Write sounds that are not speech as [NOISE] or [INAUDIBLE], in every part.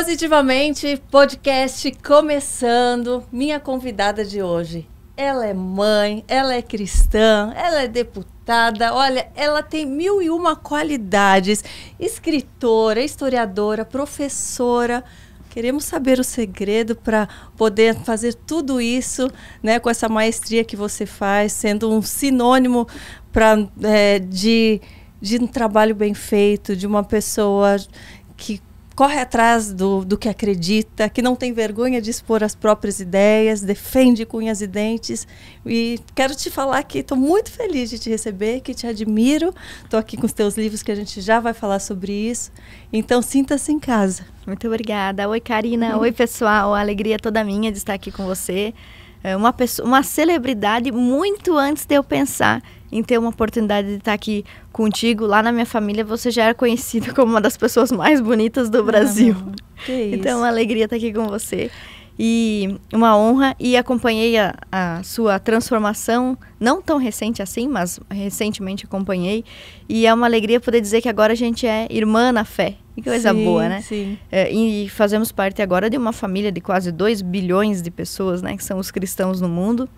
Positivamente, podcast começando. Minha convidada de hoje, ela é mãe, ela é cristã, ela é deputada. Olha, ela tem mil e uma qualidades. Escritora, historiadora, professora. Queremos saber o segredo para poder fazer tudo isso, né, com essa maestria que você faz, sendo um sinônimo para é, de de um trabalho bem feito, de uma pessoa que corre atrás do, do que acredita, que não tem vergonha de expor as próprias ideias, defende cunhas e dentes. E quero te falar que estou muito feliz de te receber, que te admiro. Estou aqui com os teus livros, que a gente já vai falar sobre isso. Então, sinta-se em casa. Muito obrigada. Oi, Karina. Hum. Oi, pessoal. A alegria é toda minha de estar aqui com você. É uma, pessoa, uma celebridade muito antes de eu pensar em ter uma oportunidade de estar aqui contigo. Lá na minha família, você já era conhecida como uma das pessoas mais bonitas do ah, Brasil. Ah, [LAUGHS] então, é uma alegria estar aqui com você. E uma honra. E acompanhei a, a, sua transformação, não tão recente assim, mas recentemente acompanhei. E é uma alegria poder dizer que agora a gente é irmã na fé. Que coisa sim, boa, né? Sim. É, e fazemos parte agora de uma família de quase 2 bilhões de pessoas, né? Que são os cristãos no mundo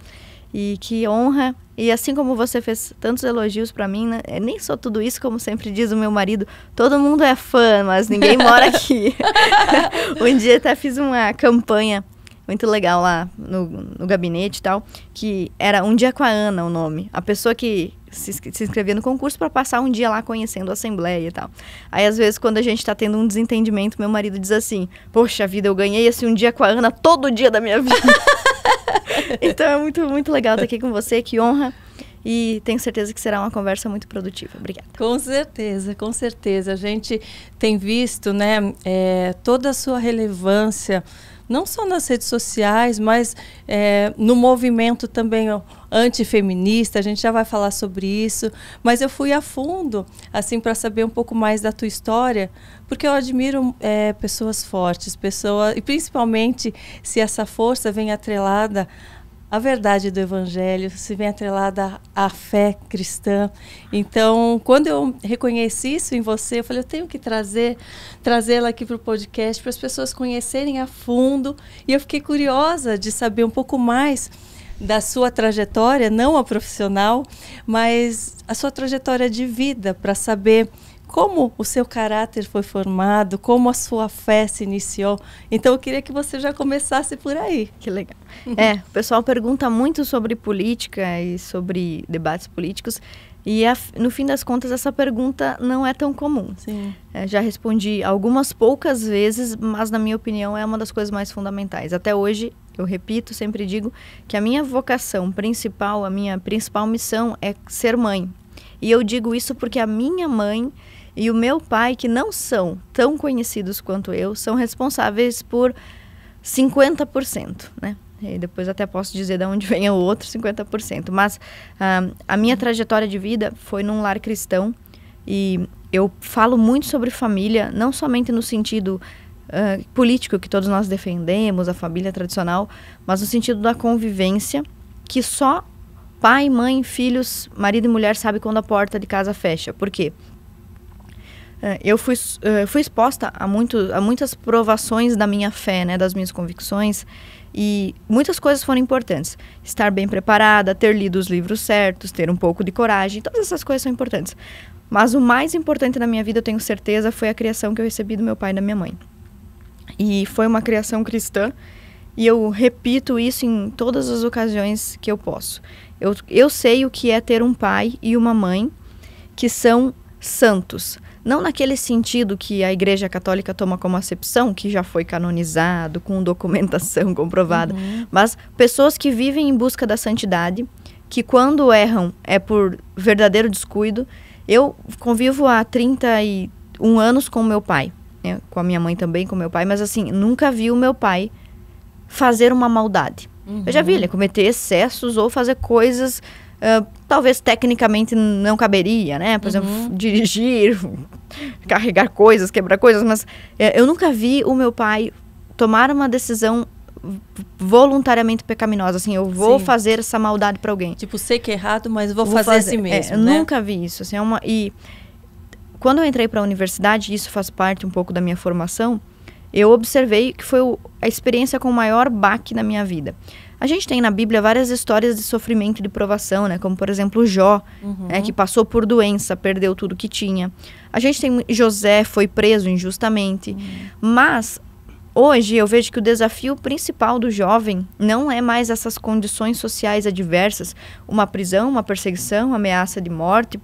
e que honra. E assim como você fez tantos elogios para mim, né? É, nem sou tudo isso, como sempre diz o meu marido, todo mundo é fã, mas ninguém mora aqui. [LAUGHS] [LAUGHS] um dia até fiz uma campanha muito legal lá no, no gabinete e tal, que era Um Dia com a Ana o nome. A pessoa que se, se inscrevia no concurso para passar um dia lá conhecendo a Assembleia e tal. Aí, às vezes, quando a gente está tendo um desentendimento, meu marido diz assim: Poxa vida, eu ganhei esse Um Dia com a Ana todo dia da minha vida. [LAUGHS] [LAUGHS] então é muito, muito legal estar aqui com você, que honra. E tenho certeza que será uma conversa muito produtiva. Obrigada. Com certeza, com certeza. A gente tem visto né, é, toda a sua relevância não só nas redes sociais, mas é, no movimento também antifeminista, a gente já vai falar sobre isso, mas eu fui a fundo, assim, para saber um pouco mais da tua história, porque eu admiro é, pessoas fortes, pessoas, e principalmente se essa força vem atrelada a verdade do Evangelho se vem atrelada à fé cristã. Então, quando eu reconheci isso em você, eu falei, eu tenho que trazer, trazê-la aqui para o podcast para as pessoas conhecerem a fundo. E eu fiquei curiosa de saber um pouco mais da sua trajetória, não a profissional, mas a sua trajetória de vida, para saber como o seu caráter foi formado, como a sua fé se iniciou. Então eu queria que você já começasse por aí. Que legal. É, o pessoal pergunta muito sobre política e sobre debates políticos. E a, no fim das contas, essa pergunta não é tão comum. É, já respondi algumas poucas vezes, mas na minha opinião é uma das coisas mais fundamentais. Até hoje, eu repito, sempre digo que a minha vocação principal, a minha principal missão é ser mãe. E eu digo isso porque a minha mãe e o meu pai, que não são tão conhecidos quanto eu, são responsáveis por 50%, né? E depois até posso dizer de onde [LAUGHS] vem o outro 50%. Mas ah, a minha trajetória de vida foi num lar cristão e eu falo muito sobre família, não somente no sentido Uh, político que todos nós defendemos, a família tradicional, mas no sentido da convivência, que só pai, mãe, filhos, marido e mulher sabe quando a porta de casa fecha. Por quê? É, eu fui, é, fui exposta a, muito, a muitas provações da minha fé, né, das minhas convicções, e muitas coisas foram importantes. Estar bem preparada, ter lido os livros certos, ter um pouco de coragem, todas essas coisas são importantes. Mas o mais importante na minha vida, eu tenho certeza, foi a criação que eu recebi do meu pai e da minha mãe. E foi uma criação cristã, e eu repito isso em todas as ocasiões que eu posso. Eu, eu sei o que é ter um pai e uma mãe que são santos não naquele sentido que a Igreja Católica toma como acepção, que já foi canonizado, com documentação [LAUGHS] comprovada, uhum. mas pessoas que vivem em busca da santidade, que quando erram é por verdadeiro descuido. Eu convivo há 31 anos com meu pai, né? com a minha mãe também, com meu pai, mas assim, nunca vi o meu pai fazer uma maldade. Uhum. Eu já vi ele uhum. cometer excessos ou fazer coisas ah, talvez tecnicamente não caberia, né? Por uhum. exemplo, dirigir, [LAUGHS] carregar coisas, quebrar coisas, mas é, eu nunca vi o meu pai tomar uma decisão voluntariamente pecaminosa, assim, eu vou Sim. fazer essa maldade para alguém. Tipo, sei que é errado, mas vou, vou fazer, fazer assim mesmo, é, né? Eu nunca vi isso, assim, é uma e quando eu entrei para a universidade, isso faz parte um pouco da minha formação, eu observei que foi o, a experiência com o maior baque na minha vida. A gente tem na Bíblia várias histórias de sofrimento e de provação, né? Como, por exemplo, Jó, uhum. né? que passou por doença, perdeu tudo que tinha. A gente tem José, foi preso injustamente. Uhum. Mas hoje eu vejo que o desafio principal do jovem não é mais essas condições sociais adversas, uma prisão, uma perseguição, ameaça de morte,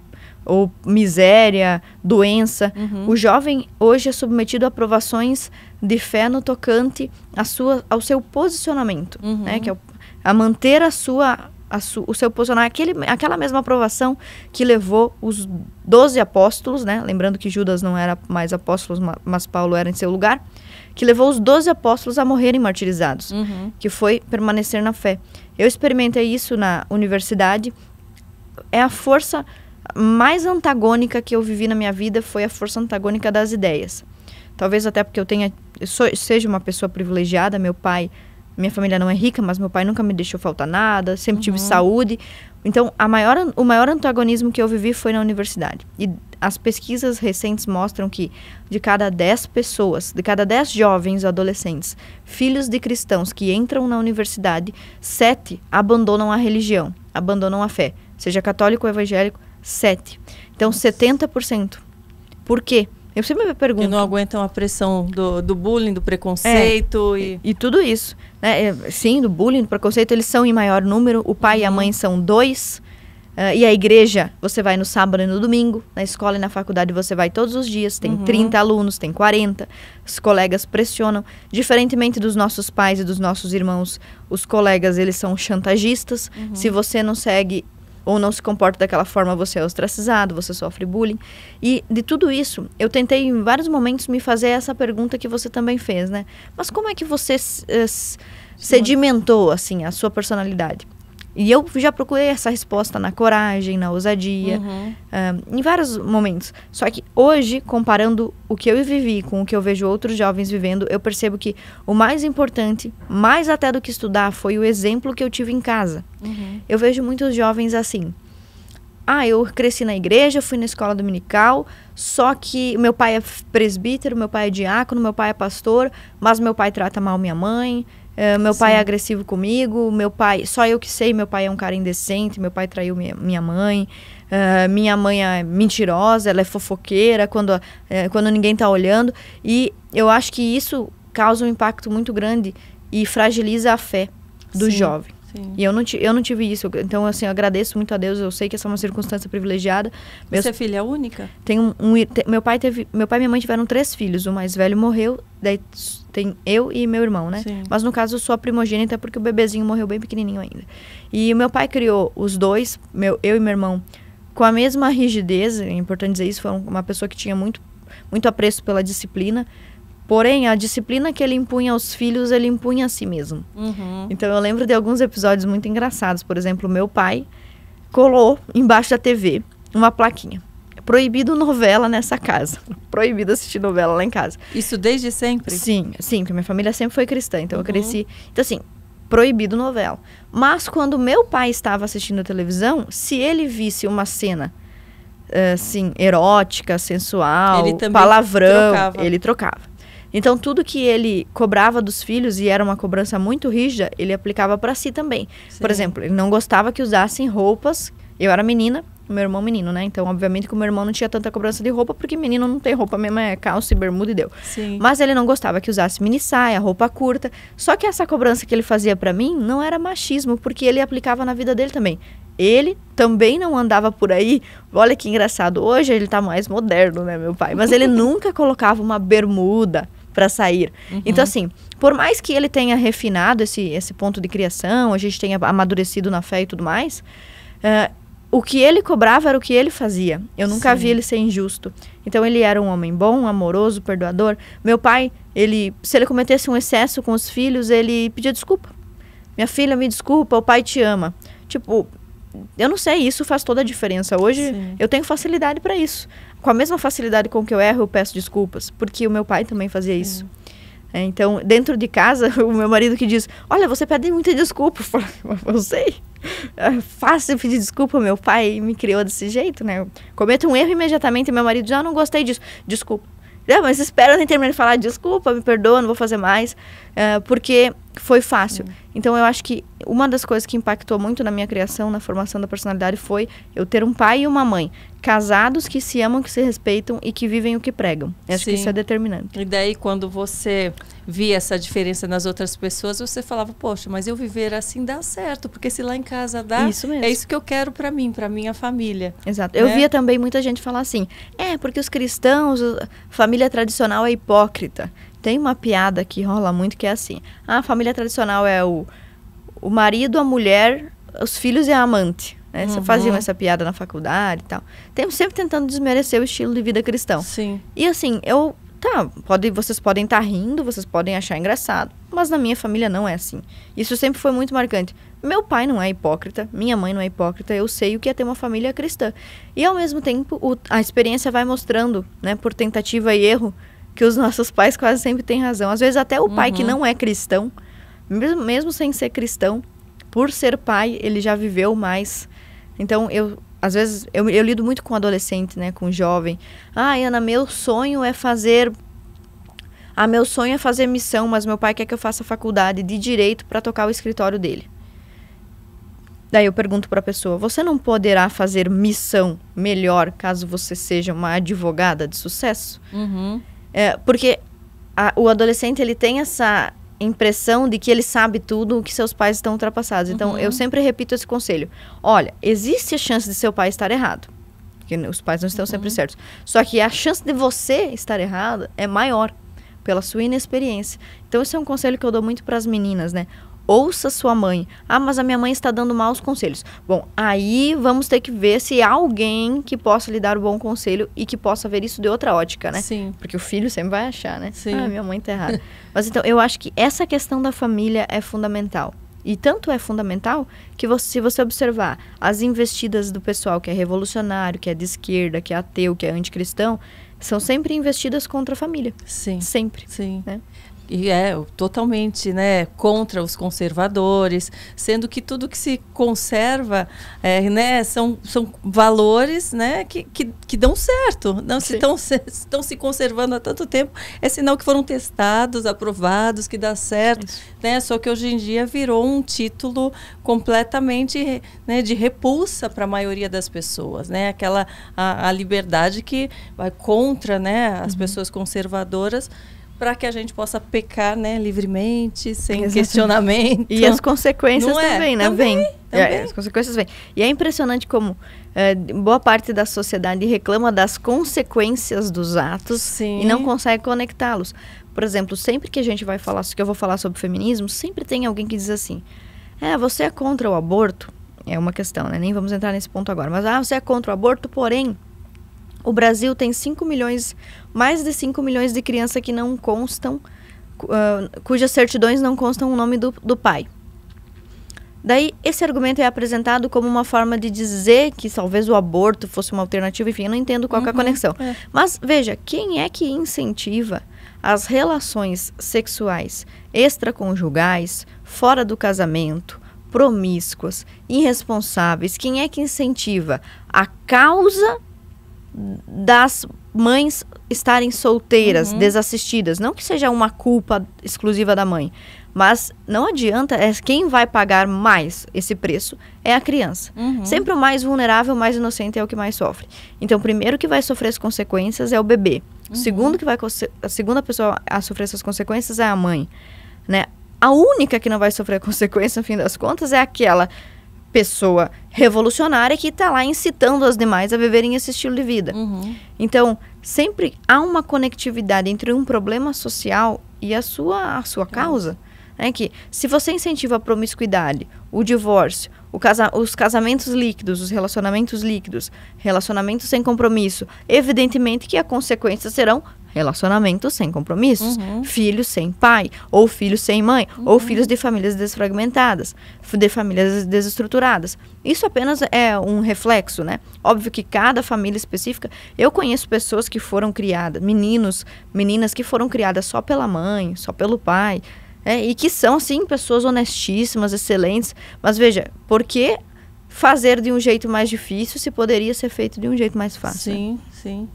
ou miséria, doença. Uhum. O jovem hoje é submetido a provações de fé no tocante a sua, ao seu posicionamento, uhum. né? Que é o, a manter a sua Su, o seu posicionamento, aquele, aquela mesma aprovação que levou os doze apóstolos, né? Lembrando que Judas não era mais apóstolo, mas Paulo era em seu lugar, que levou os doze apóstolos a morrerem martirizados, uhum. que foi permanecer na fé. Eu experimentei isso na universidade. É a força mais antagônica que eu vivi na minha vida foi a força antagônica das ideias. Talvez até porque eu tenha eu sou, seja uma pessoa privilegiada, meu pai, minha família não é rica, mas meu pai nunca me deixou faltar nada, sempre uhum. tive saúde. Então, a maior, o maior antagonismo que eu vivi foi na universidade. E as pesquisas recentes mostram que de cada 10 pessoas, de cada 10 jovens ou adolescentes, filhos de cristãos que entram na universidade, sete abandonam a religião, abandonam a fé, seja católico ou evangélico, 7. Então, 70%. Por quê? Eu sempre me pergunto. Que não aguentam a pressão do, do bullying, do preconceito. É, e... e... tudo isso. Né? É, sim, do bullying, do preconceito, eles são em maior número. O pai e a mãe uhum. são dois. Uh, e a igreja, você vai no sábado e no domingo, na escola e na faculdade você vai todos os dias, tem uhum. 30 alunos, tem 40, os colegas pressionam. Diferentemente dos nossos pais e dos nossos irmãos, os colegas, eles são chantagistas. Uhum. Se você não segue ou não se comporta daquela forma, você é ostracizado, você sofre bullying. E de tudo isso, eu tentei em vários momentos me fazer essa pergunta que você também fez, né? Mas como é que você eh, sedimentou assim a sua personalidade? E eu já procurei essa resposta na coragem, na ousadia, uhum. Ah, em vários momentos. Só que hoje, comparando o que eu vivi com o que eu vejo outros jovens vivendo, eu percebo que o mais importante, mais até do que estudar, foi o exemplo que eu tive em casa. Uhum. Eu vejo muitos jovens assim. Ah, eu cresci na igreja, fui na escola dominical, só que meu pai é presbítero, meu pai é diácono, meu pai é pastor, mas meu pai trata mal minha mãe, Uh, meu Sim. pai é agressivo comigo, meu pai, só eu que sei, meu pai é um cara indecente, meu pai traiu minha, minha mãe, uh, minha mãe é mentirosa, ela é fofoqueira quando, uh, quando ninguém tá olhando. E eu acho que isso causa um impacto muito grande e fragiliza a fé do Sim. jovem. Sim. E eu não, eu não tive isso. Então, assim, eu agradeço muito a Deus. Eu sei que essa é uma circunstância privilegiada. Você é filha única? tenho um, um te, meu pai teve, meu pai e minha mãe tiveram três filhos. O mais velho morreu, daí tem eu e meu irmão, né? Sim. Mas no caso, eu sou a primogênita porque o bebezinho morreu bem pequenininho ainda. E meu pai criou os dois, meu, eu e meu irmão, com a mesma rigidez. É importante dizer isso. Foi uma pessoa que tinha muito, muito apreço pela disciplina Porém, a disciplina que ele impunha aos filhos, ele impunha a si mesmo. Uhum. Então, eu lembro de alguns episódios muito engraçados. Por exemplo, meu pai colou embaixo da TV uma plaquinha. Proibido novela nessa casa. [LAUGHS] Proibido assistir novela lá em casa. Isso desde sempre? Sim, sim, porque minha família sempre foi cristã. Então, uhum. eu cresci. Então, assim, proibido novela. Mas quando meu pai estava assistindo televisão, se ele visse uma cena eh, assim, erótica, sensual, ele palavrão, trocava. ele trocava. Então, tudo que ele cobrava dos filhos, e era uma cobrança muito rígida, ele aplicava para si também. Sim. Por exemplo, ele não gostava que usassem roupas. Eu era menina, meu irmão menino, né? Então, obviamente que o meu irmão não tinha tanta cobrança de roupa, porque menino não tem roupa mesmo, é calça e bermuda e deu. Sim. Mas ele não gostava que usasse mini saia, roupa curta. Só que essa cobrança que ele fazia para mim não era machismo, porque ele aplicava na vida dele também. Ele também não andava por aí. Olha que engraçado. Hoje ele tá mais moderno, né, meu pai? Mas ele [LAUGHS] nunca colocava uma bermuda para sair. Então, uhum. Então, assim, por mais que ele tenha refinado esse, esse ponto de criação, a gente tenha amadurecido na fé e tudo mais, uh, o que ele cobrava era o que ele fazia. Eu nunca Sim. vi ele ser injusto. Então ele era um homem bom, amoroso, perdoador. Meu pai, ele, se ele cometesse um excesso com os filhos, ele pedia desculpa. Minha filha, me desculpa, o pai te ama. Tipo, eu não sei, isso faz toda a diferença. Hoje Sim. eu tenho facilidade para isso com a mesma facilidade com que eu erro, eu peço desculpas, porque o meu pai também fazia é. isso. É. É, então, dentro de casa, [LAUGHS] o meu marido que diz: Olha, você pede muita desculpa. Eu, falo, sei. É fácil pedir desculpa, meu pai me criou desse jeito, né? Eu cometo um erro imediatamente e meu marido já ah, não gostei disso. Desculpa. Não, mas espera nem terminar de falar, desculpa, me perdoa, não vou fazer mais uh, porque foi fácil. Então eu acho que uma das coisas que impactou muito na minha criação, na formação da personalidade, foi eu ter um pai e uma mãe casados que se amam, que se respeitam e que vivem o que pregam. Eu acho que isso é determinante. E daí quando você via essa diferença nas outras pessoas, você falava: "Poxa, mas eu viver assim dá certo, porque se lá em casa dá, isso é isso que eu quero para mim, para minha família". Exato. Né? Eu via também muita gente falar assim: "É, porque os cristãos, família tradicional é hipócrita". Tem uma piada que rola muito que é assim: ah, a família tradicional é o, o marido, a mulher, os filhos e a amante. Né? Uhum. essa piada na faculdade e tal. Temos sempre tentando desmerecer o estilo de vida cristão. Sim. E assim, eu. Tá, pode, vocês podem estar tá rindo, vocês podem achar engraçado, mas na minha família não é assim. Isso sempre foi muito marcante. Meu pai não é hipócrita, minha mãe não é hipócrita, eu sei o que é ter uma família cristã. E ao mesmo tempo, o, a experiência vai mostrando, né, por tentativa e erro, que os nossos pais quase sempre têm razão. Às vezes até o uhum. pai que uhum. não é cristão, mesmo, mesmo sem ser cristão, por ser pai, ele já viveu mais. Então eu às vezes eu, eu lido muito com adolescente, né, com jovem. Ah, Ana, meu sonho é fazer ah, meu sonho é fazer missão, mas meu pai quer que eu faça faculdade de direito para tocar o escritório dele. Daí eu pergunto para a pessoa: você não poderá fazer missão melhor caso você seja uma advogada de sucesso? Uhum. É, porque a, o adolescente ele tem essa impressão de que ele sabe tudo, que seus pais estão ultrapassados. Então, uhum. eu sempre repito esse conselho. Olha, existe a chance de seu pai estar errado. Porque os pais não estão uhum. sempre certos. Só que a chance de você estar errada é maior pela sua inexperiência. Então, esse é um conselho que eu dou muito para as meninas, né? Ouça sua mãe. Ah, mas a minha mãe está dando maus conselhos. Bom, aí vamos ter que ver se há alguém que possa lhe dar o um bom conselho e que possa ver isso de outra ótica, né? Sim. Porque o filho sempre vai achar, né? Sim. Ah, minha mãe está errada. mas então, eu acho que essa questão da família é fundamental. E tanto é fundamental que você, se você observar as investidas do pessoal que é revolucionário, que é de esquerda, que é ateu, que é anticristão, são sempre investidas contra a família. Sim. Sempre. Sim. Né? e é totalmente né, contra os conservadores, sendo que tudo que se conserva é, né, são, são valores né, que, que, que dão certo. Não se estão se, estão se conservando há tanto tempo, é sinal que foram testados, aprovados, que dá certo. Né? Só que hoje em dia virou um título completamente né, de repulsa para a maioria das pessoas. Né? Aquela a, a liberdade que vai contra né, as uhum. pessoas conservadoras para que a gente possa pecar, né, livremente, sem Exatamente. questionamento. E as consequências Não é? também, é? né? Também, vem. É, também. É, as consequências vêm. E é impressionante como é, boa parte da sociedade reclama das consequências dos atos Sim. e não consegue conectá-los. Por exemplo, sempre que a gente vai falar, que eu vou falar sobre feminismo, sempre tem alguém que diz assim: "É, você é contra o aborto?" É uma questão, né? Nem vamos entrar nesse ponto agora, mas ah, você é contra o aborto, porém, o Brasil tem 5 milhões, mais de 5 milhões de crianças que não constam, uh, cujas certidões não constam o nome do, do pai. Daí, esse argumento é apresentado como uma forma de dizer que talvez o aborto fosse uma alternativa, enfim, eu não entendo qual uhum, é a uhum, conexão. É. Mas veja, quem é que incentiva as relações sexuais extraconjugais, fora do casamento, promíscuas, irresponsáveis? Quem é que incentiva a causa das mães estarem solteiras, uhum. desassistidas. Não que seja uma culpa exclusiva da mãe, mas não adianta, é quem vai pagar mais esse preço é a criança. Uhum. Sempre o mais vulnerável, o mais inocente é o que mais sofre. Então, primeiro que vai sofrer as consequências é o bebê. Uhum. Segundo que vai a segunda pessoa a sofrer essas consequências é a mãe, né? A única que não vai sofrer [LAUGHS] consequência, no fim das contas, é aquela pessoa revolucionária que está lá incitando as demais a viverem esse estilo de vida. Uhum. Então, sempre há uma conectividade entre um problema social e a sua, a sua causa. É né? que se você incentiva a promiscuidade, o divórcio, casa, os casamentos líquidos, os relacionamentos líquidos, relacionamentos sem compromisso, evidentemente que a consequência serão relacionamentos sem compromissos, uhum. filhos sem pai, ou filhos sem mãe, uhum. ou filhos de famílias desfragmentadas, de famílias desestruturadas. Isso apenas é um reflexo, né? Óbvio que cada família específica, eu conheço pessoas que foram criadas, meninos, meninas que foram criadas só pela mãe, só pelo pai, é, e que são, sim, pessoas honestíssimas, excelentes. Mas veja, por que fazer de um jeito mais difícil se poderia ser feito de um jeito mais fácil? Sim, sim.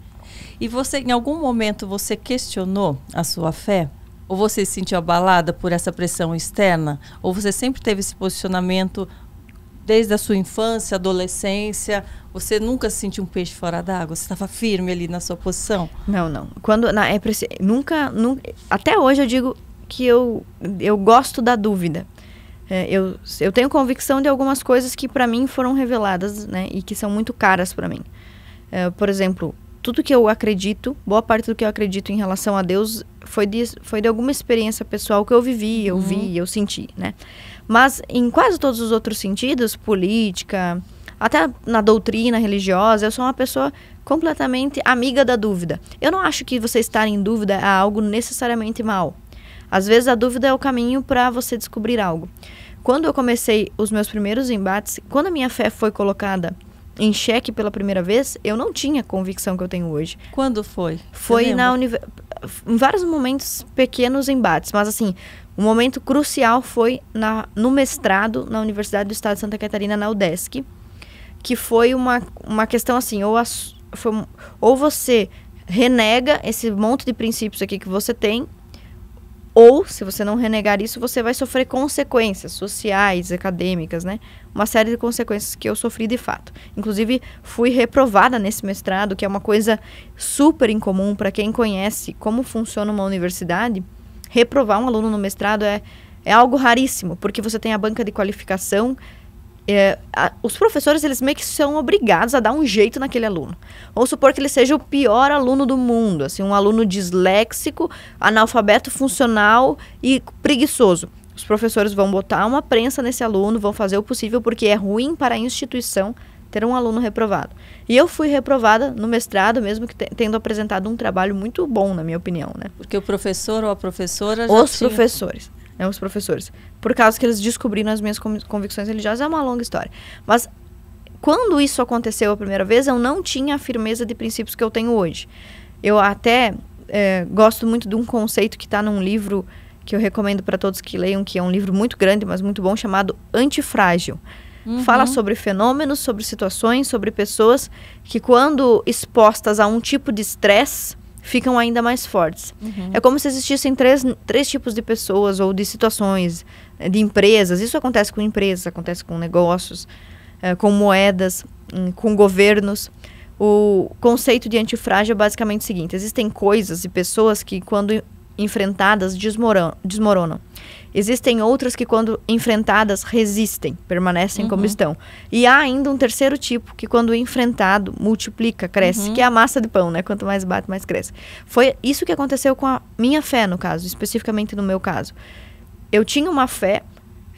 E você, em algum momento, você questionou a sua fé? Ou você se sentiu abalada por essa pressão externa? Ou você sempre teve esse posicionamento desde a sua infância, adolescência? Você nunca se sentiu um peixe fora d'água? Você estava firme ali na sua posição? Não, não. Quando na, é, nunca, nunca, até hoje eu digo, que eu, eu gosto da dúvida. É, eu, eu tenho convicção de algumas coisas que para mim foram reveladas, né? E que são muito caras para mim. É, por exemplo, tudo que eu acredito, boa parte do que eu acredito em relação a Deus foi de, foi de alguma experiência pessoal que eu vivi, eu uhum. vi, eu senti, né? Mas em quase todos os outros sentidos, política, até na doutrina religiosa, eu sou uma pessoa completamente amiga da dúvida. Eu não acho que você estar em dúvida é algo necessariamente mal. Às vezes a dúvida é o caminho para você descobrir algo. Quando eu comecei os meus primeiros embates, quando a minha fé foi colocada em xeque pela primeira vez, eu não tinha a convicção que eu tenho hoje. Quando foi? Foi na univ... em vários momentos pequenos embates, mas assim, um momento crucial foi na, no mestrado na Universidade do Estado de Santa Catarina, na UDESC, que foi uma, uma questão assim, ou, as, foi, ou você renega esse monte de princípios aqui que você tem, ou, se você não renegar isso, você vai sofrer consequências sociais, acadêmicas, né? Uma série de consequências que eu sofri de fato. Inclusive, fui reprovada nesse mestrado, que é uma coisa super incomum para quem conhece como funciona uma universidade. Reprovar um aluno no mestrado é, é algo raríssimo, porque você tem a banca de qualificação, é, a, os professores, eles meio que são obrigados a dar um jeito naquele aluno. Vamos supor que ele seja o pior aluno do mundo, assim, um aluno disléxico, analfabeto funcional e preguiçoso. Os professores vão botar uma prensa nesse aluno, vão fazer o possível, porque é ruim para a instituição ter um aluno reprovado. E eu fui reprovada no mestrado, mesmo que tendo apresentado um trabalho muito bom, na minha opinião, né? Porque o professor ou a professora... Os tinha... professores né, os professores, por causa que eles descobriram as minhas convicções religiosas, é uma longa história. Mas quando isso aconteceu a primeira vez, eu não tinha a firmeza de princípios que eu tenho hoje. Eu até é, gosto muito de um conceito que está num livro que eu recomendo para todos que leiam, que é um livro muito grande, mas muito bom, chamado Antifrágil. Uhum. Fala sobre fenômenos, sobre situações, sobre pessoas que, quando expostas a um tipo de estresse, ficam ainda mais fortes. Uhum. É como se existissem três, três tipos de pessoas ou de situações, eh, de empresas. Isso acontece com empresas, acontece com negócios, é, com moedas, hum, com governos. O conceito de antifrágil é basicamente o seguinte: existem coisas e pessoas que, quando enfrentadas, desmoronam. desmoronam. Existem outras que, quando enfrentadas, resistem, permanecem uhum. como estão. E há ainda um terceiro tipo, que, quando enfrentado, multiplica, cresce, uhum. que é a massa de pão, né? Quanto mais bate, mais cresce. Foi isso que aconteceu com a minha fé, no caso, especificamente no meu caso. Eu tinha uma fé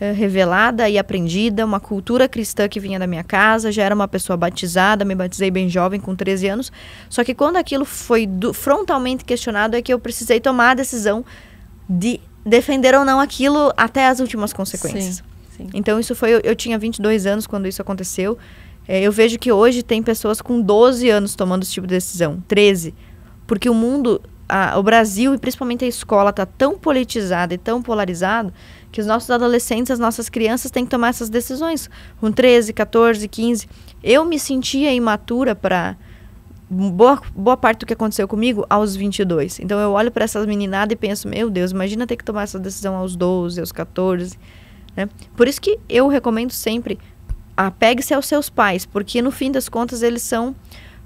eh, revelada e aprendida, uma cultura cristã que vinha da minha casa, já era uma pessoa batizada, me batizei bem jovem, com 13 anos. Só que quando aquilo foi frontalmente questionado, é que eu precisei tomar a decisão de defender ou não aquilo até as últimas consequências. Sim, sim. Então isso foi eu, eu, tinha 22 anos quando isso aconteceu. É, eu vejo que hoje tem pessoas com 12 anos tomando esse tipo de decisão, 13, porque o mundo, a, o Brasil e principalmente a escola está tão politizado e tão polarizado que os nossos adolescentes, as nossas crianças têm que tomar essas decisões com 13, 14, 15. Eu me sentia imatura para boa, boa parte do que aconteceu comigo aos 22. Então eu olho para essas meninadas e penso, meu Deus, imagina ter que tomar essa decisão aos 12, aos 14, né? Por isso que eu recomendo sempre apegue-se ah, aos seus pais, porque no fim das contas eles são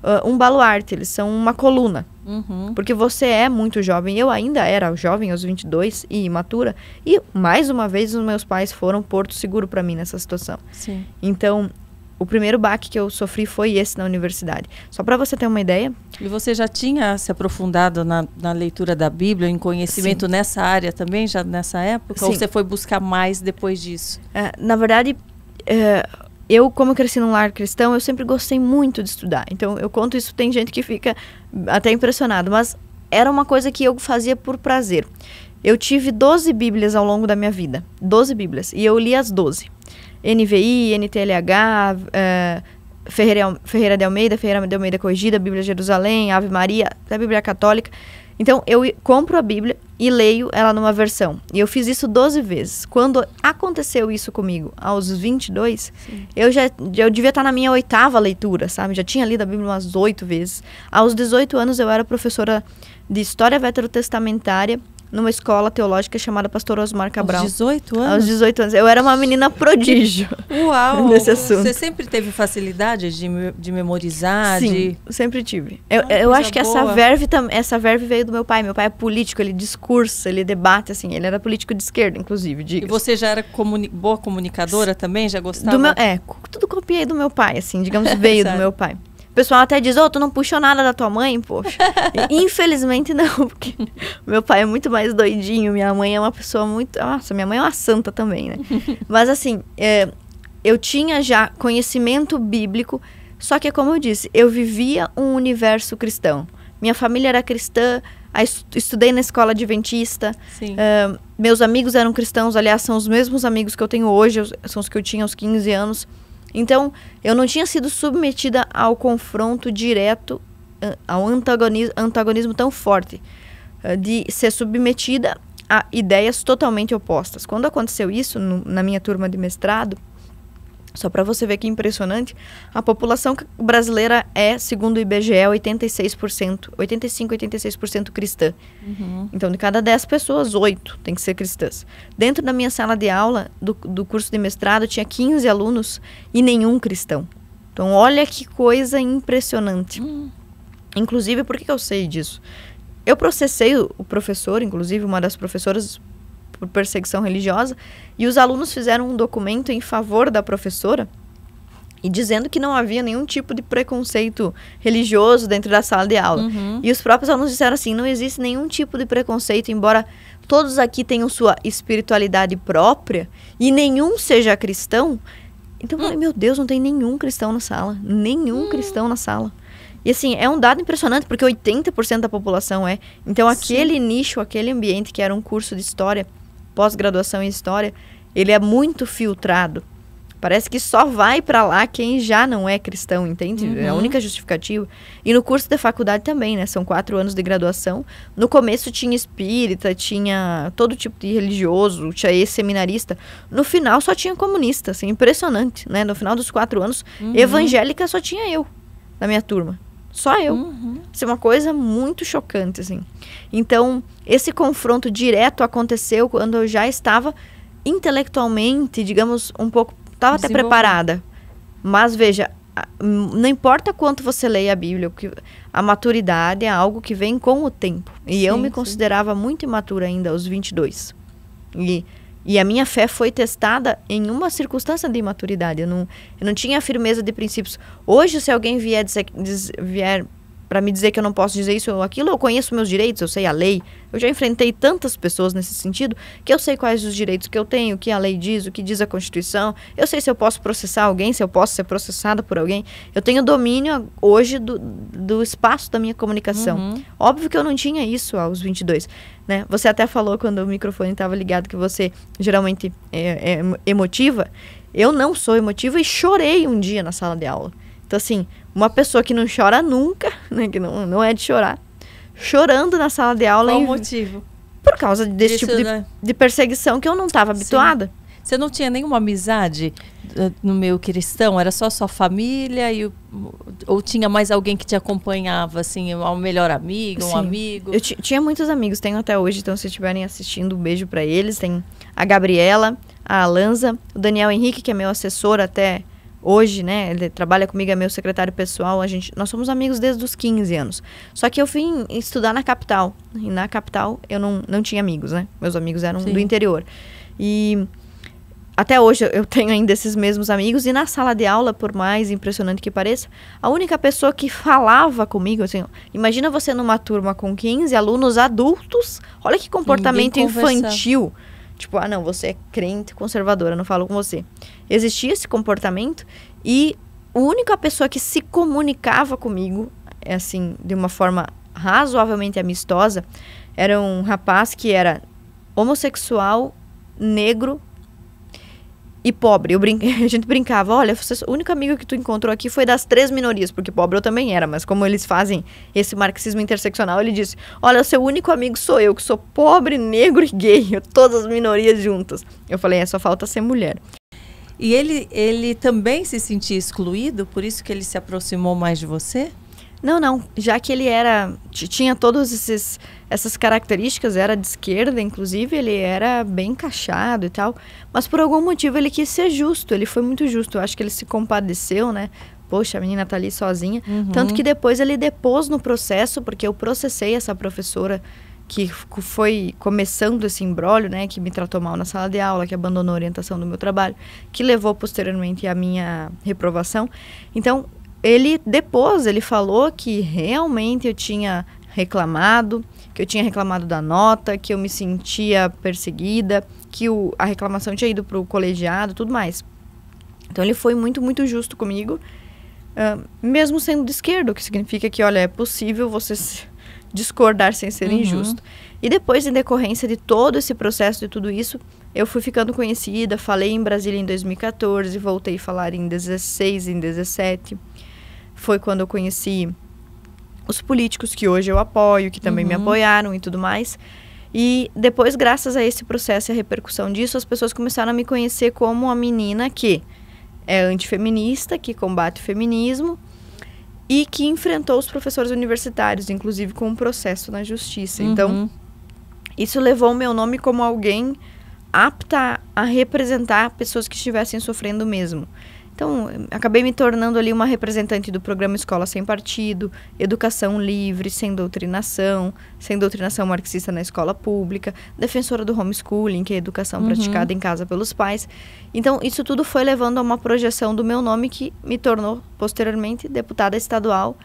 uh, um baluarte, eles são uma coluna. Uhum. Porque você é muito jovem. Eu ainda era jovem, aos 22 e imatura. E mais uma vez, os meus pais foram porto seguro para mim nessa situação. Sim. Então, o primeiro baque que eu sofri foi esse na universidade. Só para você ter uma ideia. E você já tinha se aprofundado na, na leitura da Bíblia, em conhecimento Sim. nessa área também, já nessa época? Sim. Ou você foi buscar mais depois disso? É, na verdade, é, eu, como cresci num lar cristão, eu sempre gostei muito de estudar. Então, eu conto isso, tem gente que fica até impressionado, mas era uma coisa que eu fazia por prazer. Eu tive 12 Bíblias ao longo da minha vida. 12 Bíblias. E eu li as 12. NVI, NTLH, uh, eh, Ferreira, Ferreira de Almeida, Ferreira de Almeida Corrigida, Bíblia de Jerusalém, Ave Maria, até a Bíblia Católica. Então, eu compro a Bíblia e leio ela numa versão. E eu fiz isso 12 vezes. Quando aconteceu isso comigo, aos 22, eu já eu devia estar na minha oitava leitura, sabe? Já tinha lido a Bíblia umas oito vezes. Aos 18 anos, eu era professora de História Veterotestamentária numa escola teológica chamada Pastor Osmar Cabral. Aos 18 anos? Aos 18 anos. Eu era uma menina prodígio. [LAUGHS] Uau! [LAUGHS] Nesse assunto. Você sempre teve facilidade de, de memorizar? Sim, de... sempre tive. Eu, ah, eu acho que essa verve, essa verve veio do meu pai. Meu pai é político, ele discursa, ele debate, assim. Ele era político de esquerda, inclusive. Diga. E você já era comuni boa comunicadora também? Já gostava? Meu, é, tudo copiei do meu pai, assim. Digamos, [LAUGHS] veio do meu pai. O pessoal até diz, ô, oh, tu não puxou nada da tua mãe, poxa. [LAUGHS] Infelizmente não, porque meu pai é muito mais doidinho, minha mãe é uma pessoa muito. Nossa, minha mãe é uma santa também, né? [LAUGHS] Mas assim, é, eu tinha já conhecimento bíblico, só que como eu disse, eu vivia um universo cristão. Minha família era cristã, estudei na escola adventista. Uh, meus amigos eram cristãos, aliás, são os mesmos amigos que eu tenho hoje, são os que eu tinha aos 15 anos. Então, eu não tinha sido submetida ao confronto direto, eh, ao antagonismo, antagonismo tão forte, eh, de ser submetida a ideias totalmente opostas. Quando aconteceu isso no, na minha turma de mestrado, só para você ver que impressionante, a população brasileira é, segundo o IBGE, 86%, 85, 86% cristã. Uhum. Então, de cada 10 pessoas, 8 tem que ser cristãs. Dentro da minha sala de aula, do, do curso de mestrado, tinha 15 alunos e nenhum cristão. Então, olha que coisa impressionante. Uhum. Inclusive, por que eu sei disso? Eu processei o professor, inclusive uma das professoras por perseguição religiosa, e os alunos fizeram um documento em favor da professora e dizendo que não havia nenhum tipo de preconceito religioso dentro da sala de aula. Uhum. E os próprios alunos disseram assim: não existe nenhum tipo de preconceito, embora todos aqui tenham sua espiritualidade própria e nenhum seja cristão. Então, hum. eu falei, hum. meu Deus, não tem nenhum cristão na sala. Nenhum hum. cristão na sala. E assim, é um dado impressionante, porque 80% da população é. Então, aquele Sim. nicho, aquele ambiente que era um curso de história, pós-graduação em História, ele é muito filtrado. Parece que só vai para lá quem já não é cristão, entende? Uhum. É a uhum. única justificativa. E no curso da faculdade também, né? São quatro anos de graduação. No começo tinha espírita, tinha todo tipo de religioso, tinha ex-seminarista. No final só tinha comunista, assim, impressionante, né? No final dos quatro anos, uhum. evangélica só tinha eu na minha turma. Só eu. Uhum. Isso é uma coisa muito chocante, assim. Então, esse confronto direto aconteceu quando eu já estava intelectualmente, digamos, um pouco. Estava até preparada. Mas veja, não importa quanto você leia a Bíblia, a maturidade é algo que vem com o tempo. E sim, eu me sim. considerava muito imatura ainda aos 22. E e a minha fé foi testada em uma circunstância de imaturidade. Eu não, eu não tinha firmeza de princípios. Hoje, se alguém vier, dizer, vier para me dizer que eu não posso dizer isso ou aquilo, eu conheço meus direitos, eu sei a lei. Eu já enfrentei tantas pessoas nesse sentido que eu sei quais os direitos que eu tenho, o que a lei diz, o que diz a Constituição. Eu sei se eu posso processar alguém, se eu posso ser processada por alguém. Eu tenho domínio hoje do, do espaço da minha comunicação. Uhum. Óbvio que eu não tinha isso aos 22. Né? Você até falou quando o microfone estava ligado que você geralmente é, é emotiva. Eu não sou emotiva e chorei um dia na sala de aula. Então, assim, uma pessoa que não chora nunca, [LAUGHS] né, que não, não é de chorar, chorando na sala de aula. Qual o motivo? Por causa desse Isso, tipo de, né? de, perseguição que eu não estava habituada. Você não tinha nenhuma amizade eh, no meio cristão? Era só sua família e ou tinha mais alguém que te acompanhava, assim, um melhor amigo, um Sim. amigo? Eu tinha muitos amigos, tenho até hoje, então se estiverem assistindo, um beijo para eles. Tem a Gabriela, a Lanza o Daniel Henrique, que é meu assessor até hoje, né, ele trabalha comigo, é meu secretário pessoal, a gente, nós somos amigos desde os 15 anos. Só que eu fui estudar na capital, e na capital eu não, não tinha amigos, né? Meus amigos eram Sim. do interior. E até hoje eu tenho ainda esses mesmos amigos e na sala de aula, por mais impressionante que pareça, a única pessoa que falava comigo, assim, imagina você numa turma com 15 alunos adultos, olha que comportamento infantil. Tipo, ah, não, você é crente, conservadora, não falo com você existia esse comportamento e a única pessoa que se comunicava comigo, é assim, de uma forma razoavelmente amistosa, era um rapaz que era homossexual, negro e pobre. Eu brin... [LAUGHS] A gente brincava, olha, você... o único amigo que tu encontrou aqui foi das três minorias, porque pobre eu também era, mas como eles fazem esse marxismo interseccional, ele disse, olha, o seu único amigo sou eu, que sou pobre, negro e gay, [LAUGHS] todas as minorias juntas. Eu falei, é, só falta ser mulher. E ele, ele também se sentia excluído, por isso que ele se aproximou mais de você? Não, não. Já que ele era. tinha todas esses, essas características, era de esquerda, inclusive, ele era bem encaixado e tal. Mas por algum motivo ele quis ser justo, ele foi muito justo. Eu acho que ele se compadeceu, né? Poxa, a menina tá ali sozinha. Uhum. Tanto que depois ele depôs no processo, porque eu processei essa professora que foi começando esse embrólio, né, que me tratou mal na sala de aula, que abandonou a orientação do meu trabalho, que levou posteriormente à minha reprovação. Então, ele depois ele falou que realmente eu tinha reclamado, que eu tinha reclamado da nota, que eu me sentia perseguida, que o, a reclamação tinha ido para o colegiado, tudo mais. Então ele foi muito, muito justo comigo, uh, mesmo sendo de esquerda, o que significa que, olha, é possível você discordar sem ser uhum. injusto. E depois, em decorrência de todo esse processo, de tudo isso, eu fui ficando conhecida, falei em Brasília em 2014, voltei a falar em 16, em 17. Foi quando eu conheci os políticos que hoje eu apoio, que também uhum. me apoiaram e tudo mais. E depois, graças a esse processo e a repercussão disso, as pessoas começaram a me conhecer como a menina que é antifeminista, que combate o feminismo, e que enfrentou os professores universitários, inclusive com um processo na justiça. Então, uhum. Então, isso levou o meu nome como alguém apta a representar pessoas que estivessem sofrendo mesmo. Então, acabei me tornando ali uma representante do programa Escola Sem Partido, educação livre, sem doutrinação, sem doutrinação marxista na escola pública, defensora do homeschooling, que é a educação uhum. praticada em casa pelos pais. Então, isso tudo foi levando a uma projeção do meu nome que me tornou, posteriormente, deputada estadual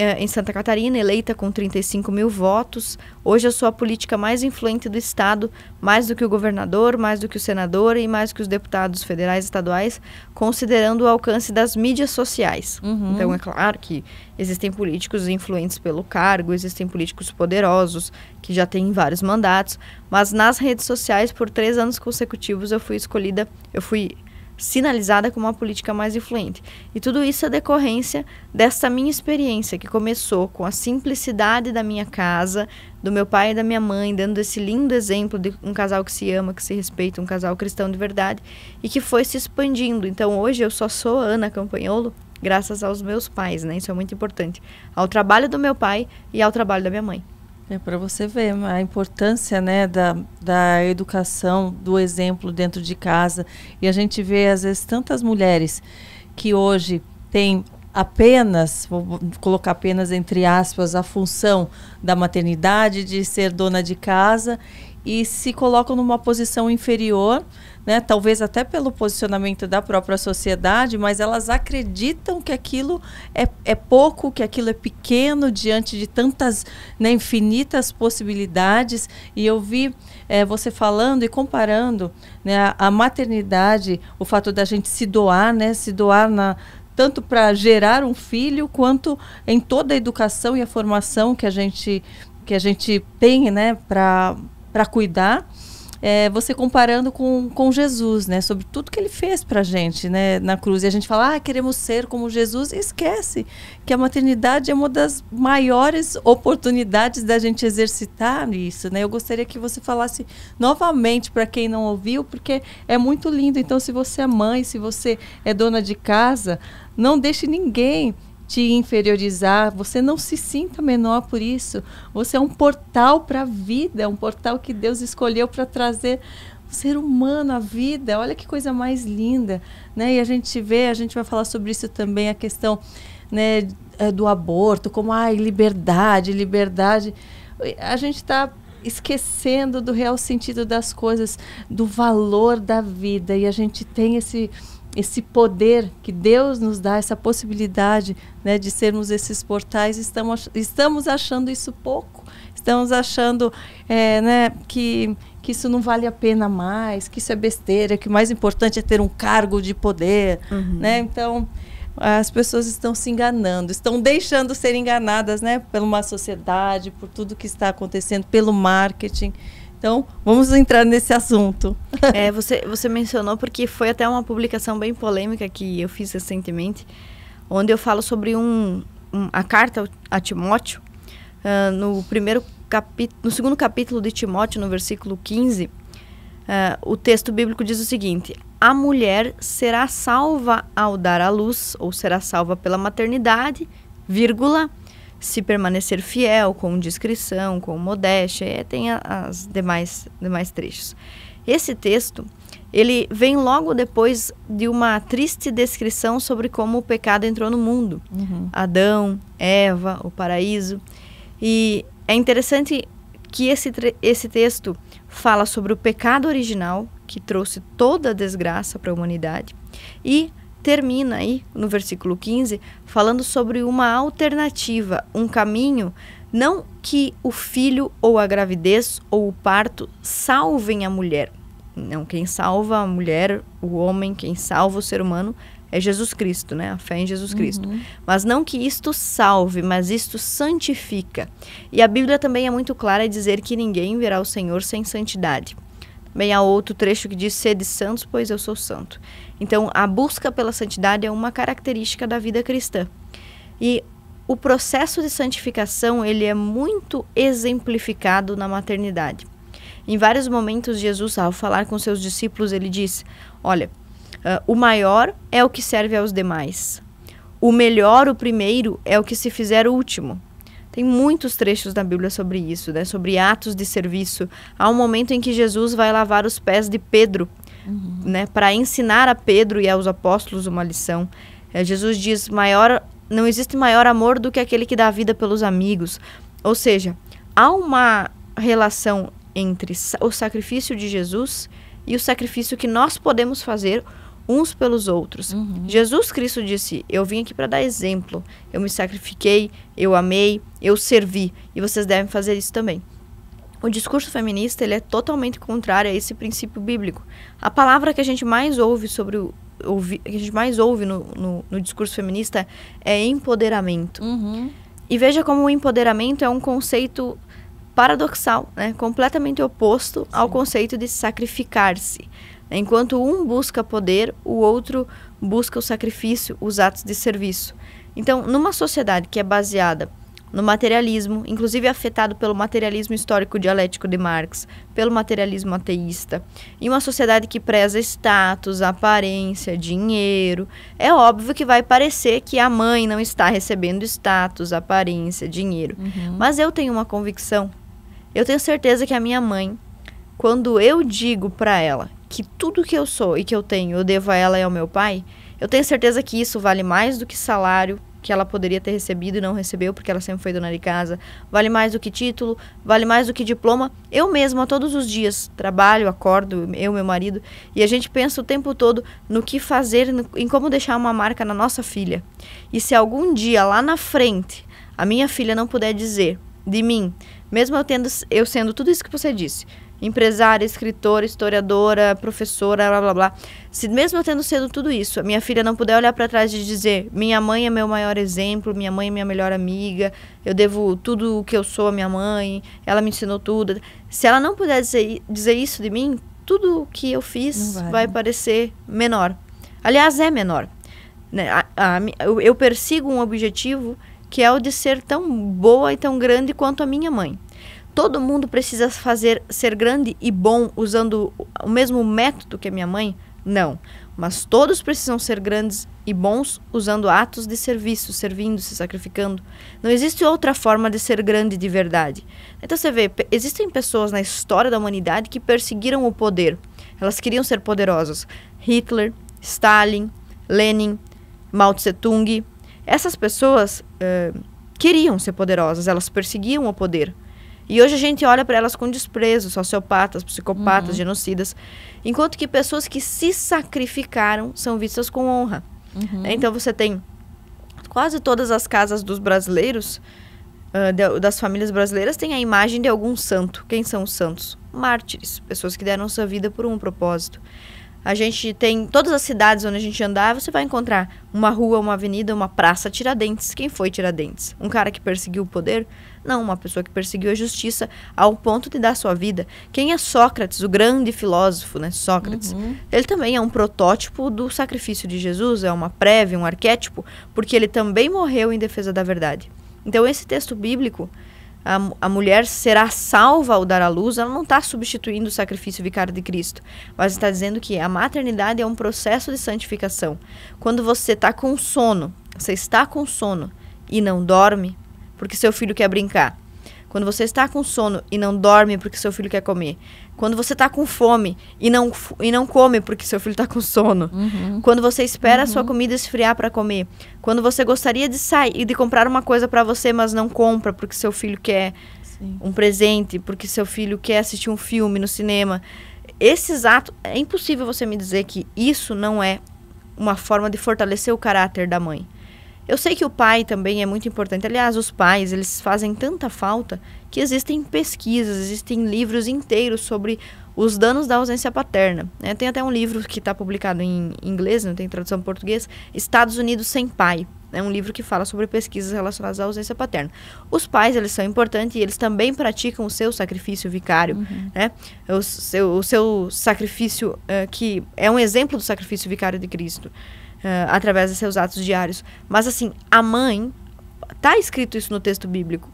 é, em Santa Catarina, eleita com 35 mil votos. Hoje eu sou a política mais influente do Estado, mais do que o governador, mais do que o senador e mais do que os deputados federais e estaduais, considerando o alcance das mídias sociais. Uhum. Então, é claro que existem políticos influentes pelo cargo, existem políticos poderosos, que já têm vários mandatos, mas nas redes sociais, por três anos consecutivos, eu fui escolhida, eu fui sinalizada como uma política mais influente. E tudo isso é decorrência dessa minha experiência, que começou com a simplicidade da minha casa, do meu pai e da minha mãe, dando esse lindo exemplo de um casal que se ama, que se respeita, um casal cristão de verdade, e que foi se expandindo. Então hoje eu só sou Ana Campanholo graças aos meus pais, né? Isso é muito importante. Ao trabalho do meu pai e ao trabalho da minha mãe. É né, para você ver a importância né, da, da educação, do exemplo dentro de casa. E a gente vê, às vezes, tantas mulheres que hoje têm apenas, vou colocar apenas entre aspas, a função da maternidade, de ser dona de casa, e se colocam numa posição inferior né, talvez até pelo posicionamento da própria sociedade, mas elas acreditam que aquilo é, é pouco, que aquilo é pequeno diante de tantas, né, infinitas possibilidades. E eu vi é, você falando e comparando né, a maternidade, o fato da gente se doar, né, se doar na, tanto para gerar um filho quanto em toda a educação e a formação que a gente que a gente tem né para para cuidar é, você comparando com, com Jesus, né? Sobre tudo que ele fez pra gente, né? Na cruz. E a gente fala, ah, queremos ser como Jesus. E esquece que a maternidade é uma das maiores oportunidades da gente exercitar isso, né? Eu gostaria que você falasse novamente para quem não ouviu, porque é muito lindo. Então, se você é mãe, se você é dona de casa, não deixe ninguém te inferiorizar, você não se sinta menor por isso. Você é um portal para a vida, é um portal que Deus escolheu para trazer o ser humano à vida. Olha que coisa mais linda, né? E a gente vê, a gente vai falar sobre isso também a questão, né, é, do aborto, como ai, liberdade, liberdade. A gente está esquecendo do real sentido das coisas, do valor da vida e a gente tem esse esse poder que Deus nos dá, essa possibilidade né, de sermos esses portais, estamos, estamos achando isso pouco, estamos achando é, né, que, que isso não vale a pena mais, que isso é besteira, que o mais importante é ter um cargo de poder. Uhum. Né? Então, as pessoas estão se enganando, estão deixando ser enganadas né, por uma sociedade, por tudo que está acontecendo, pelo marketing. Então, vamos entrar nesse assunto. É, você, você mencionou porque foi até uma publicação bem polêmica que eu fiz recentemente, onde eu falo sobre um, um a carta a Timóteo, uh, no primeiro capítulo, no segundo capítulo de Timóteo, no versículo 15, uh, ah, o texto bíblico diz o seguinte: a mulher será salva ao dar à luz, ou será salva pela maternidade, vírgula, se permanecer fiel, com discrição, com modéstia, é, tem as demais, demais trechos. Esse texto ele vem logo depois de uma triste descrição sobre como o pecado entrou no mundo. Uhum. Adão, Eva, o paraíso. E é interessante que esse, esse texto fala sobre o pecado original, que trouxe toda a desgraça para a humanidade, e termina aí no versículo 15 falando sobre uma alternativa, um caminho, não que o filho ou a gravidez ou o parto salvem a mulher. Não, quem salva a mulher, o homem, quem salva o ser humano é Jesus Cristo, né? A fé em Jesus Cristo. Uhum. Mas não que isto salve, mas isto santifica. E a Bíblia também é muito clara em dizer que ninguém verá o Senhor sem santidade. Bem, há outro trecho que diz: Sede santos, pois eu sou santo. Então, a busca pela santidade é uma característica da vida cristã. E o processo de santificação ele é muito exemplificado na maternidade. Em vários momentos, Jesus, ao falar com seus discípulos, ele diz: Olha, uh, o maior é o que serve aos demais. O melhor, o primeiro, é o que se fizer último. Tem muitos trechos da Bíblia sobre isso, né? Sobre atos de serviço. Há um momento em que Jesus vai lavar os pés de Pedro, uhum. né? Para ensinar a Pedro e aos apóstolos uma lição. É, Jesus diz: maior, não existe maior amor do que aquele que dá a vida pelos amigos. Ou seja, há uma relação entre o sacrifício de Jesus e o sacrifício que nós podemos fazer uns pelos outros. Uhum. Jesus Cristo disse: Eu vim aqui para dar exemplo. Eu me sacrifiquei, eu amei, eu servi. E vocês devem fazer isso também. O discurso feminista ele é totalmente contrário a esse princípio bíblico. A palavra que a gente mais ouve sobre o ouvi, que a gente mais ouve no, no, no discurso feminista é empoderamento. Uhum. E veja como o empoderamento é um conceito paradoxal, né? completamente oposto Sim. ao conceito de sacrificar-se. Enquanto um busca poder, o outro busca o sacrifício, os atos de serviço. Então, numa sociedade que é baseada no materialismo, inclusive afetado pelo materialismo histórico dialético de Marx, pelo materialismo ateísta, e uma sociedade que preza status, aparência, dinheiro, é óbvio que vai parecer que a mãe não está recebendo status, aparência, dinheiro. Uhum. Mas eu tenho uma convicção. Eu tenho certeza que a minha mãe, quando eu digo para ela que tudo que eu sou e que eu tenho eu devo a ela e ao meu pai, eu tenho certeza que isso vale mais do que salário que ela poderia ter recebido e não recebeu porque ela sempre foi dona de casa, vale mais do que título, vale mais do que diploma. Eu mesma todos os dias trabalho, acordo, eu, meu marido, e a gente pensa o tempo todo no que fazer, no, em como deixar uma marca na nossa filha. E se algum dia lá na frente a minha filha não puder dizer de mim, mesmo eu, tendo, eu sendo tudo isso que você disse, empresária, escritora, historiadora, professora, blá blá blá. Se mesmo eu tendo sido tudo isso, a minha filha não puder olhar para trás e dizer: "Minha mãe é meu maior exemplo, minha mãe é minha melhor amiga, eu devo tudo o que eu sou à minha mãe, ela me ensinou tudo". Se ela não puder dizer, dizer isso de mim, tudo o que eu fiz vai. vai parecer menor. Aliás, é menor. Né, a, a, eu, eu persigo um objetivo que é o de ser tão boa e tão grande quanto a minha mãe todo mundo precisa fazer ser grande e bom usando o mesmo método que a minha mãe? Não. Mas todos precisam ser grandes e bons usando atos de serviço, servindo, se sacrificando. Não existe outra forma de ser grande de verdade. Então você vê, existem pessoas na história da humanidade que perseguiram o poder. Elas queriam ser poderosas. Hitler, Stalin, Lenin, Mao Tse Tung. Essas pessoas eh, queriam ser poderosas, elas perseguiam o poder. E hoje a gente olha para elas com desprezo, sociopatas, psicopatas, uhum. genocidas, enquanto que pessoas que se sacrificaram são vistas com honra. Uhum. Né? Então você tem quase todas as casas dos brasileiros, uh, de, das famílias brasileiras, tem a imagem de algum santo. Quem são os santos? Mártires, pessoas que deram sua vida por um propósito. A gente tem todas as cidades onde a gente andar, você vai encontrar uma rua, uma avenida, uma praça Tiradentes. Quem foi Tiradentes? Um cara que perseguiu o poder? Não, uma pessoa que perseguiu a justiça ao ponto de dar sua vida. Quem é Sócrates, o grande filósofo, né? Sócrates. Uhum. Ele também é um protótipo do sacrifício de Jesus, é uma prévia, um arquétipo, porque ele também morreu em defesa da verdade. Então, esse texto bíblico, a, a mulher será salva ao dar à luz, ela não está substituindo o sacrifício vicário de Cristo, mas está dizendo que a maternidade é um processo de santificação. Quando você está com sono, você está com sono e não dorme, porque seu filho quer brincar. Quando você está com sono e não dorme porque seu filho quer comer. Quando você está com fome e não, e não come porque seu filho está com sono. Uhum. Quando você espera uhum. a sua uhum. comida esfriar para comer. Quando você gostaria de sair e de comprar uma coisa para você, mas não compra porque seu filho quer Sim. um presente, porque seu filho quer assistir um filme no cinema. Esses atos, é impossível você me dizer que isso não é uma forma de fortalecer o caráter da mãe. Eu sei que o pai também é muito importante. Aliás, os pais, eles fazem tanta falta que existem pesquisas, existem livros inteiros sobre os danos da ausência paterna. Né? Tem até um livro que está publicado em inglês, não tem tradução em português, Estados Unidos sem pai. É um livro que fala sobre pesquisas relacionadas à ausência paterna. Os pais, eles são importantes e eles também praticam o seu sacrifício vicário, uhum. né? O seu, o seu sacrifício, uh, que é um exemplo do sacrifício vicário de Cristo uh, através de seus atos diários. Mas assim, a mãe, tá escrito isso no texto bíblico,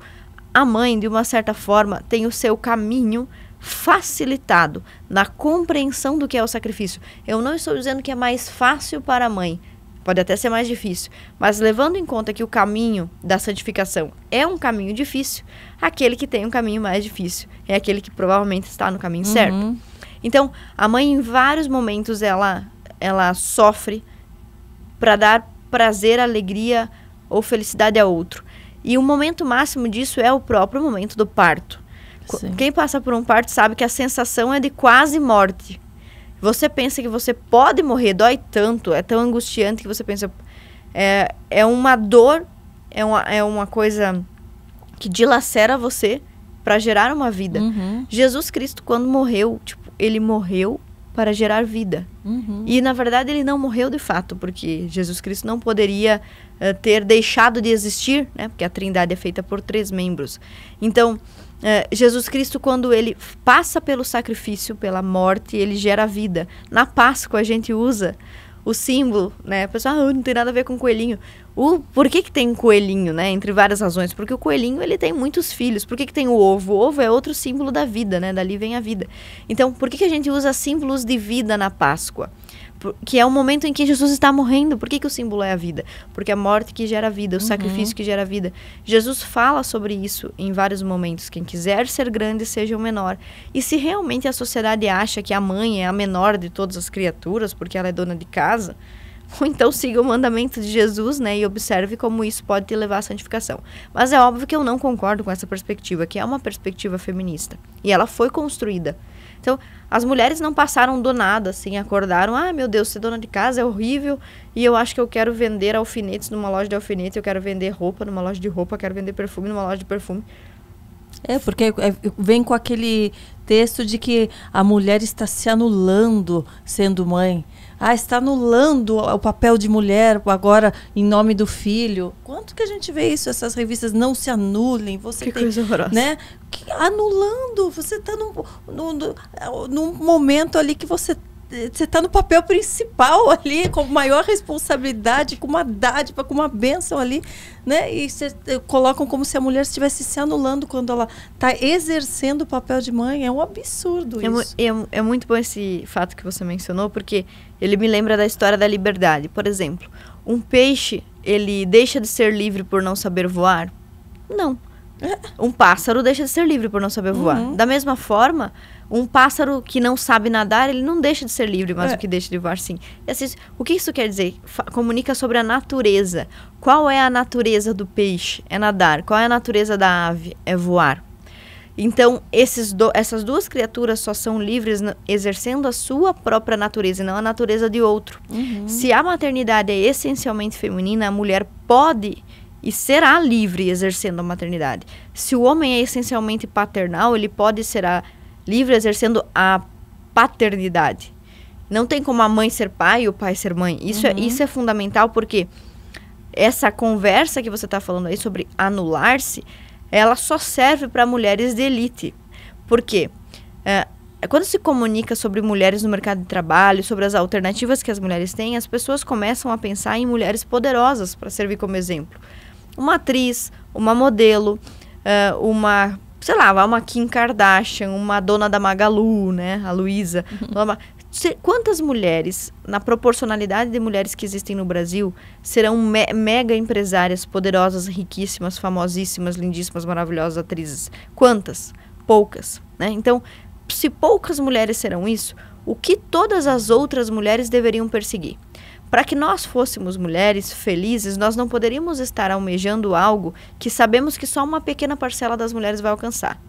a mãe, de uma certa forma, tem o seu caminho facilitado na compreensão do que é o sacrifício. Eu não estou dizendo que é mais fácil para a mãe, pode até ser mais difícil, mas levando em conta que o caminho da santificação é um caminho difícil, aquele que tem um caminho mais difícil é aquele que provavelmente está no caminho uhum. certo. Então, a mãe em vários momentos ela ela sofre para dar prazer, alegria ou felicidade a outro. E o momento máximo disso é o próprio momento do parto. Sim. Quem passa por um parto sabe que a sensação é de quase morte. Você pensa que você pode morrer, dói tanto, é tão angustiante que você pensa. É, é uma dor, é uma, é uma coisa que dilacera você para gerar uma vida. Uhum. Jesus Cristo, quando morreu, tipo, ele morreu para gerar vida. Uhum. E na verdade ele não morreu de fato, porque Jesus Cristo não poderia uh, ter deixado de existir, né? Porque a Trindade é feita por três membros. Então uh, Jesus Cristo, quando ele passa pelo sacrifício, pela morte, ele gera vida. Na Páscoa a gente usa o símbolo, né? O pessoal, ah, não tem nada a ver com coelhinho. O, por que, que tem um coelhinho, né? Entre várias razões. Porque o coelhinho, ele tem muitos filhos. Por que, que tem o ovo? O ovo é outro símbolo da vida, né? Dali vem a vida. Então, por que, que a gente usa símbolos de vida na Páscoa? que é o momento em que Jesus está morrendo. Por que, que o símbolo é a vida? Porque a morte que gera vida, o uhum. sacrifício que gera vida. Jesus fala sobre isso em vários momentos. Quem quiser ser grande, seja o menor. E se realmente a sociedade acha que a mãe é a menor de todas as criaturas, porque ela é dona de casa, [LAUGHS] ou então siga o mandamento de Jesus, né, e observe como isso pode te levar à santificação. Mas é óbvio que eu não concordo com essa perspectiva, que é uma perspectiva feminista. E ela foi construída então, as mulheres não passaram do nada, assim, acordaram, ah, meu Deus, ser dona de casa é horrível, e eu acho que eu quero vender alfinetes numa loja de alfinetes, eu quero vender roupa numa loja de roupa, eu quero vender perfume numa loja de perfume. É, porque é, vem com aquele texto de que a mulher está se anulando sendo mãe ah, está anulando o papel de mulher agora em nome do filho. Quanto que a gente vê isso? Essas revistas não se anulem. Você que tem, coisa horrorosa. Né? Que, anulando. Você está num, num, num momento ali que você você está no papel principal [LAUGHS] ali, com maior responsabilidade, com uma dádiva, com uma bênção ali, né? E você eh, colocam como se a mulher estivesse se anulando quando ela está exercendo o papel de mãe. É um absurdo é isso. É, é, muito bom esse fato que você mencionou, porque ele me lembra da história da liberdade. Por exemplo, um peixe, ele deixa de ser livre por não saber voar? Não. É. Um pássaro deixa de ser livre por não saber voar. Uhum. Da mesma forma, um pássaro que não sabe nadar, ele não deixa de ser livre, mas é. o que deixa de voar, sim. Assim, o que isso quer dizer? Fa comunica sobre a natureza. Qual é a natureza do peixe? É nadar. Qual é a natureza da ave? É voar. Então, do, essas duas criaturas só são livres exercendo a sua própria natureza e não a natureza de outro. Uhum. Se a maternidade é essencialmente feminina, a mulher pode e será livre exercendo a maternidade. Se o homem é essencialmente paternal, ele pode será, livre exercendo a paternidade. Não tem como a mãe ser pai e o pai ser mãe. Isso, é, uhum. é, isso é fundamental porque essa conversa que você está falando aí sobre anular-se, ela só serve para mulheres de elite. Por quê? É, é, quando se comunica sobre mulheres no mercado de trabalho, sobre as alternativas que as mulheres têm, as pessoas começam a pensar em mulheres poderosas para servir como exemplo. Uma atriz, uma modelo, uh, uma sei lá, uma Kim Kardashian, uma dona da Magalu, né? A Luísa. Uhum. Quantas mulheres, na proporcionalidade de mulheres que existem no Brasil, serão me mega empresárias, poderosas, riquíssimas, famosíssimas, lindíssimas, maravilhosas atrizes? Quantas? Poucas, né? Então, se poucas mulheres serão isso, o que todas as outras mulheres deveriam perseguir? Para que nós fôssemos mulheres felizes, nós não poderíamos estar almejando algo que sabemos que só uma pequena parcela das mulheres vai alcançar.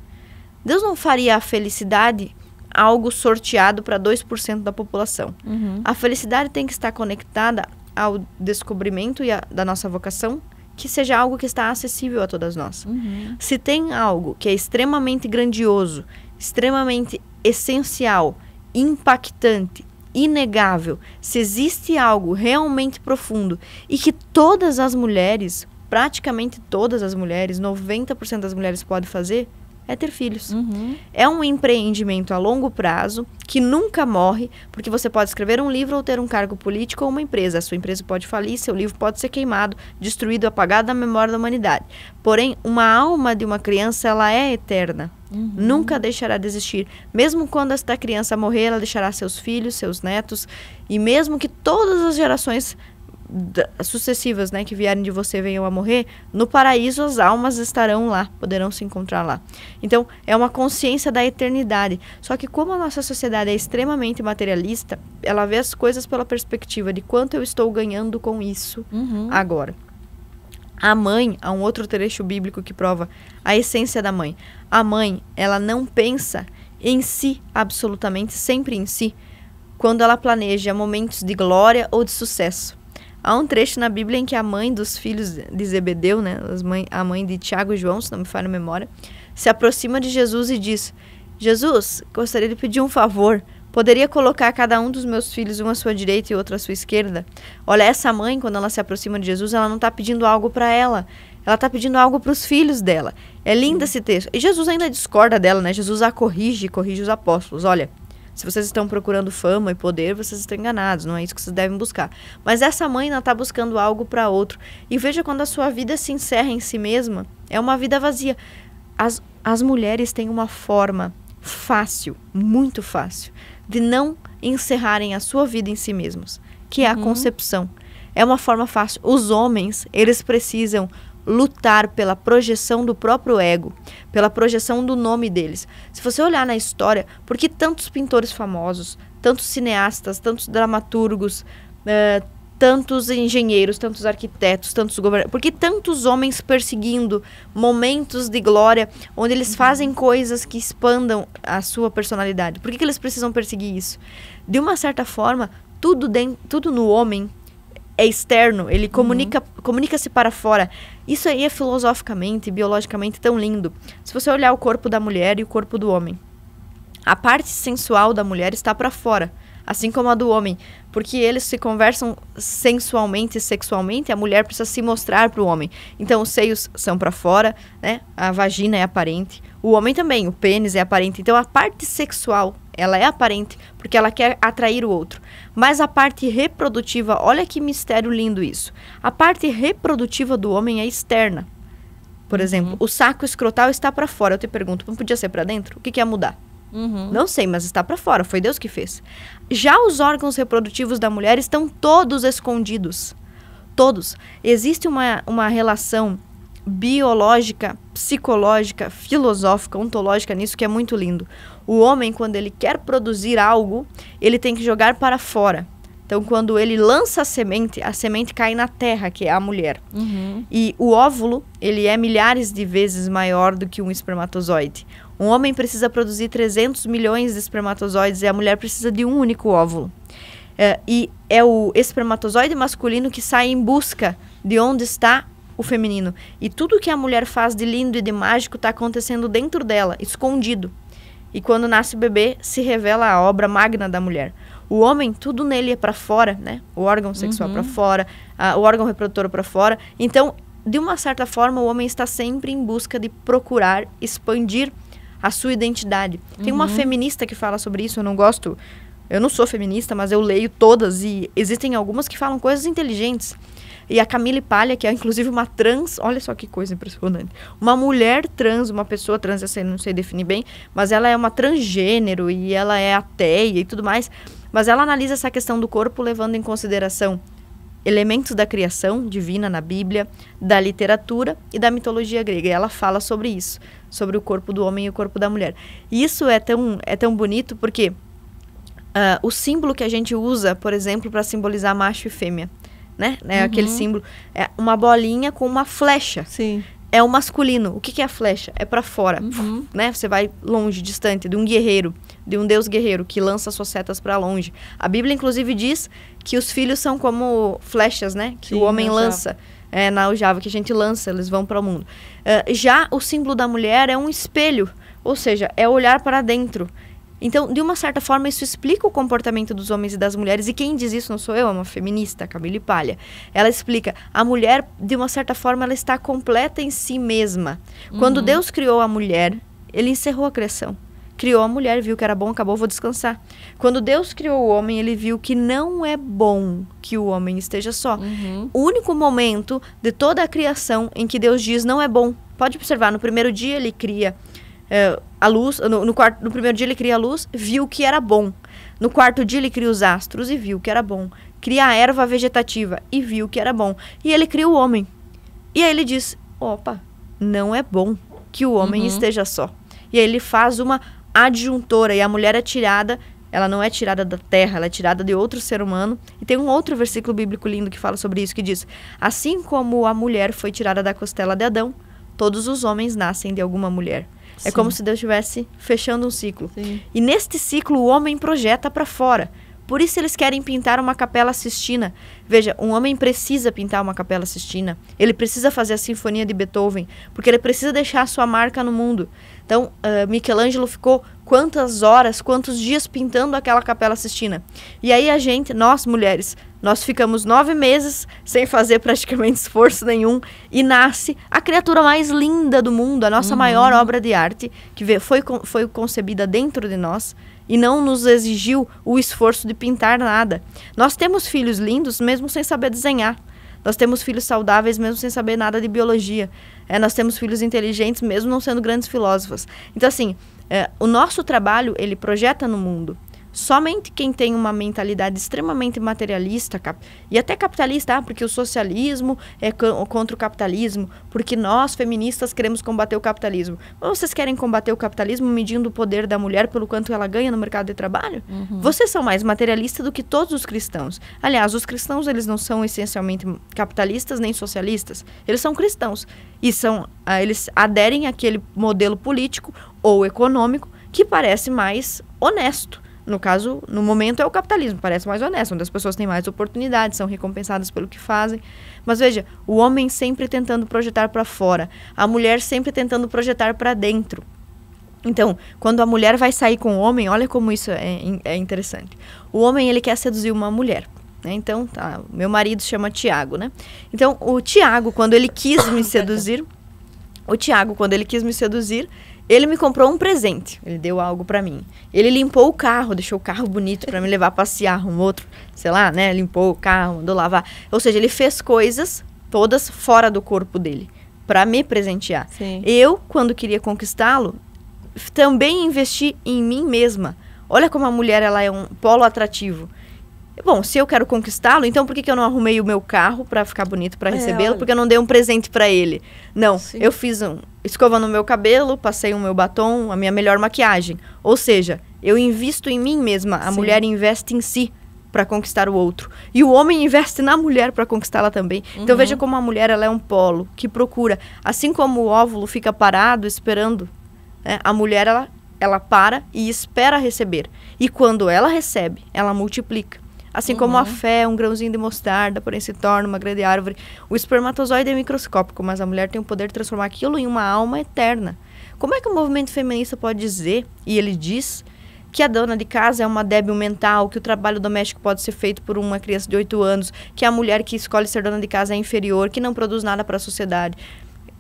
Deus não faria a felicidade algo sorteado para 2% da população. Uhum. A felicidade tem que estar conectada ao descobrimento e a, da nossa vocação, que seja algo que está acessível a todas nós. Uhum. Se tem algo que é extremamente grandioso, extremamente essencial, impactante, inegável, se existe algo realmente profundo e que todas as mulheres, praticamente todas as mulheres, 90% das mulheres podem fazer, é ter filhos. Uhum. É um empreendimento a longo prazo que nunca morre, porque você pode escrever um livro ou ter um cargo político ou uma empresa. A sua empresa pode falir, seu livro pode ser queimado, destruído, apagado da memória da humanidade. Porém, uma alma de uma criança, ela é eterna. Uhum. Nunca deixará de existir. Mesmo quando esta criança morrer, ela deixará seus filhos, seus netos, e mesmo que todas as gerações sucessivas, né, que vierem de você venham a morrer, no paraíso as almas estarão lá, poderão se encontrar lá. Então, é uma consciência da eternidade. Só que como a nossa sociedade é extremamente materialista, ela vê as coisas pela perspectiva de quanto eu estou ganhando com isso uhum. agora. A mãe, há um outro trecho bíblico que prova a essência da mãe. A mãe, ela não pensa em si absolutamente, sempre em si, quando ela planeja momentos de glória ou de sucesso Há um trecho na Bíblia em que a mãe dos filhos de Zebedeu, né, a mãe de Tiago e João, se não me falha a memória, se aproxima de Jesus e diz: Jesus, gostaria de pedir um favor. Poderia colocar cada um dos meus filhos, um à sua direita e outro à sua esquerda? Olha, essa mãe, quando ela se aproxima de Jesus, ela não está pedindo algo para ela. Ela está pedindo algo para os filhos dela. É lindo esse texto. E Jesus ainda discorda dela, né? Jesus a corrige, corrige os apóstolos. Olha, se vocês estão procurando fama e poder, vocês estão enganados, não é isso que vocês devem buscar. Mas essa mãe não está buscando algo para outro. E veja quando a sua vida se encerra em si mesma, é uma vida vazia. As, as mulheres têm uma forma fácil, muito fácil, de não encerrarem a sua vida em si mesmos, que é a uhum. concepção. É uma forma fácil. Os homens, eles precisam lutar pela projeção do próprio ego, pela projeção do nome deles. Se você olhar na história, por que tantos pintores famosos, tantos cineastas, tantos dramaturgos, uh, tantos engenheiros, tantos arquitetos, tantos governantes, por que tantos homens perseguindo momentos de glória onde eles uhum. fazem coisas que expandam a sua personalidade? Por que, que eles precisam perseguir isso? De uma certa forma, tudo, dentro, tudo no homem é externo, ele comunica, uhum. comunica-se para fora. Isso aí é filosoficamente, biologicamente tão lindo. Se você olhar o corpo da mulher e o corpo do homem, a parte sensual da mulher está para fora, assim como a do homem, porque eles se conversam sensualmente e sexualmente, a mulher precisa se mostrar para o homem. Então os seios são para fora, né? A vagina é aparente, o homem também, o pênis é aparente. Então a parte sexual ela é aparente porque ela quer atrair o outro. Mas a parte reprodutiva, olha que mistério lindo isso. A parte reprodutiva do homem é externa. Por uhum. exemplo, o saco escrotal está para fora. Eu te pergunto, não podia ser para dentro? O que, que ia mudar? Uhum. Não sei, mas está para fora. Foi Deus que fez. Já os órgãos reprodutivos da mulher estão todos escondidos. Todos. Existe uma, uma relação biológica, psicológica, filosófica, ontológica nisso que é muito lindo. O homem, quando ele quer produzir algo, ele tem que jogar para fora. Então, quando ele lança a semente, a semente cai na terra, que é a mulher. Uhum. E o óvulo, ele é milhares de vezes maior do que um espermatozoide. Um homem precisa produzir 300 milhões de espermatozoides e a mulher precisa de um único óvulo. É, e é o espermatozoide masculino que sai em busca de onde está o feminino. E tudo que a mulher faz de lindo e de mágico está acontecendo dentro dela, escondido. E quando nasce o bebê, se revela a obra magna da mulher. O homem, tudo nele é para fora, né? O órgão sexual uhum. para fora, a, o órgão reprodutor para fora. Então, de uma certa forma, o homem está sempre em busca de procurar expandir a sua identidade. Tem uma uhum. feminista que fala sobre isso, eu não gosto. Eu não sou feminista, mas eu leio todas e existem algumas que falam coisas inteligentes. E a Camille Palha, que é inclusive uma trans, olha só que coisa impressionante. Uma mulher trans, uma pessoa trans, essa eu não sei definir bem, mas ela é uma transgênero e ela é ateia e tudo mais. Mas ela analisa essa questão do corpo levando em consideração elementos da criação divina na Bíblia, da literatura e da mitologia grega. E ela fala sobre isso, sobre o corpo do homem e o corpo da mulher. E isso é tão, é tão bonito porque uh, o símbolo que a gente usa, por exemplo, para simbolizar macho e fêmea, né? É uhum. aquele símbolo. É uma bolinha com uma flecha. Sim. É o masculino. O que, que é a flecha? É para fora, uhum. [LAUGHS] né? Você vai longe, distante, de um guerreiro, de um deus guerreiro que lança suas setas para longe. A Bíblia, inclusive, diz que os filhos são como flechas, né? Que Sim, o homem lança é, na aljava, que a gente lança, eles vão para o mundo. Uh, já o símbolo da mulher é um espelho, ou seja, é olhar para dentro então, de uma certa forma, isso explica o comportamento dos homens e das mulheres. E quem diz isso não sou eu, é uma feminista, Camille Palha. Ela explica: a mulher, de uma certa forma, ela está completa em si mesma. Uhum. Quando Deus criou a mulher, ele encerrou a criação. Criou a mulher, viu que era bom, acabou, vou descansar. Quando Deus criou o homem, ele viu que não é bom que o homem esteja só. Uhum. O único momento de toda a criação em que Deus diz não é bom. Pode observar, no primeiro dia ele cria é, a luz. No, no, quarto, no primeiro dia ele cria a luz, viu que era bom. No quarto dia ele cria os astros e viu que era bom. Cria a erva vegetativa e viu que era bom. E ele cria o homem. E aí ele diz: opa, não é bom que o homem uhum. esteja só. E aí ele faz uma adjuntora e a mulher é tirada ela não é tirada da terra, ela é tirada de outro ser humano. E tem um outro versículo bíblico lindo que fala sobre isso, que diz: Assim como a mulher foi tirada da costela de Adão, todos os homens nascem de alguma mulher. É como se Deus estivesse fechando um ciclo. Sim. E neste ciclo, o homem projeta para fora. Por isso eles querem pintar uma capela sistina. Veja, um homem precisa pintar uma capela sistina. Ele precisa fazer a sinfonia de Beethoven, porque ele precisa deixar sua marca no mundo. Então, uh, Michelangelo ficou quantas horas, quantos dias pintando aquela capela Sistina. E aí a gente, nós mulheres, nós ficamos nove meses sem fazer praticamente esforço nenhum e nasce a criatura mais linda do mundo, a nossa uhum. maior obra de arte, que foi, foi concebida dentro de nós e não nos exigiu o esforço de pintar nada. Nós temos filhos lindos mesmo sem saber desenhar. Nós temos filhos saudáveis mesmo sem saber nada de biologia. É, nós temos filhos inteligentes mesmo não sendo grandes filósofos. Então, assim, é, o nosso trabalho, ele projeta no mundo. Somente quem tem uma mentalidade extremamente materialista e até capitalista, ah, porque o socialismo é contra o capitalismo, porque nós feministas queremos combater o capitalismo. vocês querem combater o capitalismo medindo o poder da mulher pelo quanto ela ganha no mercado de trabalho? Uhum. Vocês são mais materialistas do que todos os cristãos. Aliás, os cristãos eles não são essencialmente capitalistas nem socialistas. Eles são cristãos e são ah, eles aderem àquele modelo político ou econômico que parece mais honesto. No caso, no momento é o capitalismo, parece mais honesto, onde as pessoas têm mais oportunidades, são recompensadas pelo que fazem. Mas veja, o homem sempre tentando projetar para fora, a mulher sempre tentando projetar para dentro. Então, quando a mulher vai sair com o homem, olha como isso é, é, é interessante. O homem ele quer seduzir uma mulher. Né? Então, tá, meu marido chama Tiago, né? Então, o Tiago, quando ele quis me [COUGHS] seduzir, o Tiago, quando ele quis me seduzir, ele me comprou um presente, ele deu algo para mim. Ele limpou o carro, deixou o carro bonito para me levar a passear, um outro, sei lá, né? Limpou o carro, mandou lavar. Ou seja, ele fez coisas todas fora do corpo dele para me presentear. Sim. Eu, quando queria conquistá-lo, também investi em mim mesma. Olha como a mulher ela é um polo atrativo. Bom, se eu quero conquistá-lo, então por que, que eu não arrumei o meu carro para ficar bonito para é, recebê-lo? É, porque eu não dei um presente para ele. Não, Sim. eu fiz um escova no meu cabelo, passei o meu batom, a minha melhor maquiagem. Ou seja, eu invisto em mim mesma. A Sim. mulher investe em si para conquistar o outro. E o homem investe na mulher para conquistá-la também. Então uhum. Então veja como a mulher ela é um polo que procura, assim como o óvulo fica parado esperando, né? a mulher ela ela para e espera receber. E quando ela recebe, ela multiplica. Assim uhum. como a uhum. fé, um grãozinho de mostarda, porém se torna uma grande árvore. O espermatozoide é microscópico, mas a mulher tem o poder de transformar aquilo em uma alma eterna. Como é que o movimento feminista pode dizer, e ele diz, que a dona de casa é uma débil mental, que o trabalho doméstico pode ser feito por uma criança de 8 anos, que a mulher que escolhe ser dona de casa é inferior, que não produz nada para a sociedade.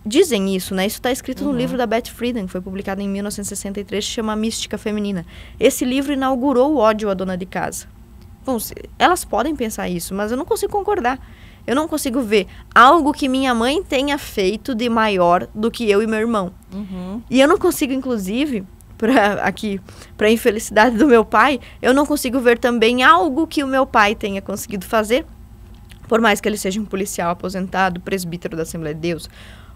Dizem isso, né? Isso está escrito uhum. no livro da Beth Friedan, que foi publicado em 1963, que chama Mística Feminina. Esse livro inaugurou o ódio à dona de casa. Bom, elas podem pensar isso, mas eu não consigo concordar. Eu não consigo ver algo que minha mãe tenha feito de maior do que eu e meu irmão. Uhum. E eu não consigo, inclusive, para aqui, para infelicidade do meu pai, eu não consigo ver também algo que o meu pai tenha conseguido fazer, por mais que ele seja um policial aposentado, presbítero da Assembleia de Deus,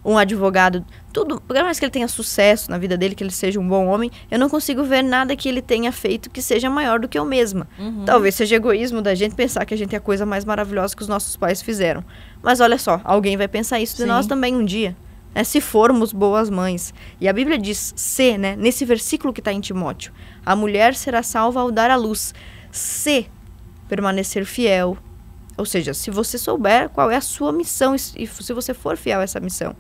um advogado, tudo, por mais que ele tenha sucesso na vida dele, que ele seja um bom homem, eu não consigo ver nada que ele tenha feito que seja maior do que eu mesma. Uhum. Talvez seja egoísmo da gente pensar que a gente é a coisa mais maravilhosa que os nossos pais fizeram. Mas olha só, alguém vai pensar isso de nós também um dia. Né? Se formos boas mães. E a Bíblia diz se, né? Nesse versículo que está em Timóteo, a mulher será salva ao dar à luz. Se permanecer fiel, ou seja, se você souber qual é a sua missão e se você for fiel a essa missão.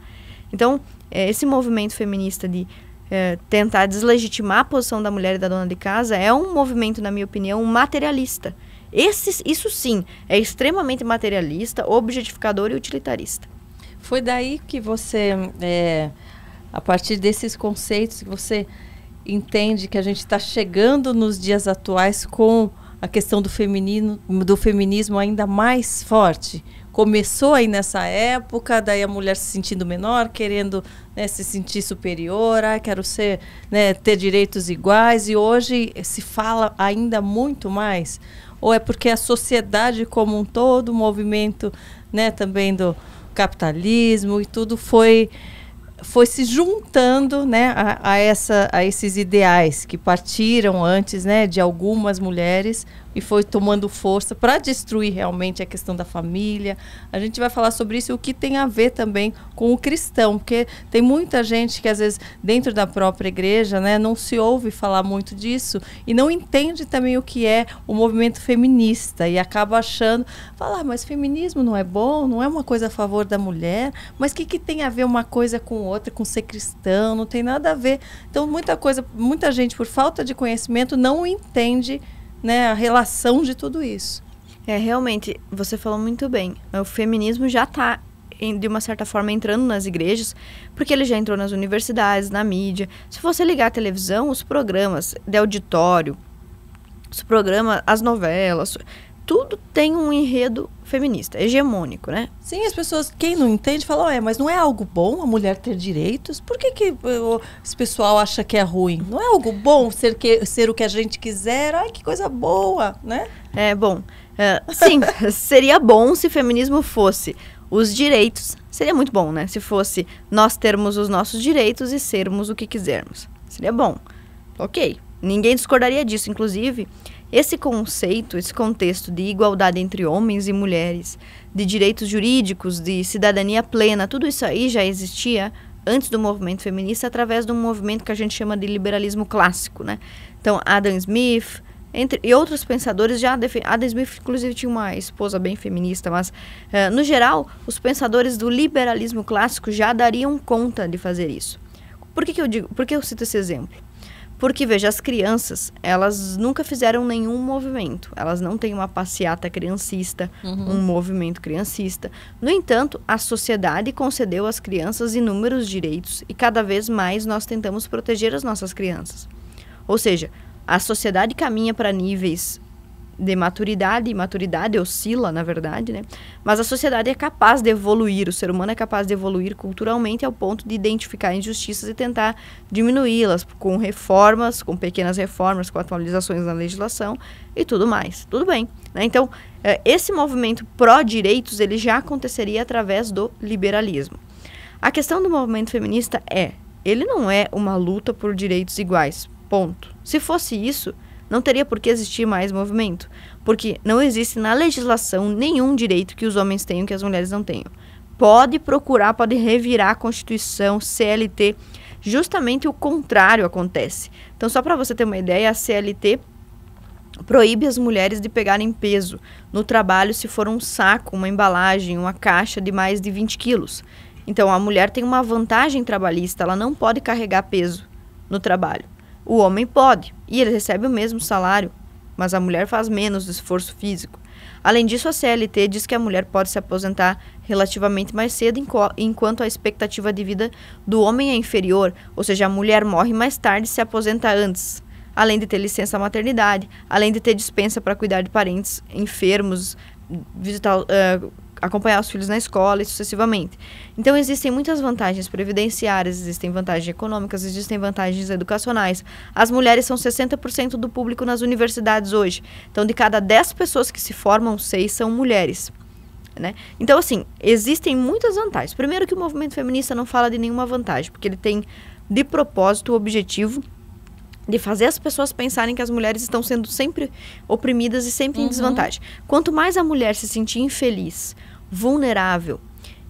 Então, é, esse movimento feminista de é, tentar deslegitimar a posição da mulher e da dona de casa é um movimento, na minha opinião, materialista. Esse, isso sim é extremamente materialista, objetificador e utilitarista. Foi daí que você, é, a partir desses conceitos, que você entende que a gente está chegando nos dias atuais com a questão do feminino, do feminismo ainda mais forte. Começou aí nessa época, daí a mulher se sentindo menor, querendo né, se sentir superior, ah, quero ser, né, ter direitos iguais, e hoje se fala ainda muito mais. Ou é porque a sociedade como um todo, o movimento né, também do capitalismo e tudo foi foi se juntando né, a, a, essa, a esses ideais que partiram antes né, de algumas mulheres e foi tomando força para destruir realmente a questão da família. A gente vai falar sobre isso e o que tem a ver também com o cristão, porque tem muita gente que às vezes dentro da própria igreja, né, não se ouve falar muito disso e não entende também o que é o movimento feminista e acaba achando, falar, ah, mas feminismo não é bom, não é uma coisa a favor da mulher, mas o que, que tem a ver uma coisa com outra, com ser cristão, não tem nada a ver. Então muita coisa, muita gente por falta de conhecimento não entende né, a relação de tudo isso. É, realmente, você falou muito bem. O feminismo já está de uma certa forma entrando nas igrejas, porque ele já entrou nas universidades, na mídia. Se você ligar a televisão, os programas de auditório, os programas, as novelas, tudo tem um enredo feminista, hegemônico, né? Sim, as pessoas, quem não entende, fala, é, mas não é algo bom a mulher ter direitos? Por que, que eu, eh, esse pessoal acha que é ruim? Não é algo bom ser, que, ser o que a gente quiser? Ai, que coisa boa, né? É, bom, é, sim, [LAUGHS] seria bom se feminismo fosse os direitos, seria muito bom, né? Se fosse nós termos os nossos direitos e sermos o que quisermos. Seria bom. Ok, ninguém discordaria disso, inclusive... Esse conceito, esse contexto de igualdade entre homens e mulheres, de direitos jurídicos, de cidadania plena, tudo isso aí já existia antes do movimento feminista através de um movimento que a gente chama de liberalismo clássico, né? Então, Adam Smith entre, e outros pensadores já Adam Smith inclusive tinha uma esposa bem feminista, mas uh, no geral os pensadores do liberalismo clássico já dariam conta de fazer isso. Por que, que eu digo? Por que eu cito esse exemplo? Porque, veja, as crianças, elas nunca fizeram nenhum movimento. Elas não têm uma passeata criancista, uhum. um movimento criancista. No entanto, a sociedade concedeu às crianças inúmeros direitos e cada vez mais nós tentamos proteger as nossas crianças. Ou seja, a sociedade caminha para níveis de maturidade, e maturidade oscila, na verdade, né? Mas a sociedade é capaz de evoluir, o ser humano é capaz de evoluir culturalmente ao ponto de identificar injustiças e tentar diminuí-las com reformas, com pequenas reformas, com atualizações na legislação e tudo mais. Tudo bem. Né? Então, eh, esse movimento pró-direitos, ele já aconteceria através do liberalismo. A questão do movimento feminista é, ele não é uma luta por direitos iguais, ponto. Se fosse isso, não teria por que existir mais movimento, porque não existe na legislação nenhum direito que os homens tenham que as mulheres não tenham. Pode procurar, pode revirar a Constituição, CLT, justamente o contrário acontece. Então, só para você ter uma ideia, a CLT proíbe as mulheres de pegarem peso no trabalho se for um saco, uma embalagem, uma caixa de mais de 20 quilos. Então, a mulher tem uma vantagem trabalhista, ela não pode carregar peso no trabalho. O homem pode, e ele recebe o mesmo salário, mas a mulher faz menos esforço físico. Além disso, a CLT diz que a mulher pode se aposentar relativamente mais cedo, enquanto a expectativa de vida do homem é inferior, ou seja, a mulher morre mais tarde e se aposenta antes. Além de ter licença maternidade, além de ter dispensa para cuidar de parentes enfermos, visitar. Uh, acompanhar os filhos na escola e sucessivamente. Então, existem muitas vantagens previdenciárias, existem vantagens econômicas, existem vantagens educacionais. As mulheres são 60% do público nas universidades hoje. Então, de cada 10 pessoas que se formam, 6 são mulheres. Né? Então, assim, existem muitas vantagens. Primeiro, que o movimento feminista não fala de nenhuma vantagem, porque ele tem de propósito o objetivo de fazer as pessoas pensarem que as mulheres estão sendo sempre oprimidas e sempre uhum. em desvantagem. Quanto mais a mulher se sentir infeliz, vulnerável,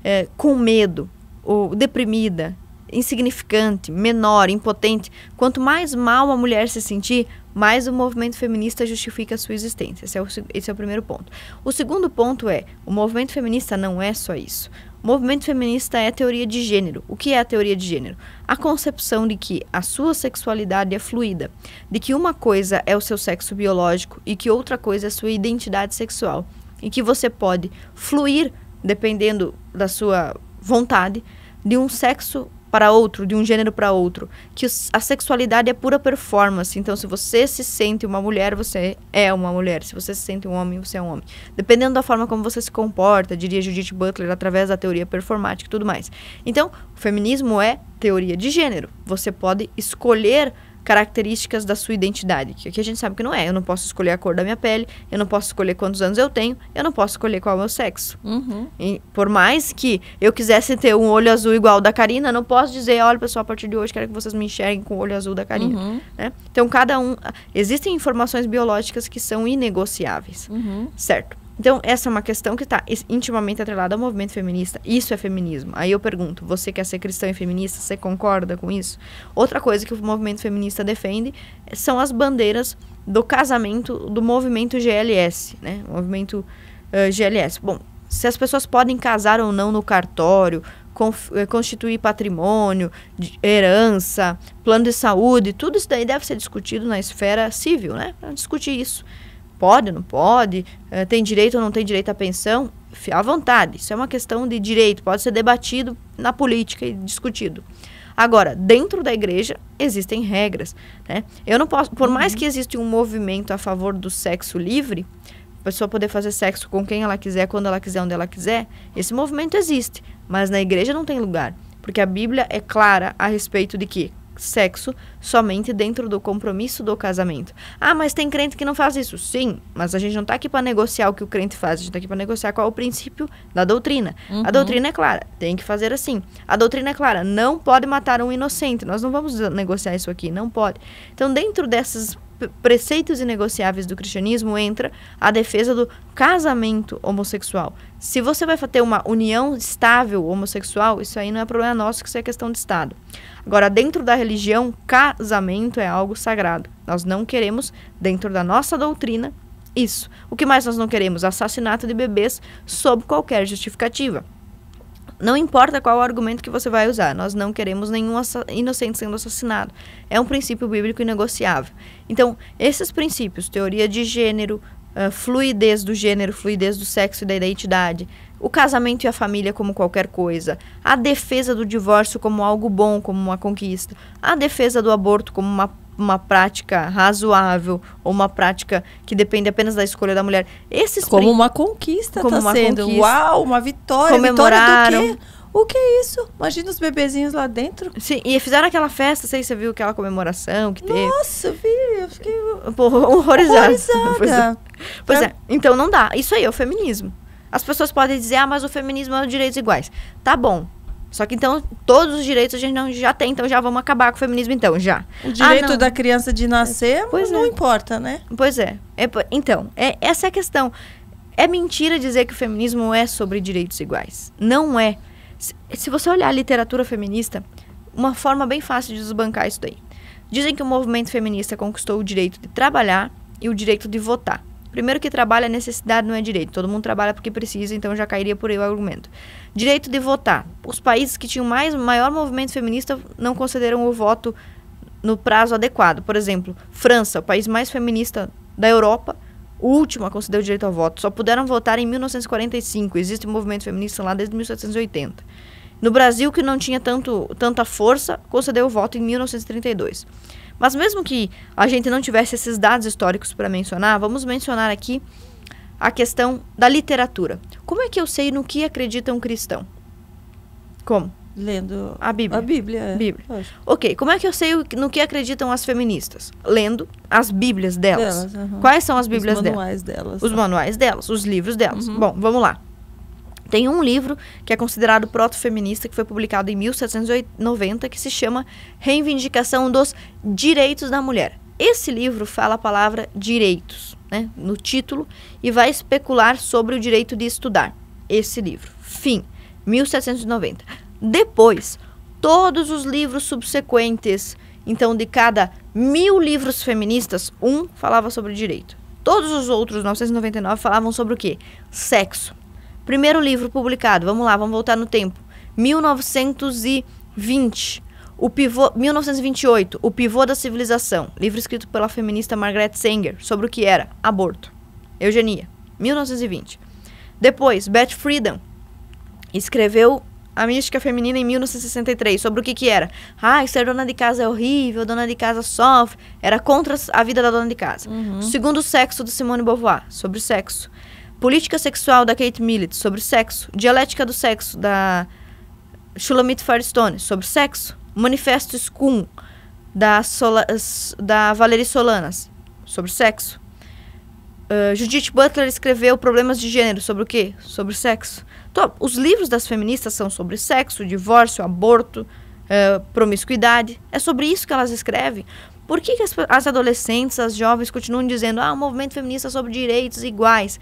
é, com medo, ou deprimida, insignificante, menor, impotente, quanto mais mal a mulher se sentir, mais o movimento feminista justifica a sua existência. Esse é, o, esse é o primeiro ponto. O segundo ponto é: o movimento feminista não é só isso. O movimento feminista é teoria de gênero. O que é a teoria de gênero? A concepção de que a sua sexualidade é fluida, de que uma coisa é o seu sexo biológico e que outra coisa é a sua identidade sexual em que você pode fluir, dependendo da sua vontade, de um sexo para outro, de um gênero para outro, que a sexualidade é pura performance. Então, se você se sente uma mulher, você é uma mulher. Se você se sente um homem, você é um homem. Dependendo da forma como você se comporta, diria Judith Butler através da teoria performática e tudo mais. Então, o feminismo é teoria de gênero. Você pode escolher características da sua identidade, que aqui a gente sabe que não é. Eu não posso escolher a cor da minha pele, eu não posso escolher quantos anos eu tenho, eu não posso escolher qual é o meu sexo. Uhum. E por mais que eu quisesse ter um olho azul igual da Karina, não posso dizer, olha pessoal, a partir de hoje quero que vocês me enxerguem com o olho azul da Karina. Uhum. Né? Então, cada um. Existem informações biológicas que são inegociáveis, uhum. certo? Então, essa é uma questão que está intimamente atrelada ao movimento feminista. Isso é feminismo. Aí eu pergunto, você quer ser cristão e feminista, você concorda com isso? Outra coisa que o movimento feminista defende são as bandeiras do casamento do movimento GLS, né? Movimento uh, eh, GLS. Bom, se as pessoas podem casar ou não no cartório, eh, constituir patrimônio, herança, plano de saúde, tudo isso daí deve ser discutido na esfera civil, né? Discutir isso pode, não pode, eh, tem direito ou não tem direito à pensão, à vontade. Isso é uma questão de direito, pode ser debatido na política e discutido. Agora, dentro da igreja existem regras, né? Eu não posso, por mais que exista um movimento a favor do sexo livre, a pessoa poder fazer sexo com quem ela quiser, quando ela quiser, onde ela quiser, esse movimento existe, mas na igreja não tem lugar, porque a Bíblia é clara a respeito de que sexo somente dentro do compromisso do casamento. Ah, mas tem crente que não faz isso. Sim, mas a gente não está aqui para negociar o que o crente faz, a gente está aqui para negociar qual é o princípio da doutrina. Uhum. A doutrina é clara, tem que fazer assim. A doutrina é clara, não pode matar um inocente. Nós não vamos negociar isso aqui, não pode. Então, dentro dessas preceitos inegociáveis do cristianismo entra a defesa do casamento homossexual. Se você vai ter uma união estável homossexual, isso aí não é problema nosso, que isso é questão de Estado. Agora, dentro da religião, casamento é algo sagrado. Nós não queremos, dentro da nossa doutrina, isso. O que mais nós não queremos? Assassinato de bebês sob qualquer justificativa. Não importa qual argumento que você vai usar, nós não queremos nenhum inocente sendo assassinado. É um princípio bíblico inegociável. Então, esses princípios, teoria de gênero, uh, fluidez do gênero, fluidez do sexo e da identidade, o casamento e a família como qualquer coisa, a defesa do divórcio como algo bom, como uma conquista, a defesa do aborto como uma, uma prática razoável ou uma prática que depende apenas da escolha da mulher. Esses como uma conquista, tá como tá uma sendo. Conquista. Uau, uma vitória. Comemoraram. Vitória o que é isso? Imagina os bebezinhos lá dentro. Sim, e fizeram aquela festa, sei se você viu aquela comemoração que teve. Nossa, vi, eu fiquei Pô, [LAUGHS] horrorizada. horrorizada. Pois, é. Tá. pois é. então não dá. Isso aí é o feminismo. As pessoas podem dizer, ah, mas o feminismo é direitos iguais. Tá bom. Só que então todos os direitos a gente não já tem, então já vamos acabar com o feminismo então, já. O ah, direito ah, da criança de nascer, pois não é. importa, né? Pois é. é então, é, essa é a questão. É mentira dizer que o feminismo é sobre direitos iguais. Não é. Se, se você olhar a literatura feminista, uma forma bem fácil de desbancar isso daí. Dizem que o movimento feminista conquistou o direito de trabalhar e o direito de votar. Primeiro que trabalha é necessidade, não é direito. Todo mundo trabalha porque precisa, então já cairia por aí o argumento. Direito de votar. Os países que tinham mais maior movimento feminista não concederam o voto no prazo adequado. Por exemplo, França, o país mais feminista da Europa, o último a conceder o direito ao voto. Só puderam votar em 1945. Existe um movimento feminista lá desde 1780. No Brasil, que não tinha tanto, tanta força, concedeu o voto em 1932. Mas mesmo que a gente não tivesse esses dados históricos para mencionar, vamos mencionar aqui a questão da literatura. Como é que eu sei no que acredita um cristão? Como? Lendo a Bíblia. A Bíblia, é. Bíblia. Ok, como é que eu sei no que acreditam as feministas? Lendo as Bíblias delas. delas Quais são as Bíblias delas? Os manuais delas. delas. Os manuais delas, os livros delas. Uhum. Bom, vamos lá. Tem um livro que é considerado proto-feminista, que foi publicado em 1790, que se chama Reivindicação dos Direitos da Mulher. Esse livro fala a palavra direitos né, no título e vai especular sobre o direito de estudar. Esse livro. Fim, 1790. Depois, todos os livros subsequentes. Então, de cada mil livros feministas, um falava sobre direito. Todos os outros, 999, falavam sobre o quê? Sexo Primeiro livro publicado, vamos lá, vamos voltar no tempo. 1920. O pivô, 1928, O Pivô da Civilização, livro escrito pela feminista Margaret Sanger, sobre o que era aborto. Eugenia, 1920. Depois, Beth Friedan escreveu A Mística Feminina em 1963, sobre o que, que era. Ah, ser é dona de casa é horrível, dona de casa sofre. Era contra a vida da dona de casa. Uhum. Segundo Sexo, de Simone Beauvoir, sobre o sexo. Política Sexual, da Kate Millett, sobre sexo. Dialética do Sexo, da Shulamit Firestone, sobre sexo. Manifesto Scum, da, da Valerie Solanas, sobre sexo. Uh, Judith Butler escreveu Problemas de Gênero, sobre o quê? Sobre sexo. Então, os livros das feministas são sobre sexo, divórcio, aborto, uh, promiscuidade. É sobre isso que elas escrevem. Por que, que as, as adolescentes, as jovens continuam dizendo ah, o movimento feminista é sobre direitos iguais?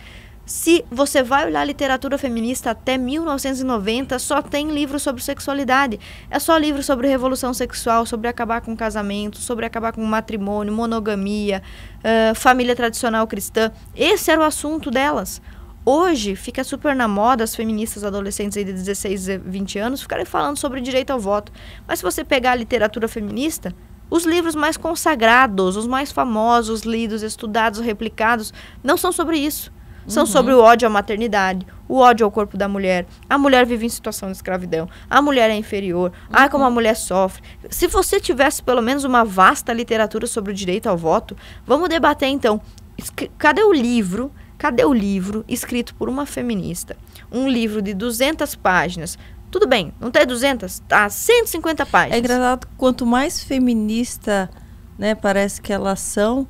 Se você vai olhar literatura feminista até 1990, só tem livro sobre sexualidade. É só livro sobre revolução sexual, sobre acabar com casamento, sobre acabar com matrimônio, monogamia, uh, família tradicional cristã. Esse era o assunto delas. Hoje fica super na moda as feministas adolescentes de 16 a 20 anos ficarem falando sobre direito ao voto. Mas se você pegar a literatura feminista, os livros mais consagrados, os mais famosos, lidos, estudados, replicados, não são sobre isso. São uhum. sobre o ódio à maternidade, o ódio ao corpo da mulher. A mulher vive em situação de escravidão. A mulher é inferior. Uhum. Ai, como a uhum. mulher sofre. Se você tivesse pelo menos uma vasta literatura sobre o direito ao voto, vamos debater então. Cadê o livro? Cadê o livro escrito por uma feminista? Um livro de 200 páginas. Tudo bem, não tem 200? Tá 150 tá páginas. É engraçado quanto mais feminista, né, parece que elas são,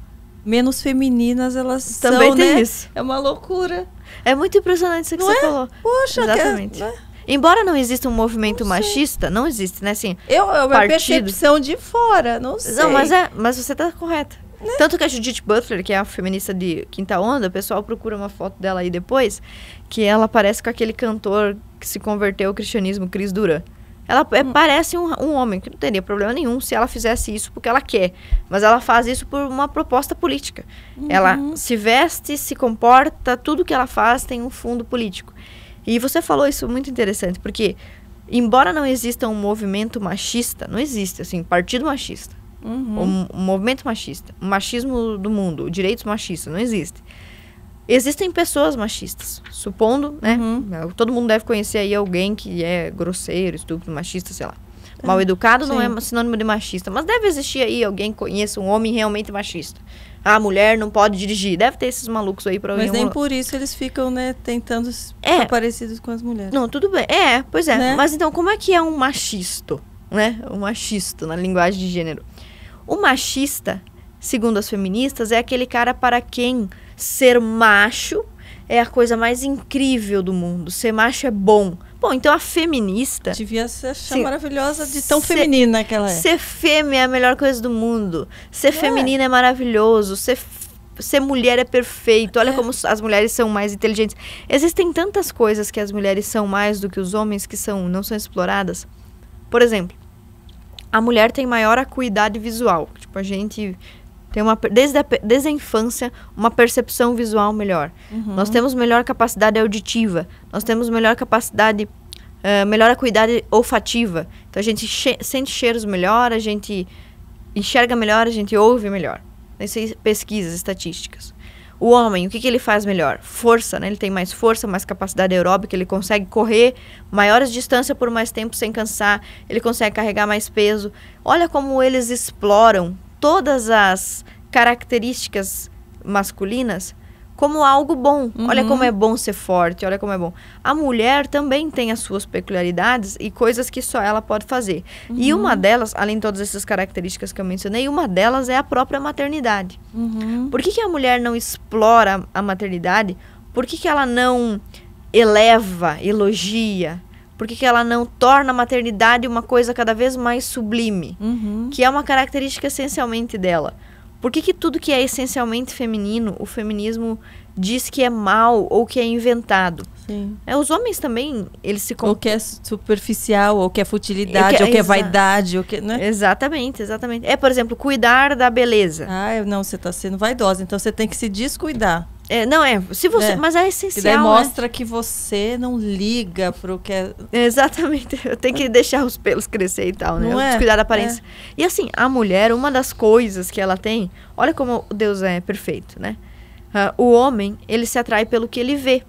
menos femininas elas Também são, tem né? isso. É uma loucura. É muito impressionante isso que não você é? falou. Poxa, é, Exatamente. É, Embora não exista um movimento machista, não existe, né? Assim, eu, é a partido. percepção de fora, não sei. Não, mas é, mas você tá correta. Né? Tanto que a Judith Butler, que é a feminista de quinta onda, o pessoal procura uma foto dela aí depois, que ela parece com aquele cantor que se converteu ao cristianismo, Chris Duran. Ela é, parece um, um, homem, que não teria problema nenhum se ela fizesse isso porque ela quer. Mas ela faz isso por uma proposta política. Uhum. Ela se veste, se comporta, tudo que ela faz tem um fundo político. E você falou isso muito interessante, porque embora não exista um movimento machista, não existe, assim, partido machista. Uhum. Um, um movimento machista. O machismo do mundo, direitos machistas, não existe. Existem pessoas machistas, supondo, né? Uhum. É, todo mundo deve conhecer aí alguém que é grosseiro, estúpido, machista, sei lá. Tá. Mal educado Sim. não é sinônimo de machista, mas deve existir aí alguém que conheça um homem realmente machista. A mulher não pode dirigir. Deve ter esses malucos aí pra Mas nem uma... por isso eles ficam, né, tentando é. ficar parecidos com as mulheres. Não, tudo bem. É, pois é. Né? Mas então, como é que é um machisto? Né? Um machista na linguagem de gênero. O machista, segundo as feministas, é aquele cara para quem ser macho é a coisa mais incrível do mundo. Ser macho é bom. Bom, então a feminista. Devia se achar se, maravilhosa de tão ser, feminina que ela é. Ser fêmea é a melhor coisa do mundo. Ser é. feminina é maravilhoso. Ser, ser mulher é perfeito. Olha é. como as mulheres são mais inteligentes. Existem tantas coisas que as mulheres são mais do que os homens que são não são exploradas. Por exemplo, a mulher tem maior acuidade visual. Tipo, a gente tem uma desde a, desde a infância uma percepção visual melhor. Uhum. Nós temos melhor capacidade auditiva, nós temos melhor capacidade uh, melhor acuidade olfativa. Então a gente che sente cheiros melhor, a gente enxerga melhor, a gente ouve melhor. Isso é pesquisas estatísticas. O homem, o que, que ele faz melhor? Força, né? Ele tem mais força, mais capacidade aeróbica, ele consegue correr maiores distâncias por mais tempo sem cansar, ele consegue carregar mais peso. Olha como eles exploram todas as características masculinas como algo bom. Uhum. Olha como uhum. é bom ser forte, olha como é bom. A mulher também tem as suas peculiaridades e coisas que só ela pode fazer. Uhum. E uma delas, além de todas essas características que eu mencionei, uma delas é a própria maternidade. Uhum. Por que, que a mulher não explora a maternidade? Por que, que ela não eleva, elogia, por que, que ela não torna a maternidade uma coisa cada vez mais sublime? Uhum. Que é uma característica essencialmente dela. Por que, que tudo que é essencialmente feminino, o feminismo diz que é mal ou que é inventado? Sim. É, os homens também, eles se... Comp... Ou que é superficial, ou que é futilidade, que é, ou que é vaidade, ou que... Né? Exatamente, exatamente. É, por exemplo, cuidar da beleza. Ah, não, você está sendo vaidosa, então você tem que se descuidar. É, não, é. Se você, é. Mas é essencial. Que daí né? mostra né? que você não liga pro que é. Exatamente. [LAUGHS] Eu tenho que deixar os pelos crescer e tal, né? Não é? Cuidar da é. aparência. É. E assim, a mulher, uma das coisas que ela tem, olha como Deus é perfeito, né? Uh, o homem, ele se atrai pelo que ele vê.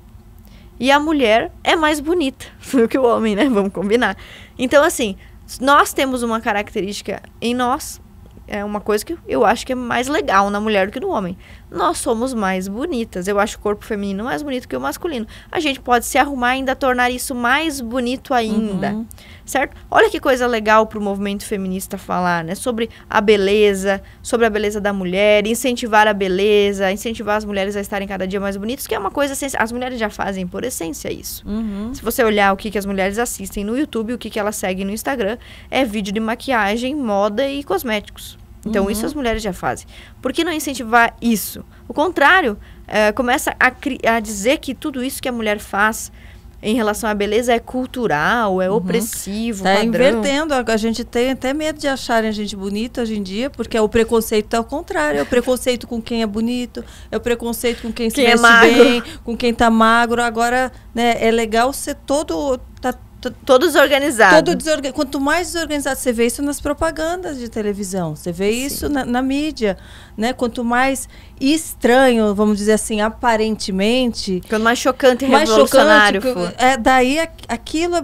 E a mulher é mais bonita [LAUGHS] do que o homem, né? Vamos combinar. Então, assim, nós temos uma característica em nós, é uma coisa que eu acho que é mais legal na mulher do que no homem nós somos mais bonitas. Eu acho o corpo feminino mais bonito que o masculino. A gente pode se arrumar e ainda tornar isso mais bonito ainda. Uhum. Certo? Olha que coisa legal para o movimento feminista falar, né? Sobre a beleza, sobre a beleza da mulher, incentivar a beleza, incentivar as mulheres a estarem cada dia mais bonitas, que é uma coisa essencial. As mulheres já fazem, por essência, isso. Uhum. Se você olhar o que, que as mulheres assistem no YouTube, o que, que elas seguem no Instagram, é vídeo de maquiagem, moda e cosméticos. Então, uhum. isso as mulheres já fazem. Por que não incentivar isso? O contrário, é, começa a, a, dizer que tudo isso que a mulher faz em relação à beleza é cultural, é uhum. opressivo, tá invertendo. A, gente tem até medo de acharem a gente bonita hoje em dia, porque é o preconceito é o contrário. É o preconceito com quem é bonito, é o preconceito com quem, quem se é magro. bem, com quem tá magro. Agora, né, é legal ser todo... Tá Todos organizados. Todo desorganizado. Quanto mais desorganizado você vê isso nas propagandas de televisão, você vê Sim. isso na, na, mídia, né? Quanto mais estranho, vamos dizer assim, aparentemente. Quanto mais chocante e mais revolucionário chocante, for. É, daí aquilo. É,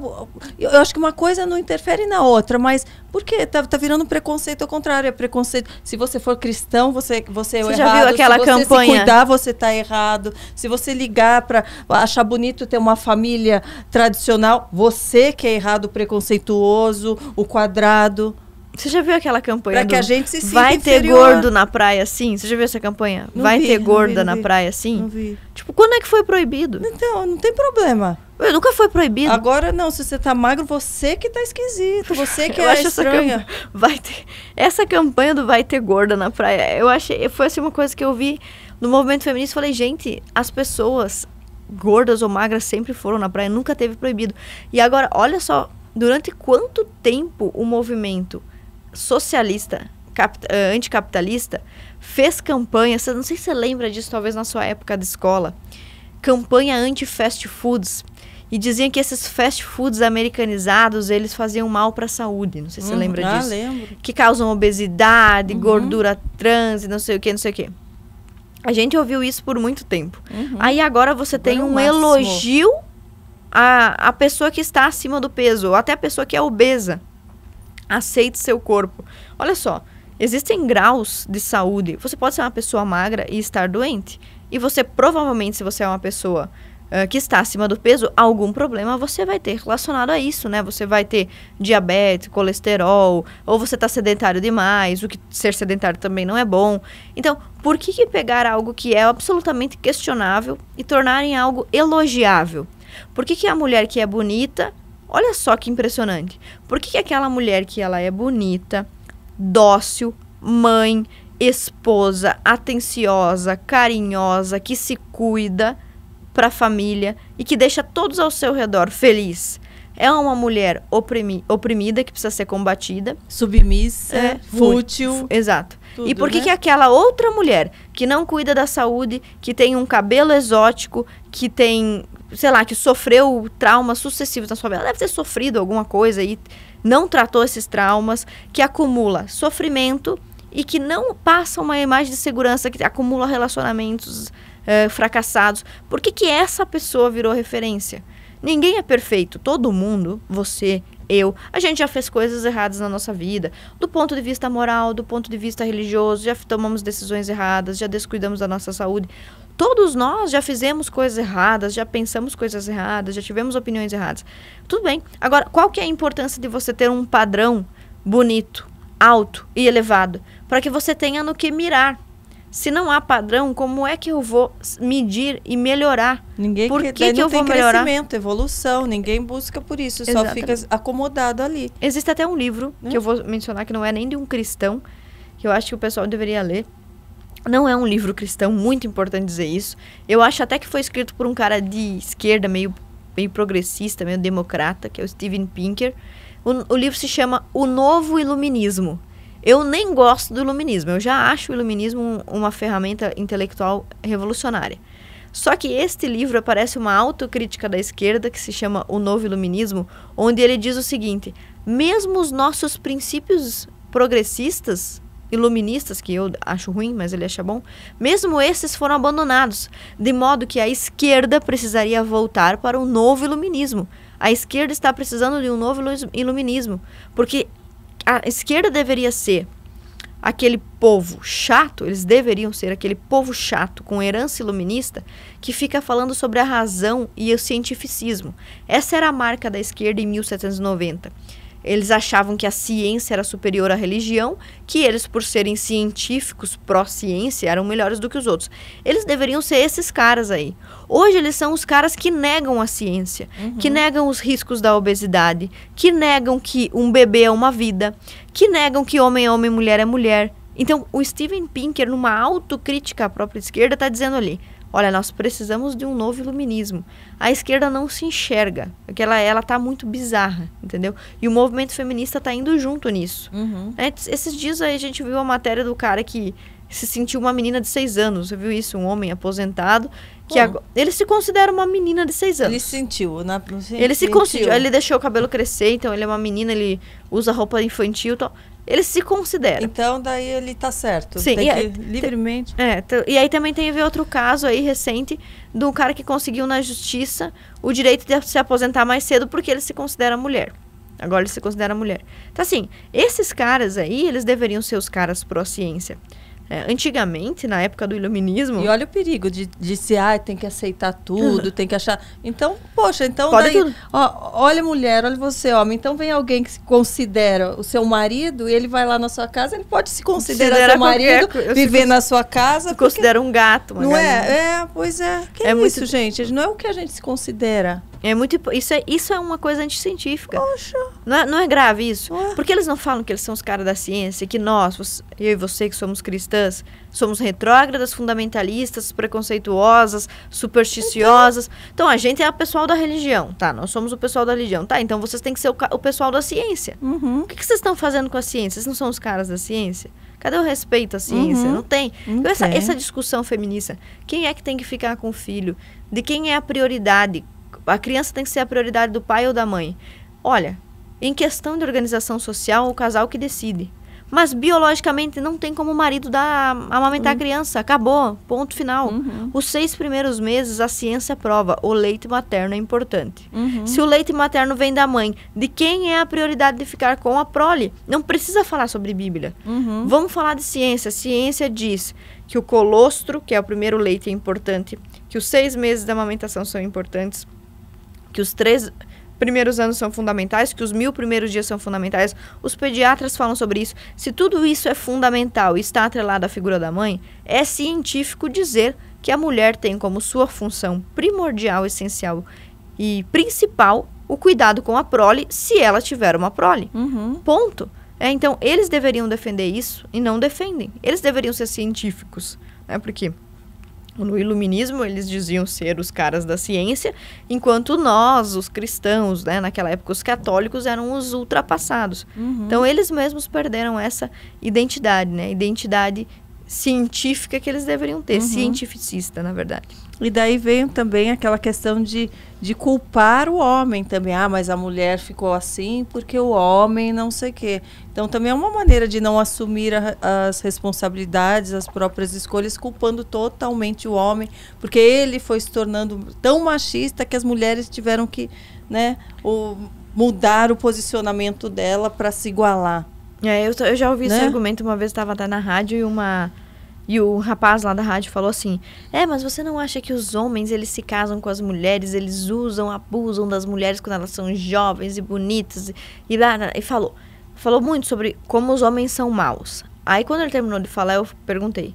eu acho que uma coisa não interfere na outra, mas por que? Tá, tá virando preconceito ao contrário. É preconceito. Se você for cristão, você, você, é você errado. Você já Viu aquela se você campanha? se cuidar, você tá errado. Se você ligar para achar bonito ter uma família tradicional, você que é errado, preconceituoso, o quadrado. Você já viu aquela campanha? Pra que a gente se sinta Vai inferior. ter gordo na praia sim? Você já viu essa campanha? Não vai vi, ter gorda vi, na vi, praia sim? Tipo, quando é que foi proibido? Então, não tem problema. Eu nunca foi proibido. Agora não, se você tá magro, você que tá esquisito, você [LAUGHS] que eu é acho estranha. Essa [LAUGHS] vai ter essa campanha do vai ter gorda na praia. Eu achei, foi assim uma coisa que eu vi no movimento feminista, falei, gente, as pessoas gordas ou magras sempre foram na praia, nunca teve proibido. E agora, olha só, durante quanto tempo o movimento socialista, eh, anticapitalista, fez campanha, não sei se você lembra disso, talvez na sua época de escola, campanha anti-fast foods. E diziam que esses fast foods americanizados, eles faziam mal para a saúde. Não sei se você uhum. lembra ah, disso. lembro. Que causam obesidade, uhum. gordura trans e não sei o que, não sei o que. A gente ouviu isso por muito tempo. Uhum. Aí agora você tem um máximo. elogio à, à pessoa que está acima do peso, ou até a pessoa que é obesa. Aceite seu corpo. Olha só, existem graus de saúde. Você pode ser uma pessoa magra e estar doente. E você provavelmente, se você é uma pessoa uh, que está acima do peso, algum problema você vai ter relacionado a isso, né? Você vai ter diabetes, colesterol, ou você está sedentário demais, o que ser sedentário também não é bom. Então, por que, que pegar algo que é absolutamente questionável e tornar em algo elogiável? Por que, que a mulher que é bonita Olha só que impressionante. Por que, que aquela mulher que ela é bonita, dócil, mãe, esposa, atenciosa, carinhosa, que se cuida para a família e que deixa todos ao seu redor feliz. É uma mulher oprimi oprimida que precisa ser combatida. Submissa, é, fútil. Exato. Tudo, e por que, né? que aquela outra mulher que não cuida da saúde, que tem um cabelo exótico, que tem, sei lá, que sofreu traumas sucessivos na sua vida. Ela deve ter sofrido alguma coisa e não tratou esses traumas, que acumula sofrimento e que não passa uma imagem de segurança, que acumula relacionamentos eh, fracassados. Por que, que essa pessoa virou referência? Ninguém é perfeito. Todo mundo, você, eu. A gente já fez coisas erradas na nossa vida, do ponto de vista moral, do ponto de vista religioso, já tomamos decisões erradas, já descuidamos da nossa saúde. Todos nós já fizemos coisas erradas, já pensamos coisas erradas, já tivemos opiniões erradas. Tudo bem. Agora, qual que é a importância de você ter um padrão bonito, alto e elevado, para que você tenha no que mirar? Se não há padrão, como é que eu vou medir e melhorar? Ninguém por que, que, eu vou melhorar? crescimento, evolução, ninguém busca por isso, Exatamente. só fica acomodado ali. Existe até um livro que né? eu vou mencionar que não é nem de um cristão, que eu acho que o pessoal deveria ler. Não é um livro cristão, muito importante dizer isso. Eu acho até que foi escrito por um cara de esquerda, meio, meio progressista, meio democrata, que é o Steven Pinker. o, o livro se chama O Novo Iluminismo. Eu nem gosto do iluminismo, eu já acho o iluminismo uma ferramenta intelectual revolucionária. Só que este livro aparece uma autocrítica da esquerda que se chama O Novo Iluminismo, onde ele diz o seguinte: mesmo os nossos princípios progressistas, iluministas, que eu acho ruim, mas ele acha bom, mesmo esses foram abandonados, de modo que a esquerda precisaria voltar para o novo iluminismo. A esquerda está precisando de um novo iluminismo, porque a esquerda deveria ser aquele povo chato, eles deveriam ser aquele povo chato com herança iluminista que fica falando sobre a razão e o cientificismo. Essa era a marca da esquerda em 1790. Eles achavam que a ciência era superior à religião, que eles, por serem científicos pró-ciência, eram melhores do que os outros. Eles deveriam ser esses caras aí. Hoje eles são os caras que negam a ciência, uhum. que negam os riscos da obesidade, que negam que um bebê é uma vida, que negam que homem é homem, mulher é mulher. Então, o Steven Pinker, numa autocrítica à própria esquerda, está dizendo ali: Olha, nós precisamos de um novo iluminismo. A esquerda não se enxerga, porque ela ela tá muito bizarra, entendeu? E o movimento feminista tá indo junto nisso. Uhum. É, esses dias aí a gente viu a matéria do cara que se sentiu uma menina de seis anos. Você viu isso? Um homem aposentado que hum. agora, ele se considera uma menina de seis anos. Ele sentiu, né? Ele se sentiu. Ele deixou o cabelo crescer, então ele é uma menina, ele usa roupa infantil, tal. Então ele se considera. Então, daí ele está certo. Sim, tem e, que, livremente. É, e aí também ver outro caso aí recente do cara que conseguiu na justiça o direito de se aposentar mais cedo porque ele se considera mulher. Agora ele se considera mulher. Então, assim, esses caras aí, eles deveriam ser os caras pró-ciência. É, antigamente, na época do iluminismo. E olha o perigo de, de se, ah, tem que aceitar tudo, [LAUGHS] tem que achar. Então, poxa, então Pode daí, Ó, olha mulher, olha você, homem. Então vem alguém que se considera o seu marido e ele vai lá na sua casa, ele pode se considerar considera seu marido, qualquer, viver se, na sua casa. Se considera um gato, Não é? galinha. é? É, pois é. Que é, é isso, gente? Não é o que a gente se considera. É muito, isso, é, isso é uma coisa anticientífica. Poxa. Não é, não é grave isso? Ué. Porque eles não falam que eles são os caras da ciência, que nós, eu e você que somos cristãs, somos retrógradas, fundamentalistas, preconceituosas, supersticiosas. Então, então a gente é o pessoal da religião, tá? Nós somos o pessoal da religião, tá? Então vocês têm que ser o, o pessoal da ciência. Uhum. O que, que vocês estão fazendo com a ciência? Vocês não são os caras da ciência? Cadê o respeito à ciência? Uhum. Não tem. então, essa, essa discussão feminista, quem é que tem que ficar com o filho? De quem é a prioridade? a criança tem que ser a prioridade do pai ou da mãe. Olha, em questão de organização social, o casal que decide. Mas biologicamente não tem como o marido dar, amamentar uhum. a criança. Acabou. Ponto final. Uhum. Os seis primeiros meses, a ciência prova, o leite materno é importante. Uhum. Se o leite materno vem da mãe, de quem é a prioridade de ficar com a prole? Não precisa falar sobre Bíblia. Uhum. Vamos falar de ciência. A ciência diz que o colostro, que é o primeiro leite, é importante, que os seis meses da amamentação são importantes, que os três primeiros anos são fundamentais, que os mil primeiros dias são fundamentais. Os pediatras falam sobre isso. Se tudo isso é fundamental e está atrelado à figura da mãe, é científico dizer que a mulher tem como sua função primordial, essencial e principal o cuidado com a prole, se ela tiver uma prole. Uhum. Ponto. É, então, eles deveriam defender isso e não defendem. Eles deveriam ser científicos, né? Porque no iluminismo, eles diziam ser os caras da ciência, enquanto nós, os cristãos, né, naquela época os católicos, eram os ultrapassados. Uhum. Então, eles mesmos perderam essa identidade, né? Identidade científica que eles deveriam ter, uhum. cientificista, na verdade. E daí veio também aquela questão de, de culpar o homem também. Ah, mas a mulher ficou assim porque o homem não sei o quê. Então também é uma maneira de não assumir a, as responsabilidades, as próprias escolhas, culpando totalmente o homem, porque ele foi se tornando tão machista que as mulheres tiveram que né, o, mudar o posicionamento dela para se igualar. É, eu, eu já ouvi né? esse argumento uma vez, estava até na rádio e uma e o rapaz lá da rádio falou assim: "É, mas você não acha que os homens eles se casam com as mulheres, eles usam, abusam das mulheres quando elas são jovens e bonitas e, lá, e falou, falou muito sobre como os homens são maus. Aí quando ele terminou de falar, eu perguntei: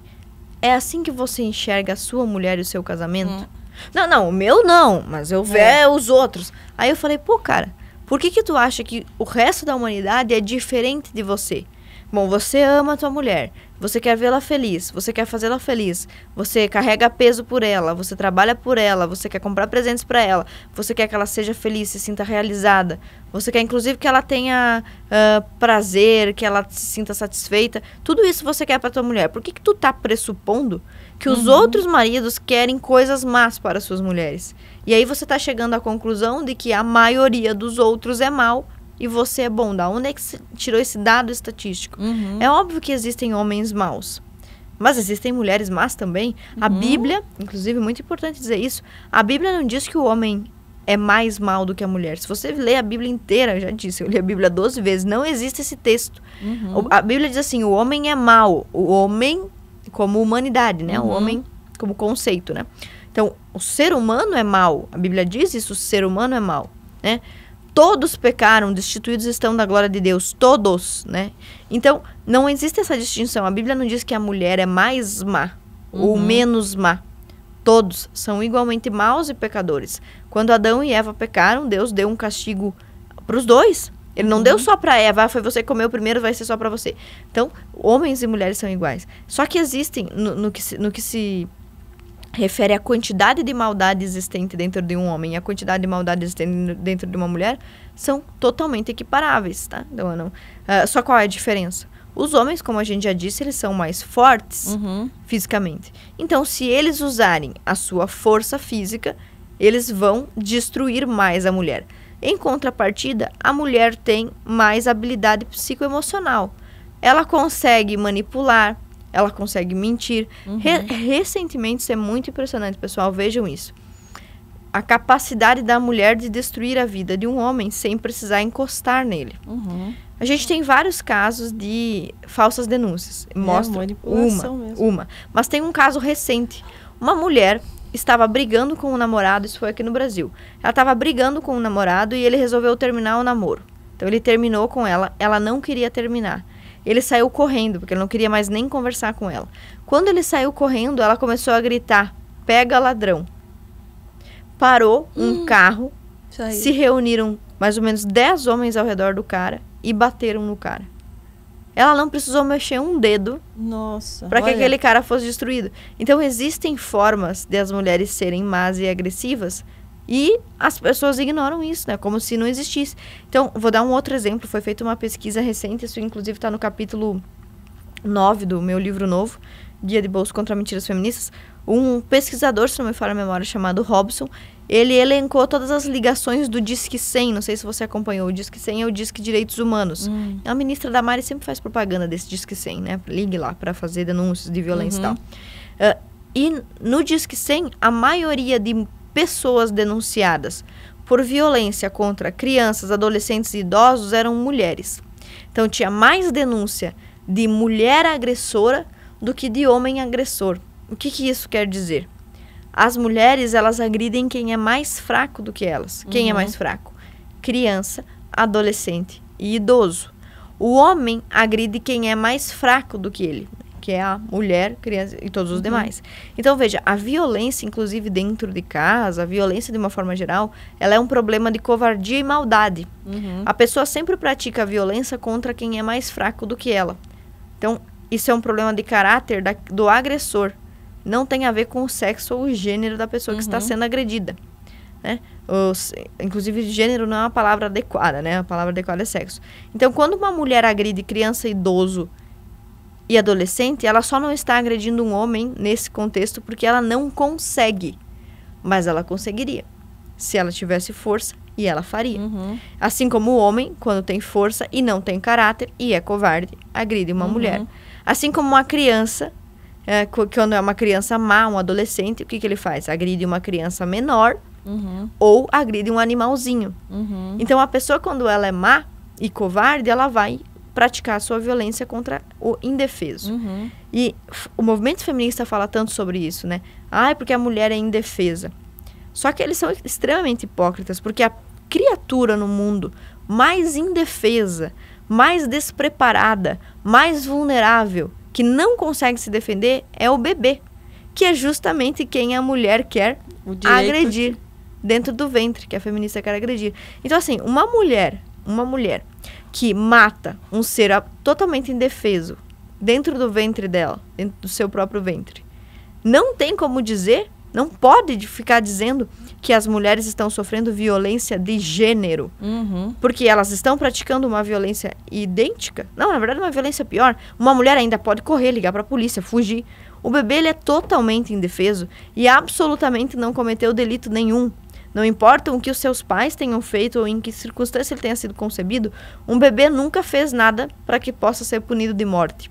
"É assim que você enxerga a sua mulher e o seu casamento?" Hum. Não, não, o meu não, mas eu é. vejo os outros. Aí eu falei: "Pô, cara, por que que tu acha que o resto da humanidade é diferente de você?" Bom, você ama a tua mulher, você quer vê-la feliz, você quer fazê-la feliz, você carrega peso por ela, você trabalha por ela, você quer comprar presentes para ela, você quer que ela seja feliz, se sinta realizada, você quer inclusive que ela tenha uh, prazer, que ela se sinta satisfeita. Tudo isso você quer para tua mulher. Por que, que tu tá pressupondo que os uhum. outros maridos querem coisas más para suas mulheres? E aí você tá chegando à conclusão de que a maioria dos outros é mal e você é bom. Da onde é que se tirou esse dado estatístico? Uhum. É óbvio que existem homens maus. Mas existem mulheres más também. Uhum. A Bíblia, inclusive, é muito importante dizer isso. A Bíblia não diz que o homem é mais mal do que a mulher. Se você lê a Bíblia inteira, eu já disse, eu li a Bíblia 12 vezes, não existe esse texto. Uhum. A Bíblia diz assim: o homem é mal. O homem, como humanidade, né? Uhum. O homem, como conceito, né? Então, o ser humano é mal. A Bíblia diz isso: o ser humano é mal, né? todos pecaram, destituídos estão da glória de Deus, todos, né? Então, não existe essa distinção. A Bíblia não diz que a mulher é mais má uhum. ou menos má. Todos são igualmente maus e pecadores. Quando Adão e Eva pecaram, Deus deu um castigo para os dois. Ele não uhum. deu só para Eva, ah, foi você que comeu primeiro, vai ser só para você. Então, homens e mulheres são iguais. Só que existem no, no, que, se, no que se refere à quantidade de maldade existente dentro de um homem e a quantidade de maldade existente dentro de uma mulher são totalmente equiparáveis, tá? Então, não, uh, só qual é a diferença? Os homens, como a gente já disse, eles são mais fortes uhum. fisicamente. Então, se eles usarem a sua força física, eles vão destruir mais a mulher. Em contrapartida, a mulher tem mais habilidade psicoemocional. Ela consegue manipular, ela consegue mentir. Uhum. Re recentemente, isso é muito impressionante, pessoal, vejam isso. A capacidade da mulher de destruir a vida de um homem sem precisar encostar nele. Uhum. A gente tem vários casos de falsas denúncias. É, Mostra é, uma, mesmo. uma. Mas tem um caso recente. Uma mulher estava brigando com o um namorado, isso foi aqui no Brasil. Ela estava brigando com o um namorado e ele resolveu terminar o namoro. Então ele terminou com ela, ela não queria terminar. Ele saiu correndo, porque ele não queria mais nem conversar com ela. Quando ele saiu correndo, ela começou a gritar: pega ladrão. Parou um hum, carro, se reuniram mais ou menos 10 homens ao redor do cara e bateram no cara. Ela não precisou mexer um dedo para que aquele cara fosse destruído. Então existem formas de as mulheres serem más e agressivas e as pessoas ignoram isso, né? Como se não existisse. Então, vou dar um outro exemplo. Foi feita uma pesquisa recente, isso inclusive está no capítulo 9 do meu livro novo, Dia de Bolso contra Mentiras Feministas. Um pesquisador, se não me falha a memória, chamado Robson, ele elencou todas as ligações do Disque 100, não sei se você acompanhou, o Disque 100 é o Disque Direitos Humanos. Hum. A ministra Damares sempre faz propaganda desse Disque 100, né? Ligue lá para fazer denúncias de violência uhum. e tal. Uh, e no Disque 100, a maioria de pessoas denunciadas por violência contra crianças, adolescentes e idosos eram mulheres. Então tinha mais denúncia de mulher agressora do que de homem agressor. O que, que isso quer dizer? As mulheres elas agridem quem é mais fraco do que elas. Quem é uhum. mais fraco? Criança, adolescente e idoso. O homem agride quem é mais fraco do que ele que é a mulher, criança e todos os uhum. demais. Então veja, a violência, inclusive dentro de casa, a violência de uma forma geral, ela é um problema de covardia e maldade. Uhum. A pessoa sempre pratica a violência contra quem é mais fraco do que ela. Então isso é um problema de caráter da, do agressor. Não tem a ver com o sexo ou o gênero da pessoa uhum. que está uhum. sendo agredida. Né? Os, inclusive, gênero não é uma palavra adequada, né? A palavra adequada é sexo. Então, quando uma mulher agride criança e idoso e adolescente, ela só não está agredindo um homem nesse contexto porque ela não consegue. Mas ela conseguiria. Se ela tivesse força, e ela faria. Uhum. Assim como o homem, quando tem força e não tem caráter e é covarde, agride uma uhum. mulher. Assim como uma criança, é, quando é uma criança má, um adolescente, o que, que ele faz? Agride uma criança menor uhum. ou agride um animalzinho. Uhum. Então a pessoa, quando ela é má e covarde, ela vai praticar sua violência contra o indefeso. Uhum. E o movimento feminista fala tanto sobre isso, né? Ah, é porque a mulher é indefesa. Só que eles são extremamente hipócritas, porque a criatura no mundo mais indefesa, mais despreparada, mais vulnerável, que não consegue se defender é o bebê, que é justamente quem a mulher quer agredir de... dentro do ventre, que a feminista quer agredir. Então assim, uma mulher, uma mulher que mata um ser totalmente indefeso dentro do ventre dela, dentro do seu próprio ventre. Não tem como dizer, não pode ficar dizendo que as mulheres estão sofrendo violência de gênero, uhum. porque elas estão praticando uma violência idêntica. Não, na verdade, uma violência pior. Uma mulher ainda pode correr, ligar para a polícia, fugir. O bebê ele é totalmente indefeso e absolutamente não cometeu delito nenhum. Não importa o que os seus pais tenham feito ou em que circunstância ele tenha sido concebido, um bebê nunca fez nada para que possa ser punido de morte.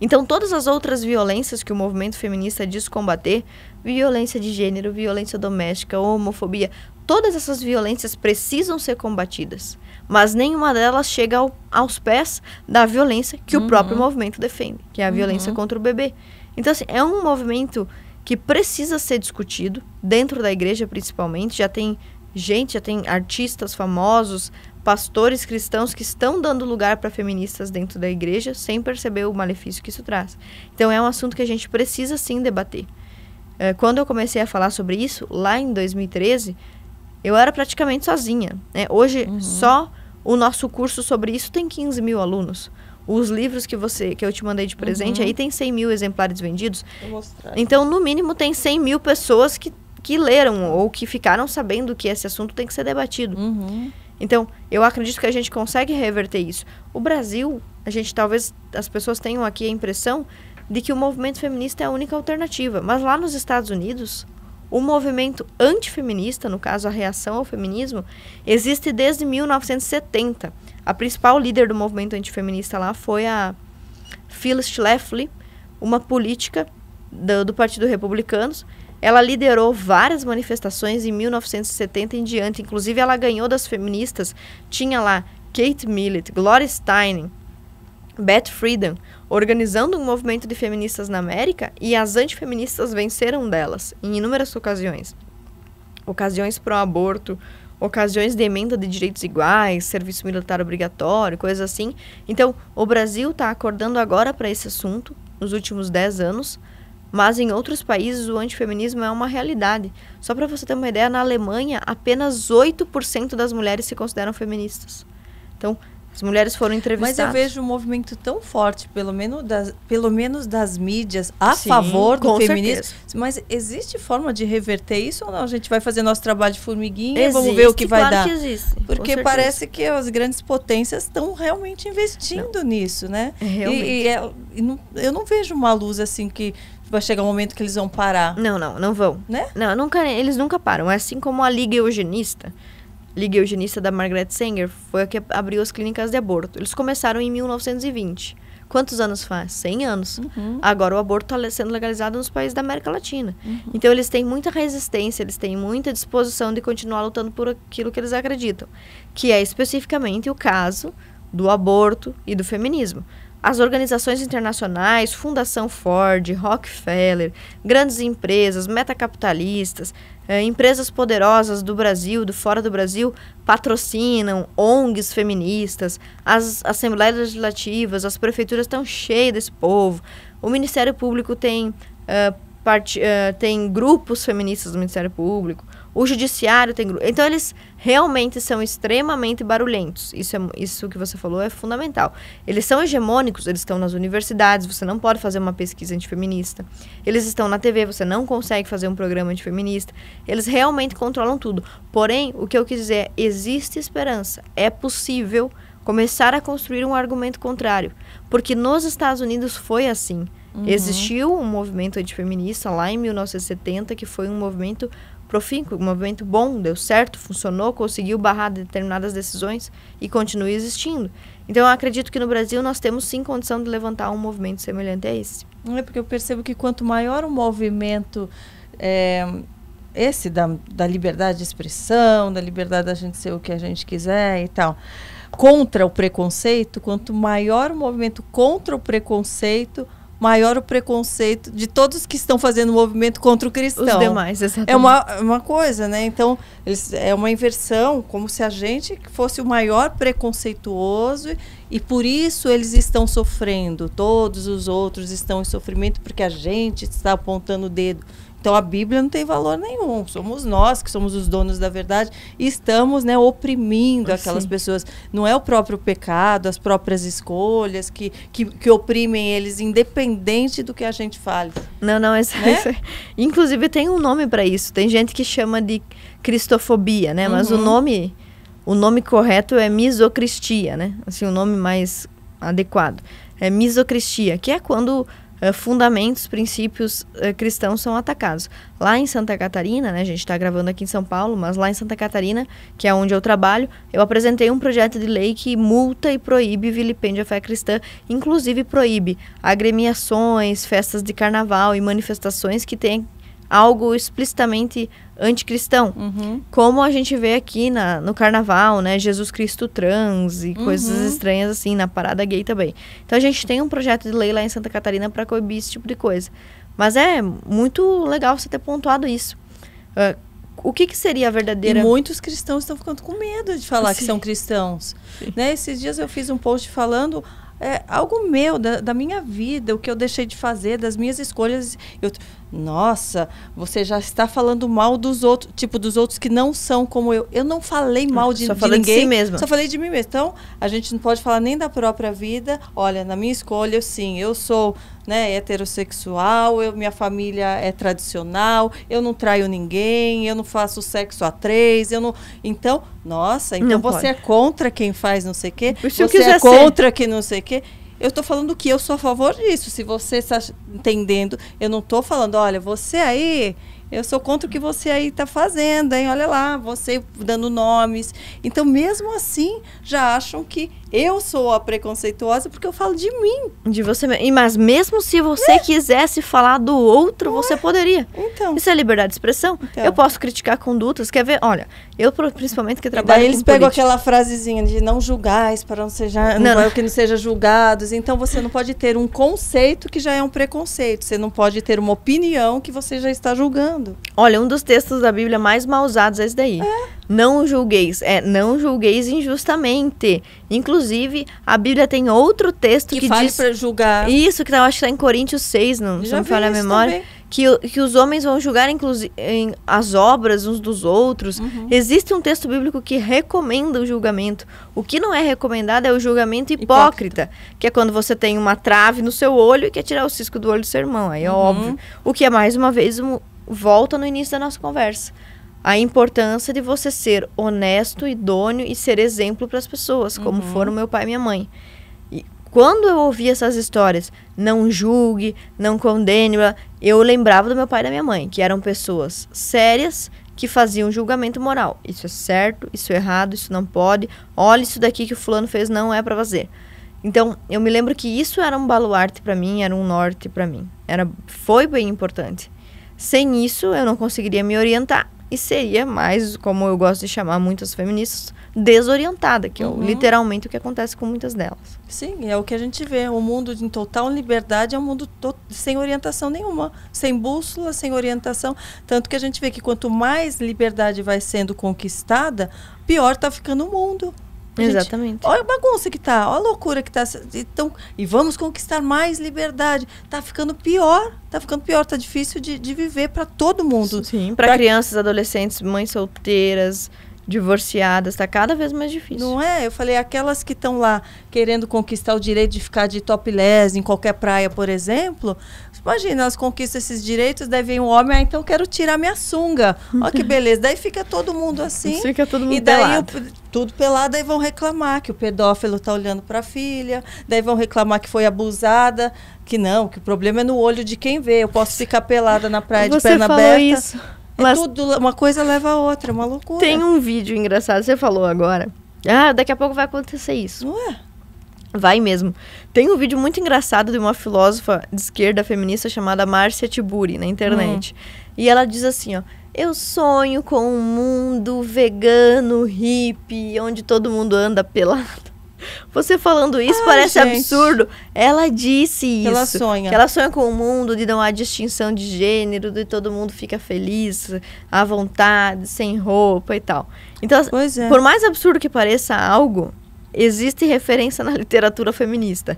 Então, todas as outras violências que o movimento feminista diz combater violência de gênero, violência doméstica, homofobia todas essas violências precisam ser combatidas. Mas nenhuma delas chega ao, aos pés da violência que uhum. o próprio movimento defende, que é a violência uhum. contra o bebê. Então, assim, é um movimento que precisa ser discutido, dentro da igreja principalmente. Já tem gente, já tem artistas famosos, pastores cristãos que estão dando lugar para feministas dentro da igreja sem perceber o malefício que isso traz. Então é um assunto que a gente precisa sim debater. Eh, quando eu comecei a falar sobre isso, lá em 2013, eu era praticamente sozinha. Né? Hoje, uhum. só o nosso curso sobre isso tem 15 mil alunos. Os livros que você que eu te mandei de presente, uhum. aí tem 100 mil exemplares vendidos. Então, no mínimo, tem 100 mil pessoas que, que leram ou que ficaram sabendo que esse assunto tem que ser debatido. Uhum. Então, eu acredito que a gente consegue reverter isso. O Brasil, a gente talvez as pessoas tenham aqui a impressão de que o movimento feminista é a única alternativa, mas lá nos Estados Unidos, o movimento antifeminista, no caso a reação ao feminismo, existe desde 1970 a principal líder do movimento antifeminista lá foi a Phyllis Schlafly, uma política do, do Partido Republicano. Ela liderou várias manifestações em 1970 em diante. Inclusive, ela ganhou das feministas. Tinha lá Kate Millett, Gloria Steinem, Beth Friedan, organizando um movimento de feministas na América e as antifeministas venceram delas em inúmeras ocasiões. Ocasiões pro aborto, ocasiões de emenda de direitos iguais, serviço militar obrigatório, coisas assim. Então, o Brasil está acordando agora para esse assunto, nos últimos 10 anos, mas em outros países o antifeminismo é uma realidade. Só para você ter uma ideia, na Alemanha, apenas 8% das mulheres se consideram feministas. Então, as mulheres foram entrevistadas. Mas eu vejo um movimento tão forte, pelo menos das, pelo menos das mídias, a Sim, favor do feminismo. Certeza. Mas existe forma de reverter isso ou não? A gente vai fazer nosso trabalho de formiguinha, existe, vamos ver o que vai claro dar. Que existe, Porque parece que as grandes potências estão realmente investindo não. nisso, né? É, realmente. E, e é, eu não vejo uma luz assim que vai chegar um momento que eles vão parar. Não, não, não vão. Né? Não, nunca, eles nunca param. É assim como a Liga Eugenista Liga Eugenista da Margaret Sanger foi a que abriu as clínicas de aborto. Eles começaram em 1920. Quantos anos faz? 100 anos. Uhum. Agora o aborto está sendo legalizado nos países da América Latina. Uhum. Então eles têm muita resistência, eles têm muita disposição de continuar lutando por aquilo que eles acreditam, que é especificamente o caso do aborto e do feminismo. As organizações internacionais, Fundação Ford, Rockefeller, grandes empresas, metacapitalistas, é, empresas poderosas do Brasil, do fora do Brasil, patrocinam ONGs feministas, as assembleias legislativas, as prefeituras estão cheias desse povo. O Ministério Público tem, uh, part, uh, tem grupos feministas do Ministério Público o judiciário tem grupo. Então eles realmente são extremamente barulhentos. Isso é isso que você falou é fundamental. Eles são hegemônicos, eles estão nas universidades, você não pode fazer uma pesquisa antifeminista. Eles estão na TV, você não consegue fazer um programa antifeminista. Eles realmente controlam tudo. Porém, o que eu quis dizer é, existe esperança. É possível começar a construir um argumento contrário, porque nos Estados Unidos foi assim. Uhum. Existiu um movimento antifeminista lá em 1970 que foi um movimento profícuo, um movimento bom, deu certo, funcionou, conseguiu barrar determinadas decisões e continua existindo. Então eu acredito que no Brasil nós temos sim condição de levantar um movimento semelhante a esse. Não é porque eu percebo que quanto maior o movimento é, esse da, da liberdade de expressão, da liberdade da gente ser o que a gente quiser e tal, contra o preconceito, quanto maior o movimento contra o preconceito, maior o preconceito de todos que estão fazendo movimento contra o cristão. Os demais, exatamente. É uma, é uma coisa, né? Então, eles, é uma inversão, como se a gente fosse o maior preconceituoso e por isso eles estão sofrendo. Todos os outros estão em sofrimento porque a gente está apontando o dedo. Então a Bíblia não tem valor nenhum. Somos nós que somos os donos da verdade e estamos, né, oprimindo ah, aquelas pessoas. Não é o próprio pecado, as próprias escolhas que, que, que oprimem eles, independente do que a gente fale. Não, não, essa, né? essa... É. inclusive tem um nome para isso. Tem gente que chama de cristofobia, né? Uhum. Mas o uhum. nome o nome correto é misocristia, né? Assim, o nome mais adequado. É misocristia, que é quando eh, fundamentos, princípios eh, cristãos são atacados. Lá em Santa Catarina, né, a gente está gravando aqui em São Paulo, mas lá em Santa Catarina, que é onde eu trabalho, eu apresentei um projeto de lei que multa e proíbe vilipêndio à fé cristã, inclusive proíbe agremiações, festas de carnaval e manifestações que têm algo explicitamente anticristão. Uhum. Como a gente vê aqui na, no carnaval, né? Jesus Cristo trans e uhum. coisas estranhas assim, na parada gay também. Então a gente tem um projeto de lei lá em Santa Catarina para coibir esse tipo de coisa. Mas é muito legal você ter pontuado isso. Uh, o que, que, seria a verdadeira. E muitos cristãos estão ficando com medo de falar Sim. que são cristãos. Né? Esses dias eu fiz um post falando é, algo meu, da, da, minha vida, o que eu deixei de fazer, das minhas escolhas. Eu, nossa, você já está falando mal dos outros, tipo, dos outros que não são como eu. Eu não falei ah, mal de, só de ninguém. De si mesma. Só falei de mim mesma. Então, a gente não pode falar nem da própria vida. Olha, na minha escolha, sim, eu sou né, heterossexual, eu, minha família é tradicional, eu não traio ninguém, eu não faço sexo a três, eu não. Então, nossa, então não você pode. é contra quem faz não sei o quê, Se é você é contra ser. não sei o quê. Eu estou falando que eu sou a favor disso. Se você está entendendo, eu não estou falando, olha, você aí eu sou contra o que você aí está fazendo, hein? Olha lá, você dando nomes. Então, mesmo assim, já acham que eu sou a preconceituosa porque eu falo de mim. De você mesmo. Mas mesmo se você é. quisesse falar do outro, você é. poderia. Então. Isso é liberdade de expressão. Então. Eu posso criticar condutas. Quer ver? Olha, eu principalmente que trabalho. E daí eles pegam aquela frasezinha de não julgais para não seja não, não. É que não seja julgados. Então você não pode ter um conceito que já é um preconceito. Você não pode ter uma opinião que você já está julgando. Olha, um dos textos da Bíblia mais mal usados é esse daí. É não julgueis, é, não julgueis injustamente. Inclusive, a Bíblia tem outro texto que, que fale diz para julgar. Isso que tá, eu acho que tá em Coríntios 6, não, Se não me falha a memória. Que, que os homens vão julgar inclusive as obras uns dos outros. Uhum. Existe um texto bíblico que recomenda o julgamento. O que não é recomendado é o julgamento hipócrita, hipócrita. que é quando você tem uma trave no seu olho e quer tirar o cisco do olho do seu irmão. Aí é uhum. óbvio. O que é mais uma vez um, volta no início da nossa conversa a importância de você ser honesto, idôneo e ser exemplo para as pessoas, como uhum. foram meu pai e minha mãe. E quando eu ouvi essas histórias, não julgue, não condene, eu lembrava do meu pai e da minha mãe, que eram pessoas sérias que faziam julgamento moral. Isso é certo, isso é errado, isso não pode. Olha isso daqui que o fulano fez, não é para fazer. Então, eu me lembro que isso era um baluarte para mim, era um norte para mim. Era foi bem importante. Sem isso, eu não conseguiria me orientar e seria mais, como eu gosto de chamar muitas feministas, desorientada, que é uhum. é literalmente o que acontece com muitas delas. Sim, é o que a gente vê. O mundo em total liberdade é um mundo sem orientação nenhuma, sem bússola, sem orientação. Tanto que a gente vê que quanto mais liberdade vai sendo conquistada, pior está ficando o mundo. Exatamente. Gente, olha a bagunça que tá, olha a loucura que tá. Então, e vamos conquistar mais liberdade. Tá ficando pior, tá ficando pior, tá difícil de, de viver para todo mundo. Sim, para crianças, adolescentes, mães solteiras, divorciadas, está cada vez mais difícil. Não é? Eu falei, aquelas que estão lá querendo conquistar o direito de ficar de topless em qualquer praia, por exemplo, imagina, elas conquistam esses direitos, daí vem um homem, ah, então quero tirar minha sunga. Olha que [LAUGHS] beleza. Daí fica todo mundo assim. Fica todo mundo e daí pelado. tudo pelado, aí vão reclamar que o pedófilo tá olhando para a filha, daí vão reclamar que foi abusada, que não, que o problema é no olho de quem vê. Eu posso ficar pelada na praia Você de perna falou aberta. Isso. É tudo, uma coisa leva a outra, é uma loucura. Tem um vídeo engraçado, você falou agora. Ah, daqui a pouco vai acontecer isso. Ué? Vai mesmo. Tem um vídeo muito engraçado de uma filósofa de esquerda feminista chamada Márcia Tiburi na internet. Hum. E ela diz assim, ó: "Eu sonho com um mundo vegano, hippie, onde todo mundo anda pelado". Você falando isso Ai, parece gente. absurdo. Ela disse isso. Que ela sonha. Que ela sonha com o mundo de não há distinção de gênero, de todo mundo fica feliz, à vontade, sem roupa e tal. Então, assim, é. por mais absurdo que pareça algo, existe referência na [LAUGHS] literatura feminista.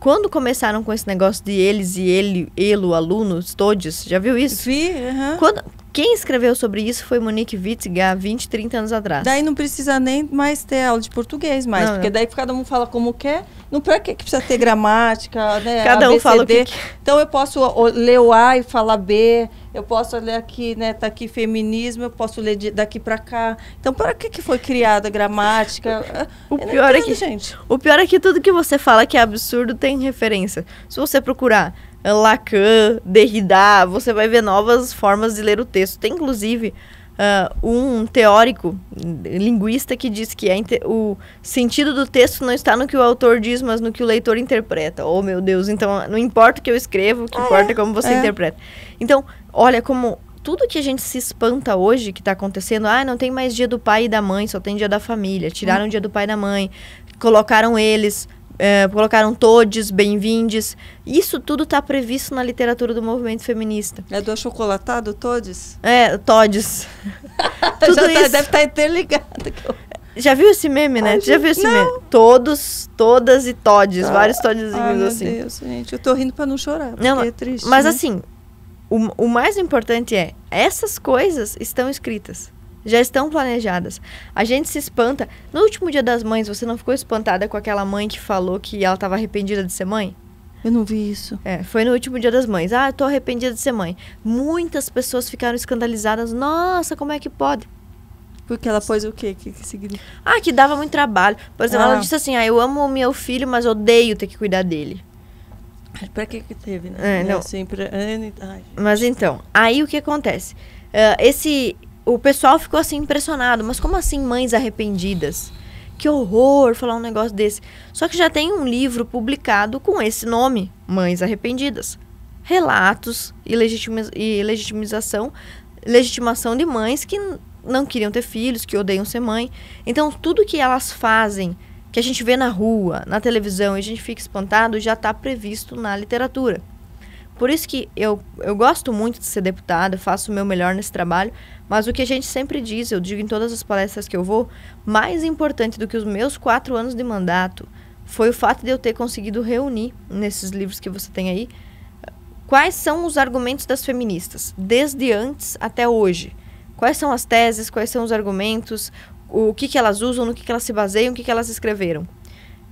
Quando começaram com esse negócio de eles e ele, elo alunos, todos, já viu isso? Vi, uhum. Quando, quem escreveu sobre isso foi Monique Wittig há 20, 30 anos atrás. Daí não precisa nem mais ter aula de português mais, não, porque não. daí cada um fala como quer. Não para que precisa ter gramática, né? [LAUGHS] Cada um fala o que Então eu posso ler o A e falar B, eu posso ler aqui, né, tá aqui feminismo, eu posso ler de, daqui para cá. Então, para que que foi criada a gramática? [LAUGHS] O eu pior é entendo, é que gente. O pior é que tudo que você fala que é absurdo tem referência. Se você procurar Lacan, Derrida, você vai ver novas formas de ler o texto. Tem inclusive uh, um teórico, hum, linguista, que diz que é o sentido do texto não está no que o autor diz, mas no que o leitor interpreta. Oh, meu Deus, então não importa o que eu escrevo, o que é, importa é como você é. interpreta. Então, olha como tudo que a gente se espanta hoje que está acontecendo, ah, não tem mais dia do pai e da mãe, só tem dia da família. Tiraram hum. o dia do pai e da mãe, colocaram eles é, colocaram todes, bem-vindes. Isso tudo está previsto na literatura do movimento feminista. É do achocolatado, todes? É, todes. [LAUGHS] tudo Já tá, isso. Deve estar tá interligado. Já viu esse meme, né? Ai, já viu esse não. meme? Todos, todas e todes. Ah, vários todezinhos ai, meu assim. Meu Deus, gente. Eu tô rindo para não chorar, não, é triste. Mas né? assim, o, o mais importante é, essas coisas estão escritas já estão planejadas. A gente se espanta. No último dia das mães, você não ficou espantada com aquela mãe que falou que ela estava arrependida de ser mãe? Eu não vi isso. É, foi no último dia das mães. Ah, eu tô arrependida de ser mãe. Muitas pessoas ficaram escandalizadas. Nossa, como é que pode? Porque ela pôs o quê? que, que significa? Ah, que dava muito trabalho. Por exemplo, ah. ela disse assim: ah, eu amo o meu filho, mas odeio ter que cuidar dele. Pra que que teve, né? É, né, não. Sempre... É, né, ai, mas então, aí o que acontece? Uh, esse, o pessoal ficou assim impressionado. Mas como assim mães arrependidas? Que horror falar um negócio desse. Só que já tem um livro publicado com esse nome, Mães Arrependidas. Relatos e, legitima e legitimização, legitimação de mães que não queriam ter filhos, que odeiam ser mãe. Então, tudo que elas fazem, que a gente vê na rua, na televisão e a gente fica espantado, já está previsto na literatura. Por isso que eu, eu gosto muito de ser deputada, faço o meu melhor nesse trabalho, mas o que a gente sempre diz, eu digo em todas as palestras que eu vou, mais importante do que os meus quatro anos de mandato foi o fato de eu ter conseguido reunir nesses livros que você tem aí quais são os argumentos das feministas, desde antes até hoje. Quais são as teses, quais são os argumentos, o que, que elas usam, no que, que elas se baseiam, o que, que elas escreveram.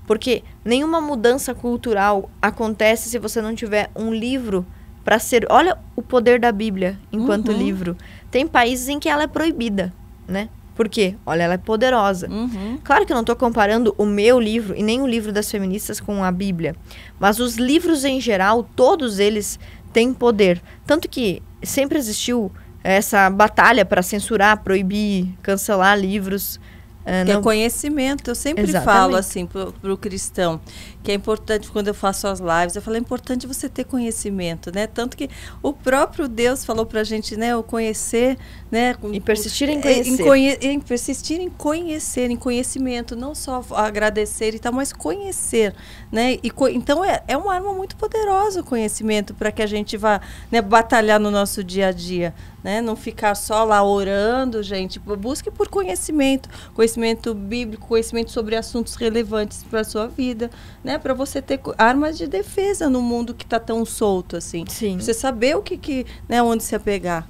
Porque nenhuma mudança cultural acontece se você não tiver um livro para ser. Olha o poder da Bíblia enquanto uhum. livro. Tem países em que ela é proibida, né? Por quê? Olha, ela é poderosa. Uhum. Claro que eu não estou comparando o meu livro e nem o livro das feministas com a Bíblia. Mas os livros em geral, todos eles têm poder. Tanto que sempre existiu essa batalha para censurar, proibir, cancelar livros. Uh, não... É conhecimento. Eu sempre Exatamente. falo assim para o cristão que é importante quando eu faço as lives, eu falo, é importante você ter conhecimento, né? Tanto que o próprio Deus falou pra gente, né, o conhecer, né? E persistir em conhecer. Em, em persistir em conhecer, em conhecimento, não só agradecer e tal, mas conhecer, né? E co então é, é uma arma muito poderosa o conhecimento para que a gente vá né, batalhar no nosso dia a dia, né? Não ficar só lá orando, gente. Busque por conhecimento, conhecimento bíblico, conhecimento sobre assuntos relevantes para sua vida, né? né? Para você ter armas de defesa no mundo que está tão solto assim. Sim. você saber o que, que né, onde se apegar.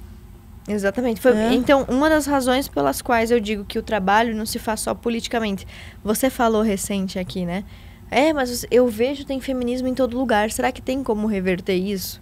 Exatamente. Foi, é. Então, uma das razões pelas quais eu digo que o trabalho não se faz só politicamente. Você falou recente aqui, né? É, mas eu vejo tem feminismo em todo lugar. Será que tem como reverter isso?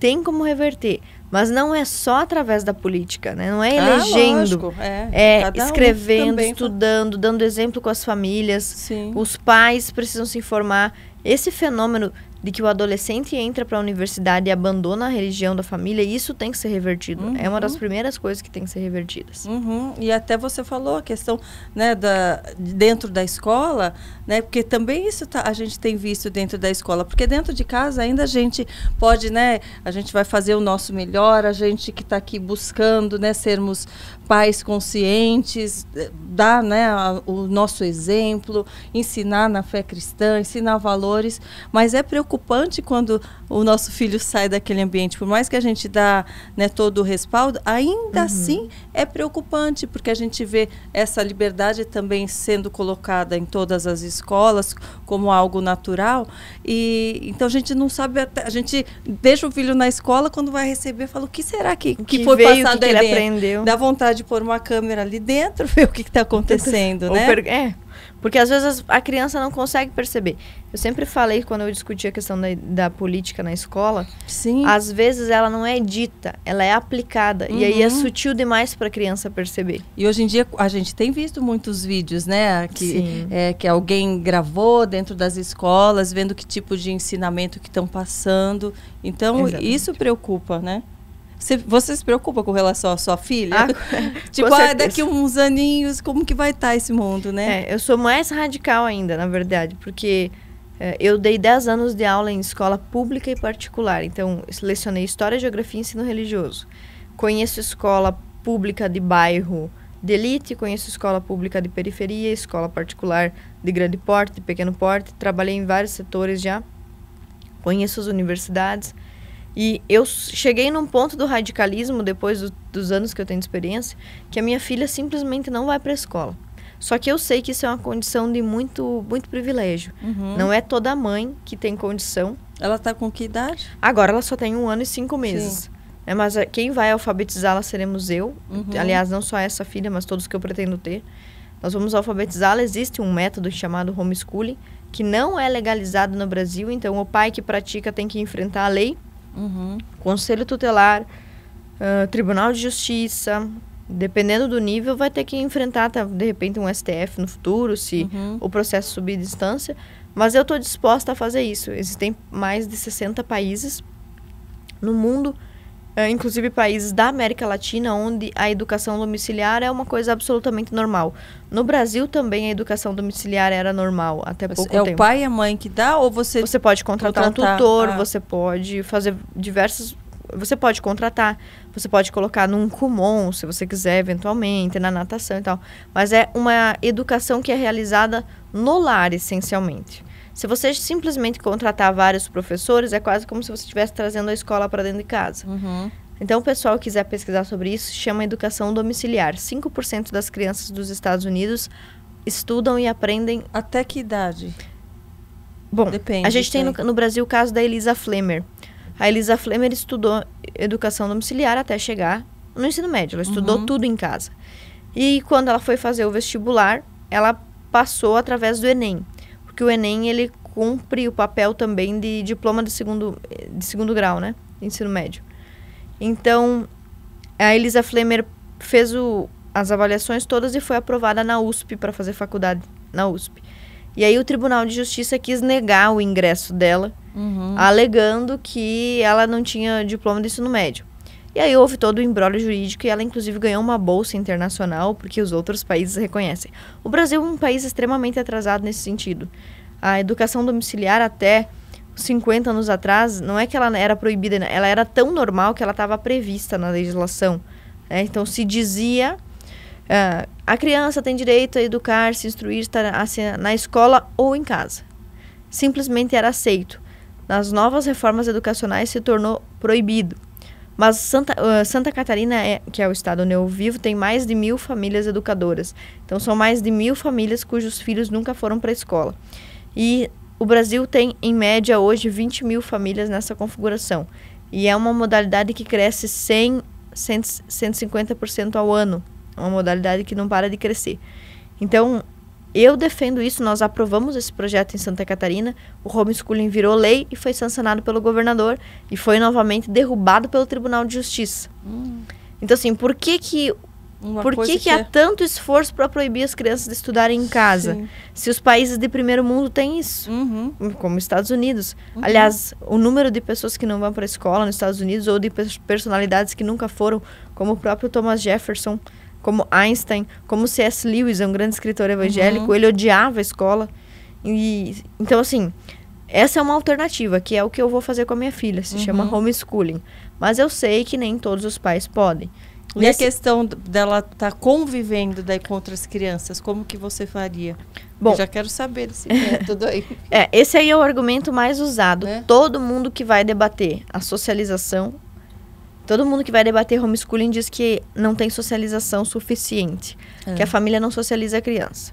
tem como reverter. Mas não é só através da política, né? Não é ah, elegendo. Ah, lógico, é, é escrevendo, um estudando, dando exemplo com as famílias. Sim. Os pais precisam se informar. Esse fenômeno de que o adolescente entra para a universidade e abandona a religião da família, isso tem que ser revertido. Uhum. É uma das uhum. primeiras coisas que tem que ser revertidas. Uhum. E até você falou a questão né, da, dentro da escola, né, porque também isso tá, a gente tem visto dentro da escola, porque dentro de casa ainda a gente pode, né, a gente vai fazer o nosso melhor, a gente que está aqui buscando né, sermos pais conscientes, eh, dar né, a, o nosso exemplo, ensinar na fé cristã, ensinar valores, mas é preocupante preocupante quando o nosso filho sai daquele ambiente. Por mais que a gente dá né, todo o respaldo, ainda uhum. assim é preocupante, porque a gente vê essa liberdade também sendo colocada em todas as escolas como algo natural. E então a gente não sabe, até, a gente deixa o filho na escola, quando vai receber, fala o que será que, que, que foi veio, passado que, que ele aprendeu. Dá vontade de pôr uma câmera ali dentro, [LAUGHS] ver o que está acontecendo, né? É, porque às vezes a criança não consegue perceber. Eu sempre falei quando eu discuti a questão da, da política na escola. Sim. Às vezes ela não é dita, ela é aplicada. Uhum. E aí é uhum. sutil demais para a criança perceber. E hoje em dia a gente tem visto muitos vídeos, né? Que, é, que alguém gravou dentro das escolas, vendo que tipo de ensinamento que estão passando. Então Exatamente. isso preocupa, né? Você, você se preocupa com relação à sua filha? Ah, [LAUGHS] tipo, ah, daqui uns aninhos, como que vai estar tá esse mundo, né? É, eu sou mais radical ainda, na verdade, porque é, eu dei 10 anos de aula em escola pública e particular. Então, selecionei História, Geografia e Ensino Religioso. Conheço escola pública de bairro de elite, conheço escola pública de periferia, escola particular de grande porte, de pequeno porte. Trabalhei em vários setores já. Conheço as universidades. E eu cheguei num ponto do radicalismo, depois do, dos anos que eu tenho de experiência, que a minha filha simplesmente não vai para a escola. Só que eu sei que isso é uma condição de muito, muito privilégio. Uhum. Não é toda mãe que tem condição. Ela está com que idade? Agora ela só tem um ano e cinco meses. É, mas eh, quem vai alfabetizá-la seremos eu. Uhum. Aliás, não só essa filha, mas todos que eu pretendo ter. Nós vamos alfabetizá-la. Existe um método chamado homeschooling, que não é legalizado no Brasil. Então, o pai que pratica tem que enfrentar a lei uhum. conselho tutelar, uh, tribunal de justiça. Dependendo do nível, vai ter que enfrentar, tá, de repente, um STF no futuro, se uhum. o processo subir de instância. Mas eu estou disposta a fazer isso. Existem mais de 60 países no mundo é, inclusive países da América Latina, onde a educação domiciliar é uma coisa absolutamente normal. No Brasil também a educação domiciliar era normal até você, pouco é tempo. É o pai e a mãe que dá ou você Você pode contratar, contratar um tutor, ah. você pode fazer diversas você pode contratar, você pode colocar num Kumon, se você quiser, eventualmente, na natação e tal. Mas é uma educação que é realizada no lar, essencialmente. Se você simplesmente contratar vários professores, é quase como se você estivesse trazendo a escola para dentro de casa. Uhum. Então, o pessoal que quiser pesquisar sobre isso, chama educação domiciliar. 5% das crianças dos Estados Unidos estudam e aprendem. Até que idade? Bom, Depende, a gente tem no, no Brasil o caso da Elisa Flemmer. A Elisa Flemmer estudou educação domiciliar até chegar no ensino médio. Ela estudou uhum. tudo em casa. E quando ela foi fazer o vestibular, ela passou através do Enem que o Enem ele cumpre o papel também de diploma de segundo, de segundo grau, né? Ensino médio. Então, a Elisa Flemer fez o, as avaliações todas e foi aprovada na USP para fazer faculdade na USP. E aí o Tribunal de Justiça quis negar o ingresso dela, uhum. alegando que ela não tinha diploma de ensino médio. E aí houve todo o embrólio jurídico e ela inclusive ganhou uma bolsa internacional porque os outros países reconhecem. O Brasil é um país extremamente atrasado nesse sentido. A educação domiciliar até 50 anos atrás, não é que ela era proibida, né? ela era tão normal que ela estava prevista na legislação. Né? Então se dizia Uh, a criança tem direito a educar, se instruir, estar assim, na escola ou em casa. Simplesmente era aceito. Nas novas reformas educacionais se tornou proibido. Mas Santa, uh, Santa Catarina, é, que é o estado onde eu vivo, tem mais de mil famílias educadoras. Então, são mais de mil famílias cujos filhos nunca foram para a escola. E o Brasil tem, em média, hoje 20 mil famílias nessa configuração. E é uma modalidade que cresce 100, 100 150% ao ano. É uma modalidade que não para de crescer. Então, eu defendo isso, nós aprovamos esse projeto em Santa Catarina, o homeschooling virou lei e foi sancionado pelo governador e foi novamente derrubado pelo Tribunal de Justiça. Hum. Então, assim, por que que Por que, que, há é tanto esforço para proibir as crianças de estudarem em casa? Sim. Se os países de primeiro mundo têm isso, uhum. Hum, como os Estados Unidos. Uhum. Aliás, o número de pessoas que não vão para a escola nos Estados Unidos ou de personalidades que nunca foram, como o próprio Thomas Jefferson, como Einstein, como C.S. Lewis, é um grande escritor uhum. evangélico, uhum. ele odiava a escola. E então assim, essa é uma alternativa, que é o que eu vou fazer com a minha filha, se uhum. chama homeschooling. Mas eu sei que nem todos os pais podem. E Nesse... a questão dela estar tá convivendo daí com outras crianças, como que você faria? Bom, eu já quero saber disso. [LAUGHS] método aí. é, esse aí é o argumento mais usado. É? Todo mundo que vai debater a socialização Todo mundo que vai debater homeschooling diz que não tem socialização suficiente, é. que a família não socializa a criança.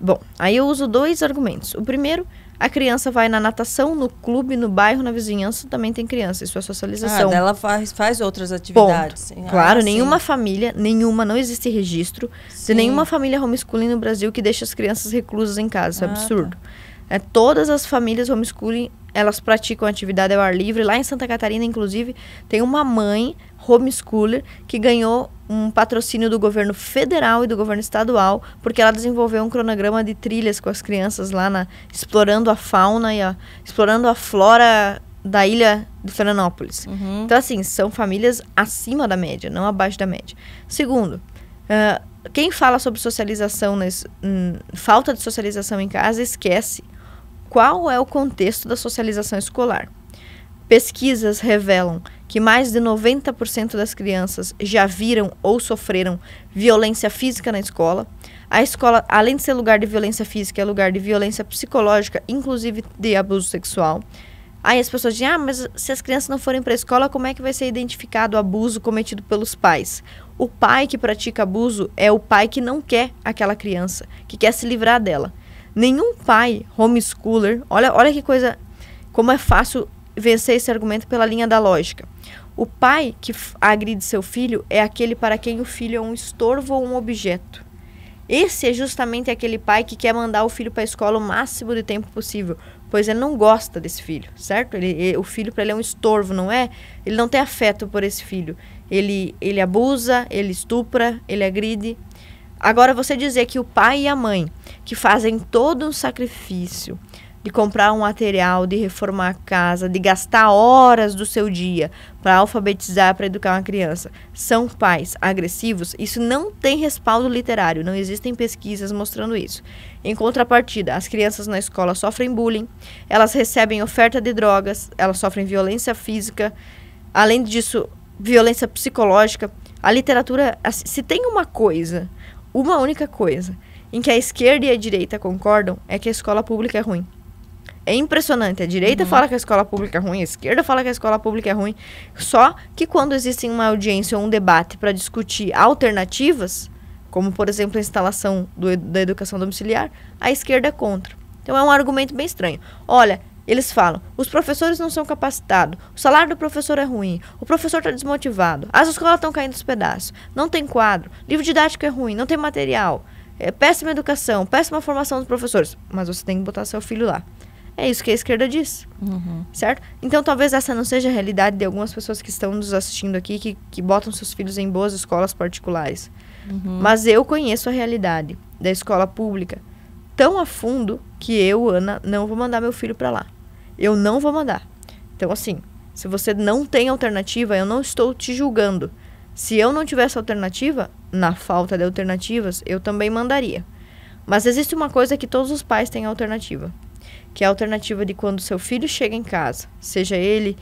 Bom, aí eu uso dois argumentos. O primeiro, a criança vai na natação, no clube, no bairro, na vizinhança, também tem criança. Isso é socialização. Ah, ela faz, faz outras atividades. Ponto. Ah, claro, ah, nenhuma sim. família, nenhuma, não existe registro sim. de nenhuma família homeschooling no Brasil que deixa as crianças reclusas em casa. Isso é ah, é absurdo. Tá. É, todas as famílias homeschooling elas praticam atividade ao ar livre. Lá em Santa Catarina, inclusive, tem uma mãe homeschooler que ganhou um patrocínio do governo federal e do governo estadual, porque ela desenvolveu um cronograma de trilhas com as crianças lá na explorando a fauna e a, explorando a flora da ilha de Florianópolis. Uhum. Então assim, são famílias acima da média, não abaixo da média. Segundo, uh, quem fala sobre socialização, nesse, hum, falta de socialização em casa, esquece qual é o contexto da socialização escolar. Pesquisas revelam que mais de 90% das crianças já viram ou sofreram violência física na escola. A escola, além de ser lugar de violência física, é lugar de violência psicológica, inclusive de abuso sexual. Aí as pessoas dizem: ah, mas se as crianças não forem para a escola, como é que vai ser identificado o abuso cometido pelos pais? O pai que pratica abuso é o pai que não quer aquela criança, que quer se livrar dela. Nenhum pai homeschooler, olha, olha que coisa, como é fácil vencer esse argumento pela linha da lógica. O pai que agride seu filho é aquele para quem o filho é um estorvo ou um objeto. Esse é justamente aquele pai que quer mandar o filho para a escola o máximo de tempo possível, pois ele não gosta desse filho, certo? Ele, ele o filho para ele é um estorvo, não é? Ele não tem afeto por esse filho. Ele, ele abusa, ele estupra, ele agride. Agora, você dizer que o pai e a mãe, que fazem todo um sacrifício de comprar um material, de reformar a casa, de gastar horas do seu dia para alfabetizar, para educar uma criança, são pais agressivos, isso não tem respaldo literário, não existem pesquisas mostrando isso. Em contrapartida, as crianças na escola sofrem bullying, elas recebem oferta de drogas, elas sofrem violência física, além disso, violência psicológica. A literatura, assim, se tem uma coisa uma única coisa em que a esquerda e a direita concordam é que a escola pública é ruim. É impressionante. A direita uhum. fala que a escola pública é ruim, a esquerda fala que a escola pública é ruim. Só que quando existe uma audiência ou um debate para discutir alternativas, como por exemplo a instalação do, da educação domiciliar, a esquerda é contra. Então é um argumento bem estranho. Olha, eles falam: os professores não são capacitados, o salário do professor é ruim, o professor está desmotivado, as escolas estão caindo aos pedaços, não tem quadro, livro didático é ruim, não tem material, é péssima educação, péssima formação dos professores. Mas você tem que botar seu filho lá. É isso que a esquerda diz, uhum. certo? Então talvez essa não seja a realidade de algumas pessoas que estão nos assistindo aqui, que, que botam seus filhos em boas escolas particulares. Uhum. Mas eu conheço a realidade da escola pública tão a fundo que eu, Ana, não vou mandar meu filho para lá. Eu não vou mandar. Então, assim, se você não tem alternativa, eu não estou te julgando. Se eu não tivesse alternativa, na falta de alternativas, eu também mandaria. Mas existe uma coisa que todos os pais têm alternativa, que é a alternativa de quando seu filho chega em casa, seja ele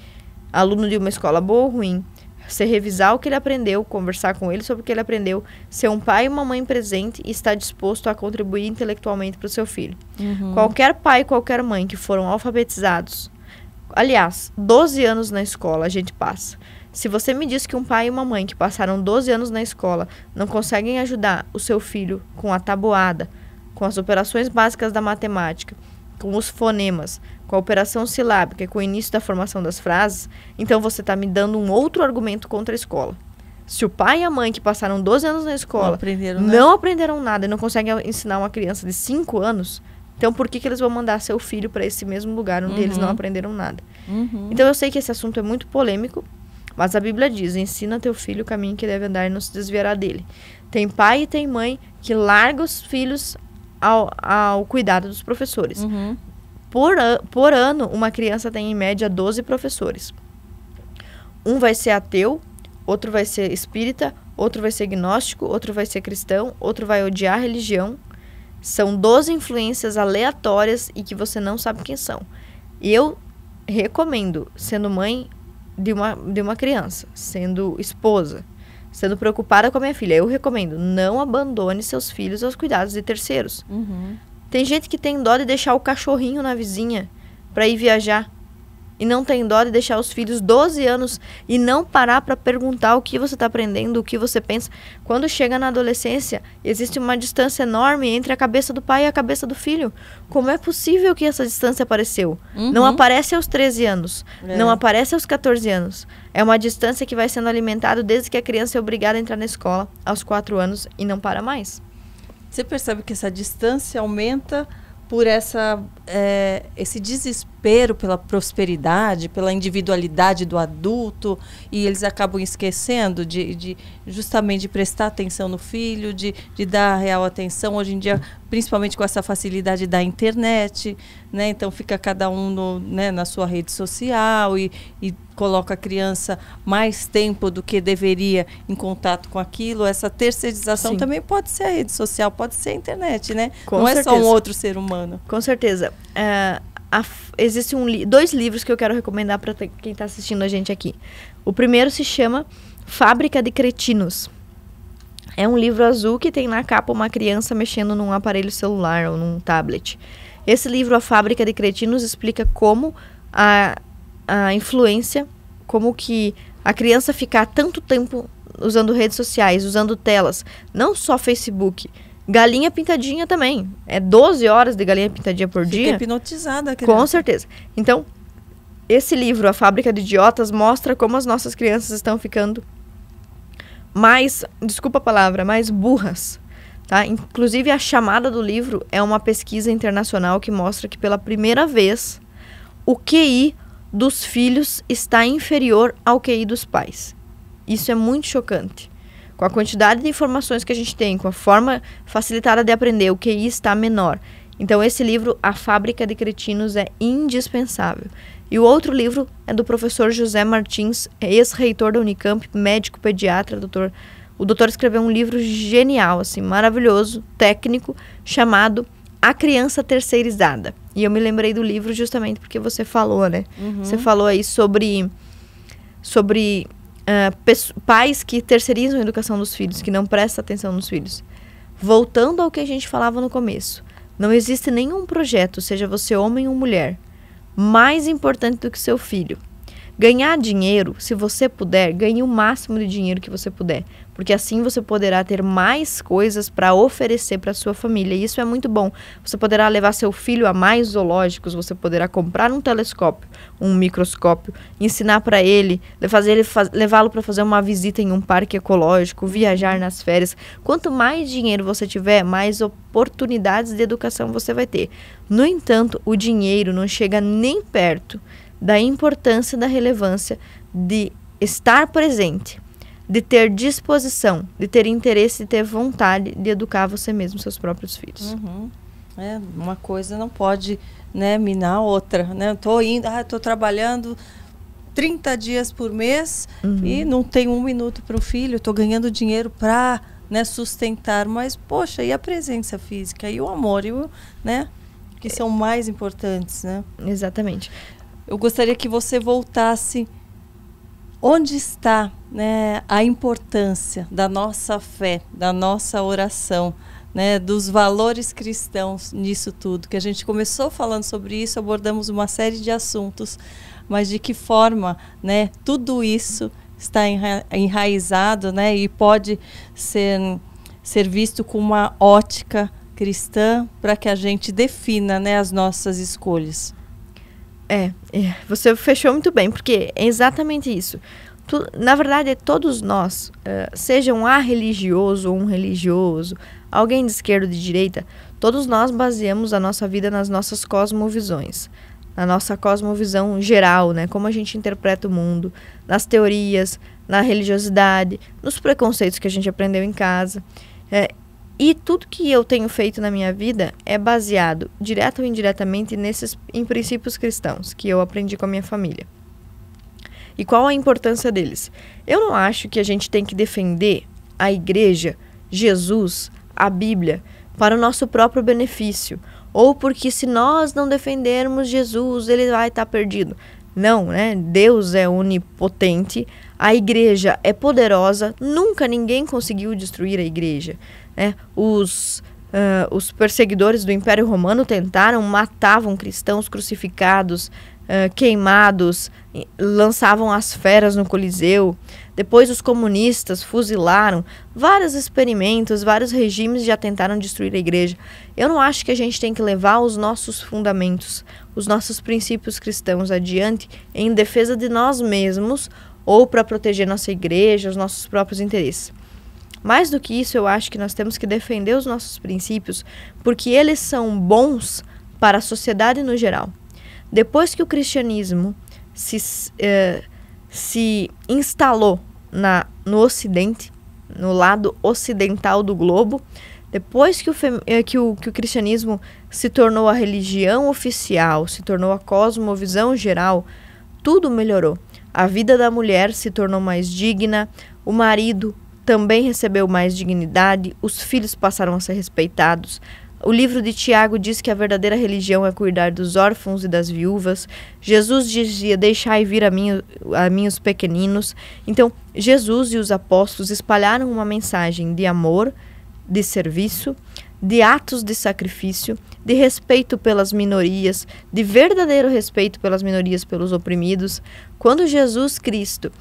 aluno de uma escola boa ou ruim, você revisar o que ele aprendeu, conversar com ele sobre o que ele aprendeu, ser um pai e uma mãe presente e estar disposto a contribuir intelectualmente para o seu filho. Uhum. Qualquer pai e qualquer mãe que foram alfabetizados, aliás, 12 anos na escola a gente passa. Se você me diz que um pai e uma mãe que passaram 12 anos na escola não conseguem ajudar o seu filho com a tabuada, com as operações básicas da matemática, com os fonemas, com a operação silábica e com o início da formação das frases, então você está me dando um outro argumento contra a escola. Se o pai e a mãe que passaram 12 anos na escola não aprenderam, não nada. aprenderam nada e não conseguem ensinar uma criança de 5 anos, então por que, que eles vão mandar seu filho para esse mesmo lugar onde uhum. eles não uhum. aprenderam nada? Uhum. Então eu sei que esse assunto é muito polêmico, mas a Bíblia diz: ensina teu filho o caminho que deve andar e não se desviará dele. Tem pai e tem mãe que larga os filhos ao, ao cuidado dos professores. Uhum. Por, an por ano, uma criança tem em média 12 professores. Um vai ser ateu, outro vai ser espírita, outro vai ser gnóstico, outro vai ser cristão, outro vai odiar a religião. São 12 influências aleatórias e que você não sabe quem são. Eu recomendo, sendo mãe de uma, de uma criança, sendo esposa, sendo preocupada com a minha filha, eu recomendo, não abandone seus filhos aos cuidados de terceiros. Uhum. Tem gente que tem dó de deixar o cachorrinho na vizinha para ir viajar. E não tem dó de deixar os filhos 12 anos e não parar para perguntar o que você está aprendendo, o que você pensa. Quando chega na adolescência, existe uma distância enorme entre a cabeça do pai e a cabeça do filho. Como é possível que essa distância apareceu? Uhum. Não aparece aos 13 anos, é. não aparece aos 14 anos. É uma distância que vai sendo alimentada desde que a criança é obrigada a entrar na escola aos 4 anos e não para mais. Você percebe que essa distância aumenta por essa, é, esse desespero desespero pela prosperidade, pela individualidade do adulto, e eles acabam esquecendo de, de justamente de prestar atenção no filho, de, de dar real atenção. Hoje em dia, principalmente com essa facilidade da internet, né? Então fica cada um no, né, na sua rede social e, e coloca a criança mais tempo do que deveria em contato com aquilo. Essa terceirização Sim. também pode ser a rede social, pode ser a internet, né? Com Não certeza. é só um outro ser humano. Com certeza. É, a, existe um, dois livros que eu quero recomendar para quem está assistindo a gente aqui. O primeiro se chama Fábrica de Cretinos. É um livro azul que tem na capa uma criança mexendo num aparelho celular ou num tablet. Esse livro, A Fábrica de Cretinos, explica como a, a influência, como que a criança ficar tanto tempo usando redes sociais, usando telas, não só Facebook, Galinha pintadinha também. É 12 horas de galinha pintadinha por Fica dia. hipnotizada, criança. Com certeza. Então, esse livro, A Fábrica de Idiotas, mostra como as nossas crianças estão ficando mais, desculpa a palavra, mais burras. Tá? Inclusive, a chamada do livro é uma pesquisa internacional que mostra que, pela primeira vez, o QI dos filhos está inferior ao QI dos pais. Isso é muito chocante. Com a quantidade de informações que a gente tem, com a forma facilitada de aprender, o QI está menor. Então, esse livro, A Fábrica de Cretinos, é indispensável. E o outro livro é do professor José Martins, é ex-reitor da Unicamp, médico pediatra, doutor. O doutor escreveu um livro genial, assim, maravilhoso, técnico, chamado A Criança Terceirizada. E eu me lembrei do livro justamente porque você falou, né? Uhum. Você falou aí sobre sobre ah, pais que terceirizam a educação dos filhos, que não prestam atenção nos filhos. Voltando ao que a gente falava no começo, não existe nenhum projeto, seja você homem ou mulher, mais importante do que seu filho. Ganhar dinheiro, se você puder, ganhe o máximo de dinheiro que você puder, porque assim você poderá ter mais coisas para oferecer para sua família. E isso é muito bom. Você poderá levar seu filho a mais zoológicos, você poderá comprar um telescópio, um microscópio, ensinar para ele, fazer ele levá-lo para fazer uma visita em um parque ecológico, viajar nas férias. Quanto mais dinheiro você tiver, mais oportunidades de educação você vai ter. No entanto, o dinheiro não chega nem perto da importância e da relevância de estar presente, de ter disposição, de ter interesse, de ter vontade de educar você mesmo, seus próprios filhos. Uhum. É, uma coisa não pode né, minar a outra. Né? Estou indo, estou ah, trabalhando 30 dias por mês uhum. e não tenho um minuto para o filho, estou ganhando dinheiro para né, sustentar, mas poxa, e a presença física, e o amor, e o, né, que são mais importantes, né? Exatamente eu gostaria que você voltasse onde está né, a importância da nossa fé, da nossa oração, né, dos valores cristãos nisso tudo. Que a gente começou falando sobre isso, abordamos uma série de assuntos, mas de que forma né, tudo isso está enraizado né, e pode ser, ser visto com uma ótica cristã para que a gente defina né, as nossas escolhas. É, é, você fechou muito bem, porque é exatamente isso. Tu, na verdade, todos nós, uh, seja um religioso ou um religioso, alguém de esquerda ou de direita, todos nós baseamos a nossa vida nas nossas cosmovisões, na nossa cosmovisão geral, né? Como a gente interpreta o mundo, nas teorias, na religiosidade, nos preconceitos que a gente aprendeu em casa. É, e tudo que eu tenho feito na minha vida é baseado, direto ou indiretamente, nesses em princípios cristãos que eu aprendi com a minha família. E qual a importância deles? Eu não acho que a gente tem que defender a igreja, Jesus, a Bíblia para o nosso próprio benefício, ou porque se nós não defendermos Jesus, ele vai estar tá perdido. Não, né? Deus é onipotente, a igreja é poderosa, nunca ninguém conseguiu destruir a igreja. Né? Os, uh, os perseguidores do Império Romano tentaram, matavam cristãos crucificados, uh, queimados, lançavam as feras no Coliseu. Depois os comunistas fuzilaram. Vários experimentos, vários regimes já tentaram destruir a igreja. Eu não acho que a gente tem que levar os nossos fundamentos, os nossos princípios cristãos adiante em defesa de nós mesmos ou para proteger nossa igreja, os nossos próprios interesses. Mais do que isso, eu acho que nós temos que defender os nossos princípios, porque eles são bons para a sociedade no geral. Depois que o cristianismo se, eh, se instalou na, no Ocidente, no lado ocidental do globo, depois que o, eh, que, o, que o cristianismo se tornou a religião oficial, se tornou a cosmovisão geral, tudo melhorou. A vida da mulher se tornou mais digna, o marido, também recebeu mais dignidade, os filhos passaram a ser respeitados. O livro de Tiago diz que a verdadeira religião é cuidar dos órfãos e das viúvas. Jesus dizia: Deixai vir a mim, a mim os pequeninos. Então, Jesus e os apóstolos espalharam uma mensagem de amor, de serviço, de atos de sacrifício, de respeito pelas minorias, de verdadeiro respeito pelas minorias, pelos oprimidos. Quando Jesus Cristo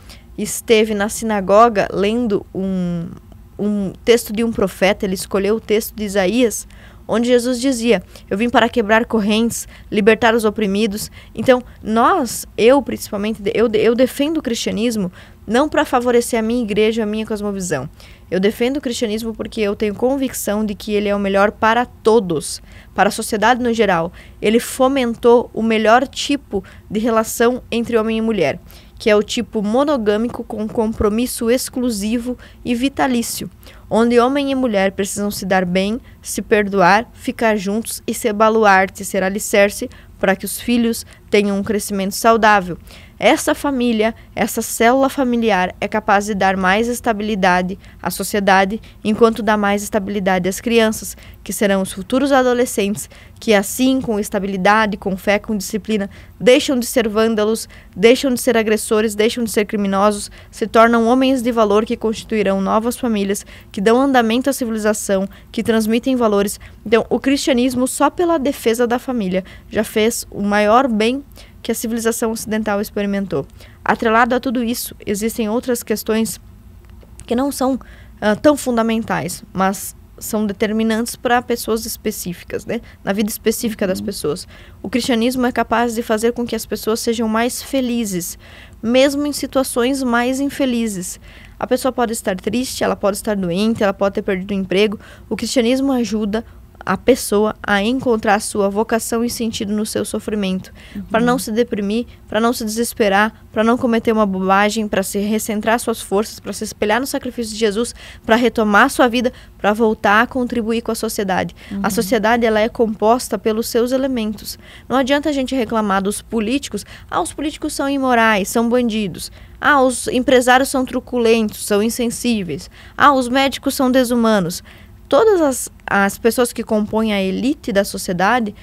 esteve na sinagoga lendo um, um texto de um profeta, ele escolheu o texto de Isaías, onde Jesus dizia: Eu vim para quebrar correntes, libertar os oprimidos. Então, nós, eu principalmente, eu, eu defendo o cristianismo não para favorecer a minha igreja, a minha cosmovisão. Eu defendo o cristianismo porque eu tenho convicção de que ele é o melhor para todos, para a sociedade no geral. Ele fomentou o melhor tipo de relação entre homem e mulher que é o tipo monogâmico com compromisso exclusivo e vitalício, onde homem e mulher precisam se dar bem, se perdoar, ficar juntos e ser baluarte, ser alicerce para que os filhos tenham um crescimento saudável. Essa família, essa célula familiar é capaz de dar mais estabilidade à sociedade, enquanto dá mais estabilidade às crianças, que serão os futuros adolescentes, que assim, com estabilidade, com fé, com disciplina, deixam de ser vândalos, deixam de ser agressores, deixam de ser criminosos, se tornam homens de valor que constituirão novas famílias, que dão andamento à civilização, que transmitem valores. Então, o cristianismo, só pela defesa da família, já fez o maior bem que a civilização ocidental experimentou. Atrelado a tudo isso, existem outras questões que não são uh, tão fundamentais, mas são determinantes para pessoas específicas, né? na vida específica das uhum. pessoas. O cristianismo é capaz de fazer com que as pessoas sejam mais felizes, mesmo em situações mais infelizes. A pessoa pode estar triste, ela pode estar doente, ela pode ter perdido o emprego. O cristianismo ajuda a pessoa a encontrar sua vocação e sentido no seu sofrimento, uhum. para não se deprimir, para não se desesperar, para não cometer uma bobagem, para se recentrar suas forças, para se espelhar no sacrifício de Jesus, para retomar sua vida, para voltar a contribuir com a sociedade. Uhum. A sociedade ela é composta pelos seus elementos. Não adianta a gente reclamar dos políticos, ah, os políticos são imorais, são bandidos. Ah, os empresários são truculentos, são insensíveis. Ah, os médicos são desumanos todas as, as pessoas que compõem a elite da sociedade,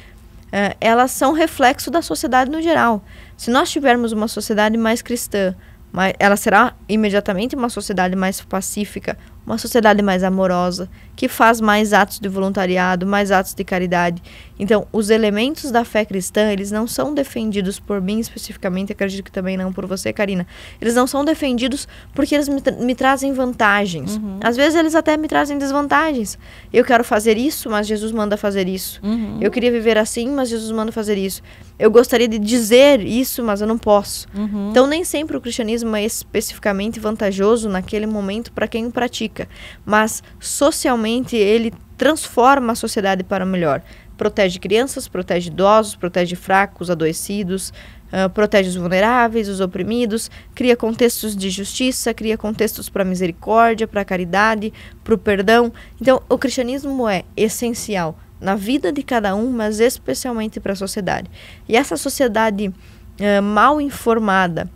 é, elas são reflexo da sociedade no geral. Se nós tivermos uma sociedade mais cristã, mais, ela será imediatamente uma sociedade mais pacífica, uma sociedade mais amorosa, que faz mais atos de voluntariado, mais atos de caridade. Então, os elementos da fé cristã, eles não são defendidos por mim especificamente, acredito que também não por você, Karina. Eles não são defendidos porque eles me, tra me trazem vantagens. Uhum. Às vezes eles até me trazem desvantagens. Eu quero fazer isso, mas Jesus manda fazer isso. Uhum. Eu queria viver assim, mas Jesus manda fazer isso. Eu gostaria de dizer isso, mas eu não posso. Uhum. Então, nem sempre o cristianismo é especificamente vantajoso naquele momento para quem o pratica mas socialmente ele transforma a sociedade para o melhor. Protege crianças, protege idosos, protege fracos, adoecidos, uh, protege os vulneráveis, os oprimidos, cria contextos de justiça, cria contextos para misericórdia, para caridade, para o perdão. Então, o cristianismo é essencial na vida de cada um, mas especialmente para a sociedade. E essa sociedade uh, mal informada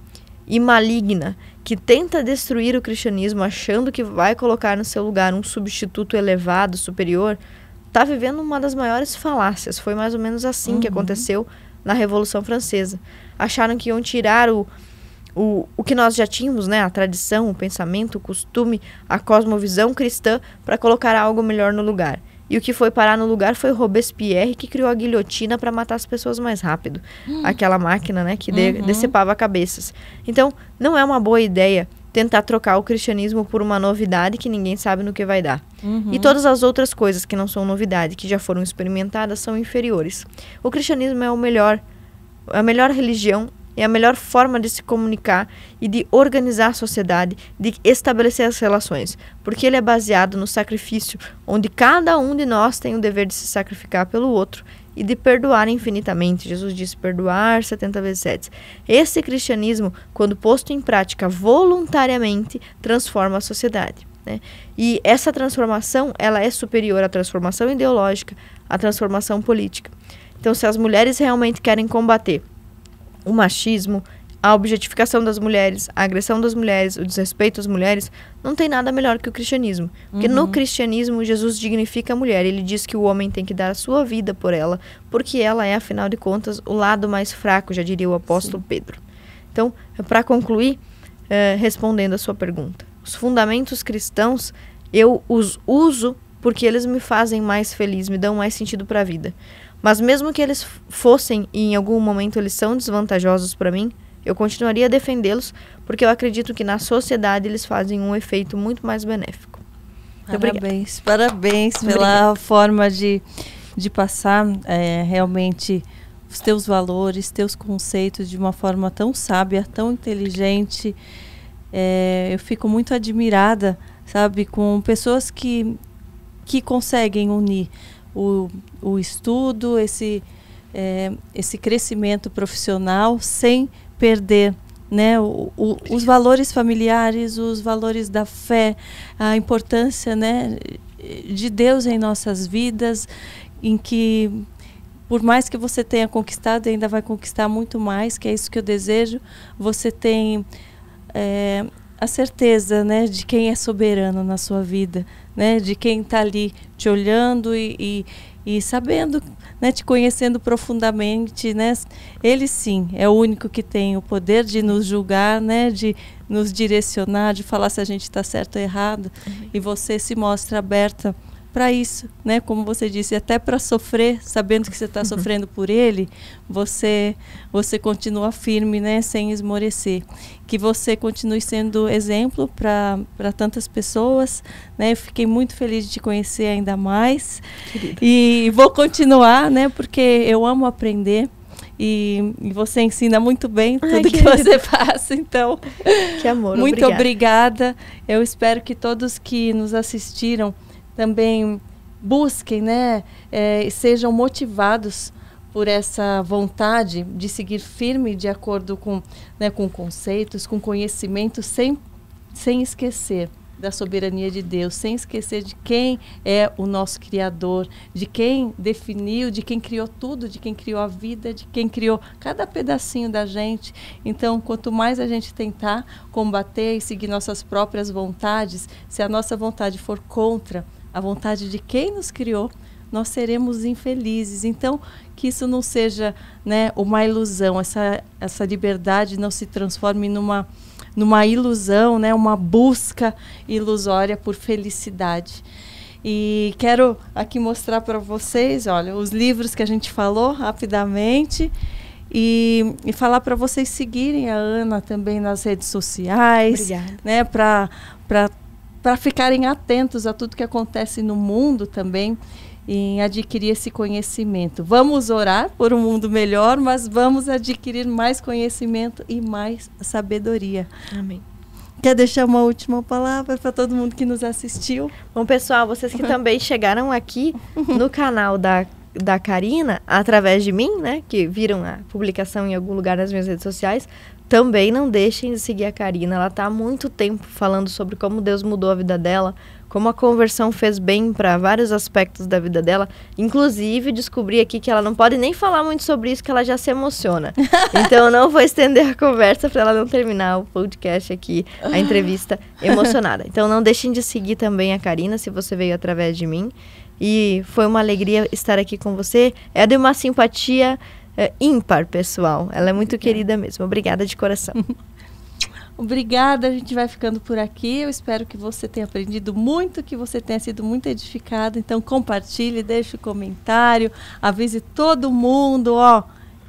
e maligna, que tenta destruir o cristianismo achando que vai colocar no seu lugar um substituto elevado, superior, está vivendo uma das maiores falácias. Foi mais ou menos assim uhum. que aconteceu na Revolução Francesa. Acharam que iam tirar o, o, o que nós já tínhamos, né? a tradição, o pensamento, o costume, a cosmovisão cristã, para colocar algo melhor no lugar. E o que foi parar no lugar foi Robespierre, que criou a guilhotina para matar as pessoas mais rápido. Hum. Aquela máquina, né, que de uhum. decepava cabeças. Então, não é uma boa ideia tentar trocar o cristianismo por uma novidade que ninguém sabe no que vai dar. Uhum. E todas as outras coisas que não são novidade, que já foram experimentadas, são inferiores. O cristianismo é o melhor, a melhor religião é a melhor forma de se comunicar e de organizar a sociedade, de estabelecer as relações, porque ele é baseado no sacrifício, onde cada um de nós tem o dever de se sacrificar pelo outro e de perdoar infinitamente. Jesus disse perdoar 70 vezes 7. Esse cristianismo, quando posto em prática voluntariamente, transforma a sociedade. Né? E essa transformação ela é superior à transformação ideológica, à transformação política. Então, se as mulheres realmente querem combater o machismo, a objetificação das mulheres, a agressão das mulheres, o desrespeito às mulheres, não tem nada melhor que o cristianismo. Porque uhum. no cristianismo, Jesus dignifica a mulher. Ele diz que o homem tem que dar a sua vida por ela, porque ela é, afinal de contas, o lado mais fraco, já diria o apóstolo Sim. Pedro. Então, para concluir, eh, respondendo a sua pergunta, os fundamentos cristãos eu os uso porque eles me fazem mais feliz, me dão mais sentido para a vida. Mas mesmo que eles fossem e em algum momento eles são desvantajosos para mim, eu continuaria a defendê-los porque eu acredito que na sociedade eles fazem um efeito muito mais benéfico. Parabéns, parabéns pela Obrigada. forma de, de passar é, realmente os teus valores, teus conceitos de uma forma tão sábia, tão inteligente. É, eu fico muito admirada, sabe, com pessoas que, que conseguem unir o, o estudo, esse, é, esse crescimento profissional sem perder né, o, o, os valores familiares, os valores da fé, a importância né, de Deus em nossas vidas, em que por mais que você tenha conquistado, ainda vai conquistar muito mais, que é isso que eu desejo. Você tem é, a certeza né, de quem é soberano na sua vida, né, de quem está ali te olhando e, e, e, sabendo, né, te conhecendo profundamente. Né, ele sim é o único que tem o poder de nos julgar, né, de nos direcionar, de falar se a gente está certo ou errado. Uhum. E você se mostra aberta para isso, né? Como você disse, até para sofrer, sabendo que você está uhum. sofrendo por ele, você você continua firme, né? Sem esmorecer, que você continue sendo exemplo para tantas pessoas, né? Eu fiquei muito feliz de te conhecer ainda mais Querida. e vou continuar, né? Porque eu amo aprender. E, e, você ensina muito bem tudo Ai, que, que você faz, então. Que amor, Muito obrigada. obrigada. Eu espero que todos que nos assistiram também busquem, né, é, sejam motivados por essa vontade de seguir firme de acordo com, né, com conceitos, com conhecimento, sem, sem esquecer da soberania de Deus, sem esquecer de quem é o nosso Criador, de quem definiu, de quem criou tudo, de quem criou a vida, de quem criou cada pedacinho da gente. Então, quanto mais a gente tentar combater e seguir nossas próprias vontades, se a nossa vontade for contra a vontade de quem nos criou, nós seremos infelizes. Então, que isso não seja né, uma ilusão, essa, essa liberdade não se transforme numa, numa ilusão, né, uma busca ilusória por felicidade. E quero aqui mostrar para vocês, olha, os livros que a gente falou rapidamente. E, e, falar para vocês seguirem a Ana também nas redes sociais, Obrigada. né, para para ficarem atentos a tudo que acontece no mundo também em adquirir esse conhecimento. Vamos orar por um mundo melhor, mas vamos adquirir mais conhecimento e mais sabedoria. Amém. Quer deixar uma última palavra para todo mundo que nos assistiu? Bom, pessoal, vocês que também [LAUGHS] chegaram aqui no canal da da Karina, através de mim, né? Que viram a publicação em algum lugar nas minhas redes sociais, também não deixem de seguir a Karina. Ela está há muito tempo falando sobre como Deus mudou a vida dela, como a conversão fez bem para vários aspectos da vida dela. Inclusive, descobri aqui que ela não pode nem falar muito sobre isso, que ela já se emociona. [LAUGHS] então, eu não vou estender a conversa para ela não terminar o podcast aqui, a entrevista [LAUGHS] emocionada. Então, não deixem de seguir também a Karina, se você veio através de mim. E foi uma alegria estar aqui com você. É de uma simpatia é, ímpar, pessoal. Ela é muito Obrigada. querida mesmo. Obrigada de coração. [LAUGHS] Obrigada, a gente vai ficando por aqui. Eu espero que você tenha aprendido muito, que você tenha sido muito edificado. Então compartilhe, deixe o um comentário, avise todo mundo, ó,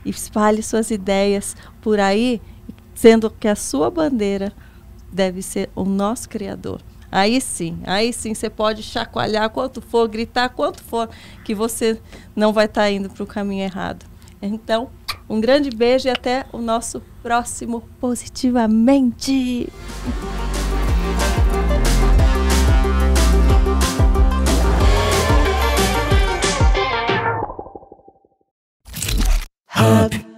espalhe suas ideias por aí, sendo que a sua bandeira deve ser o nosso criador. Aí sim, aí sim você pode chacoalhar quanto for, gritar quanto for, que você não vai estar tá indo para o caminho errado. Então, um grande beijo e até o nosso próximo Positivamente! Hub.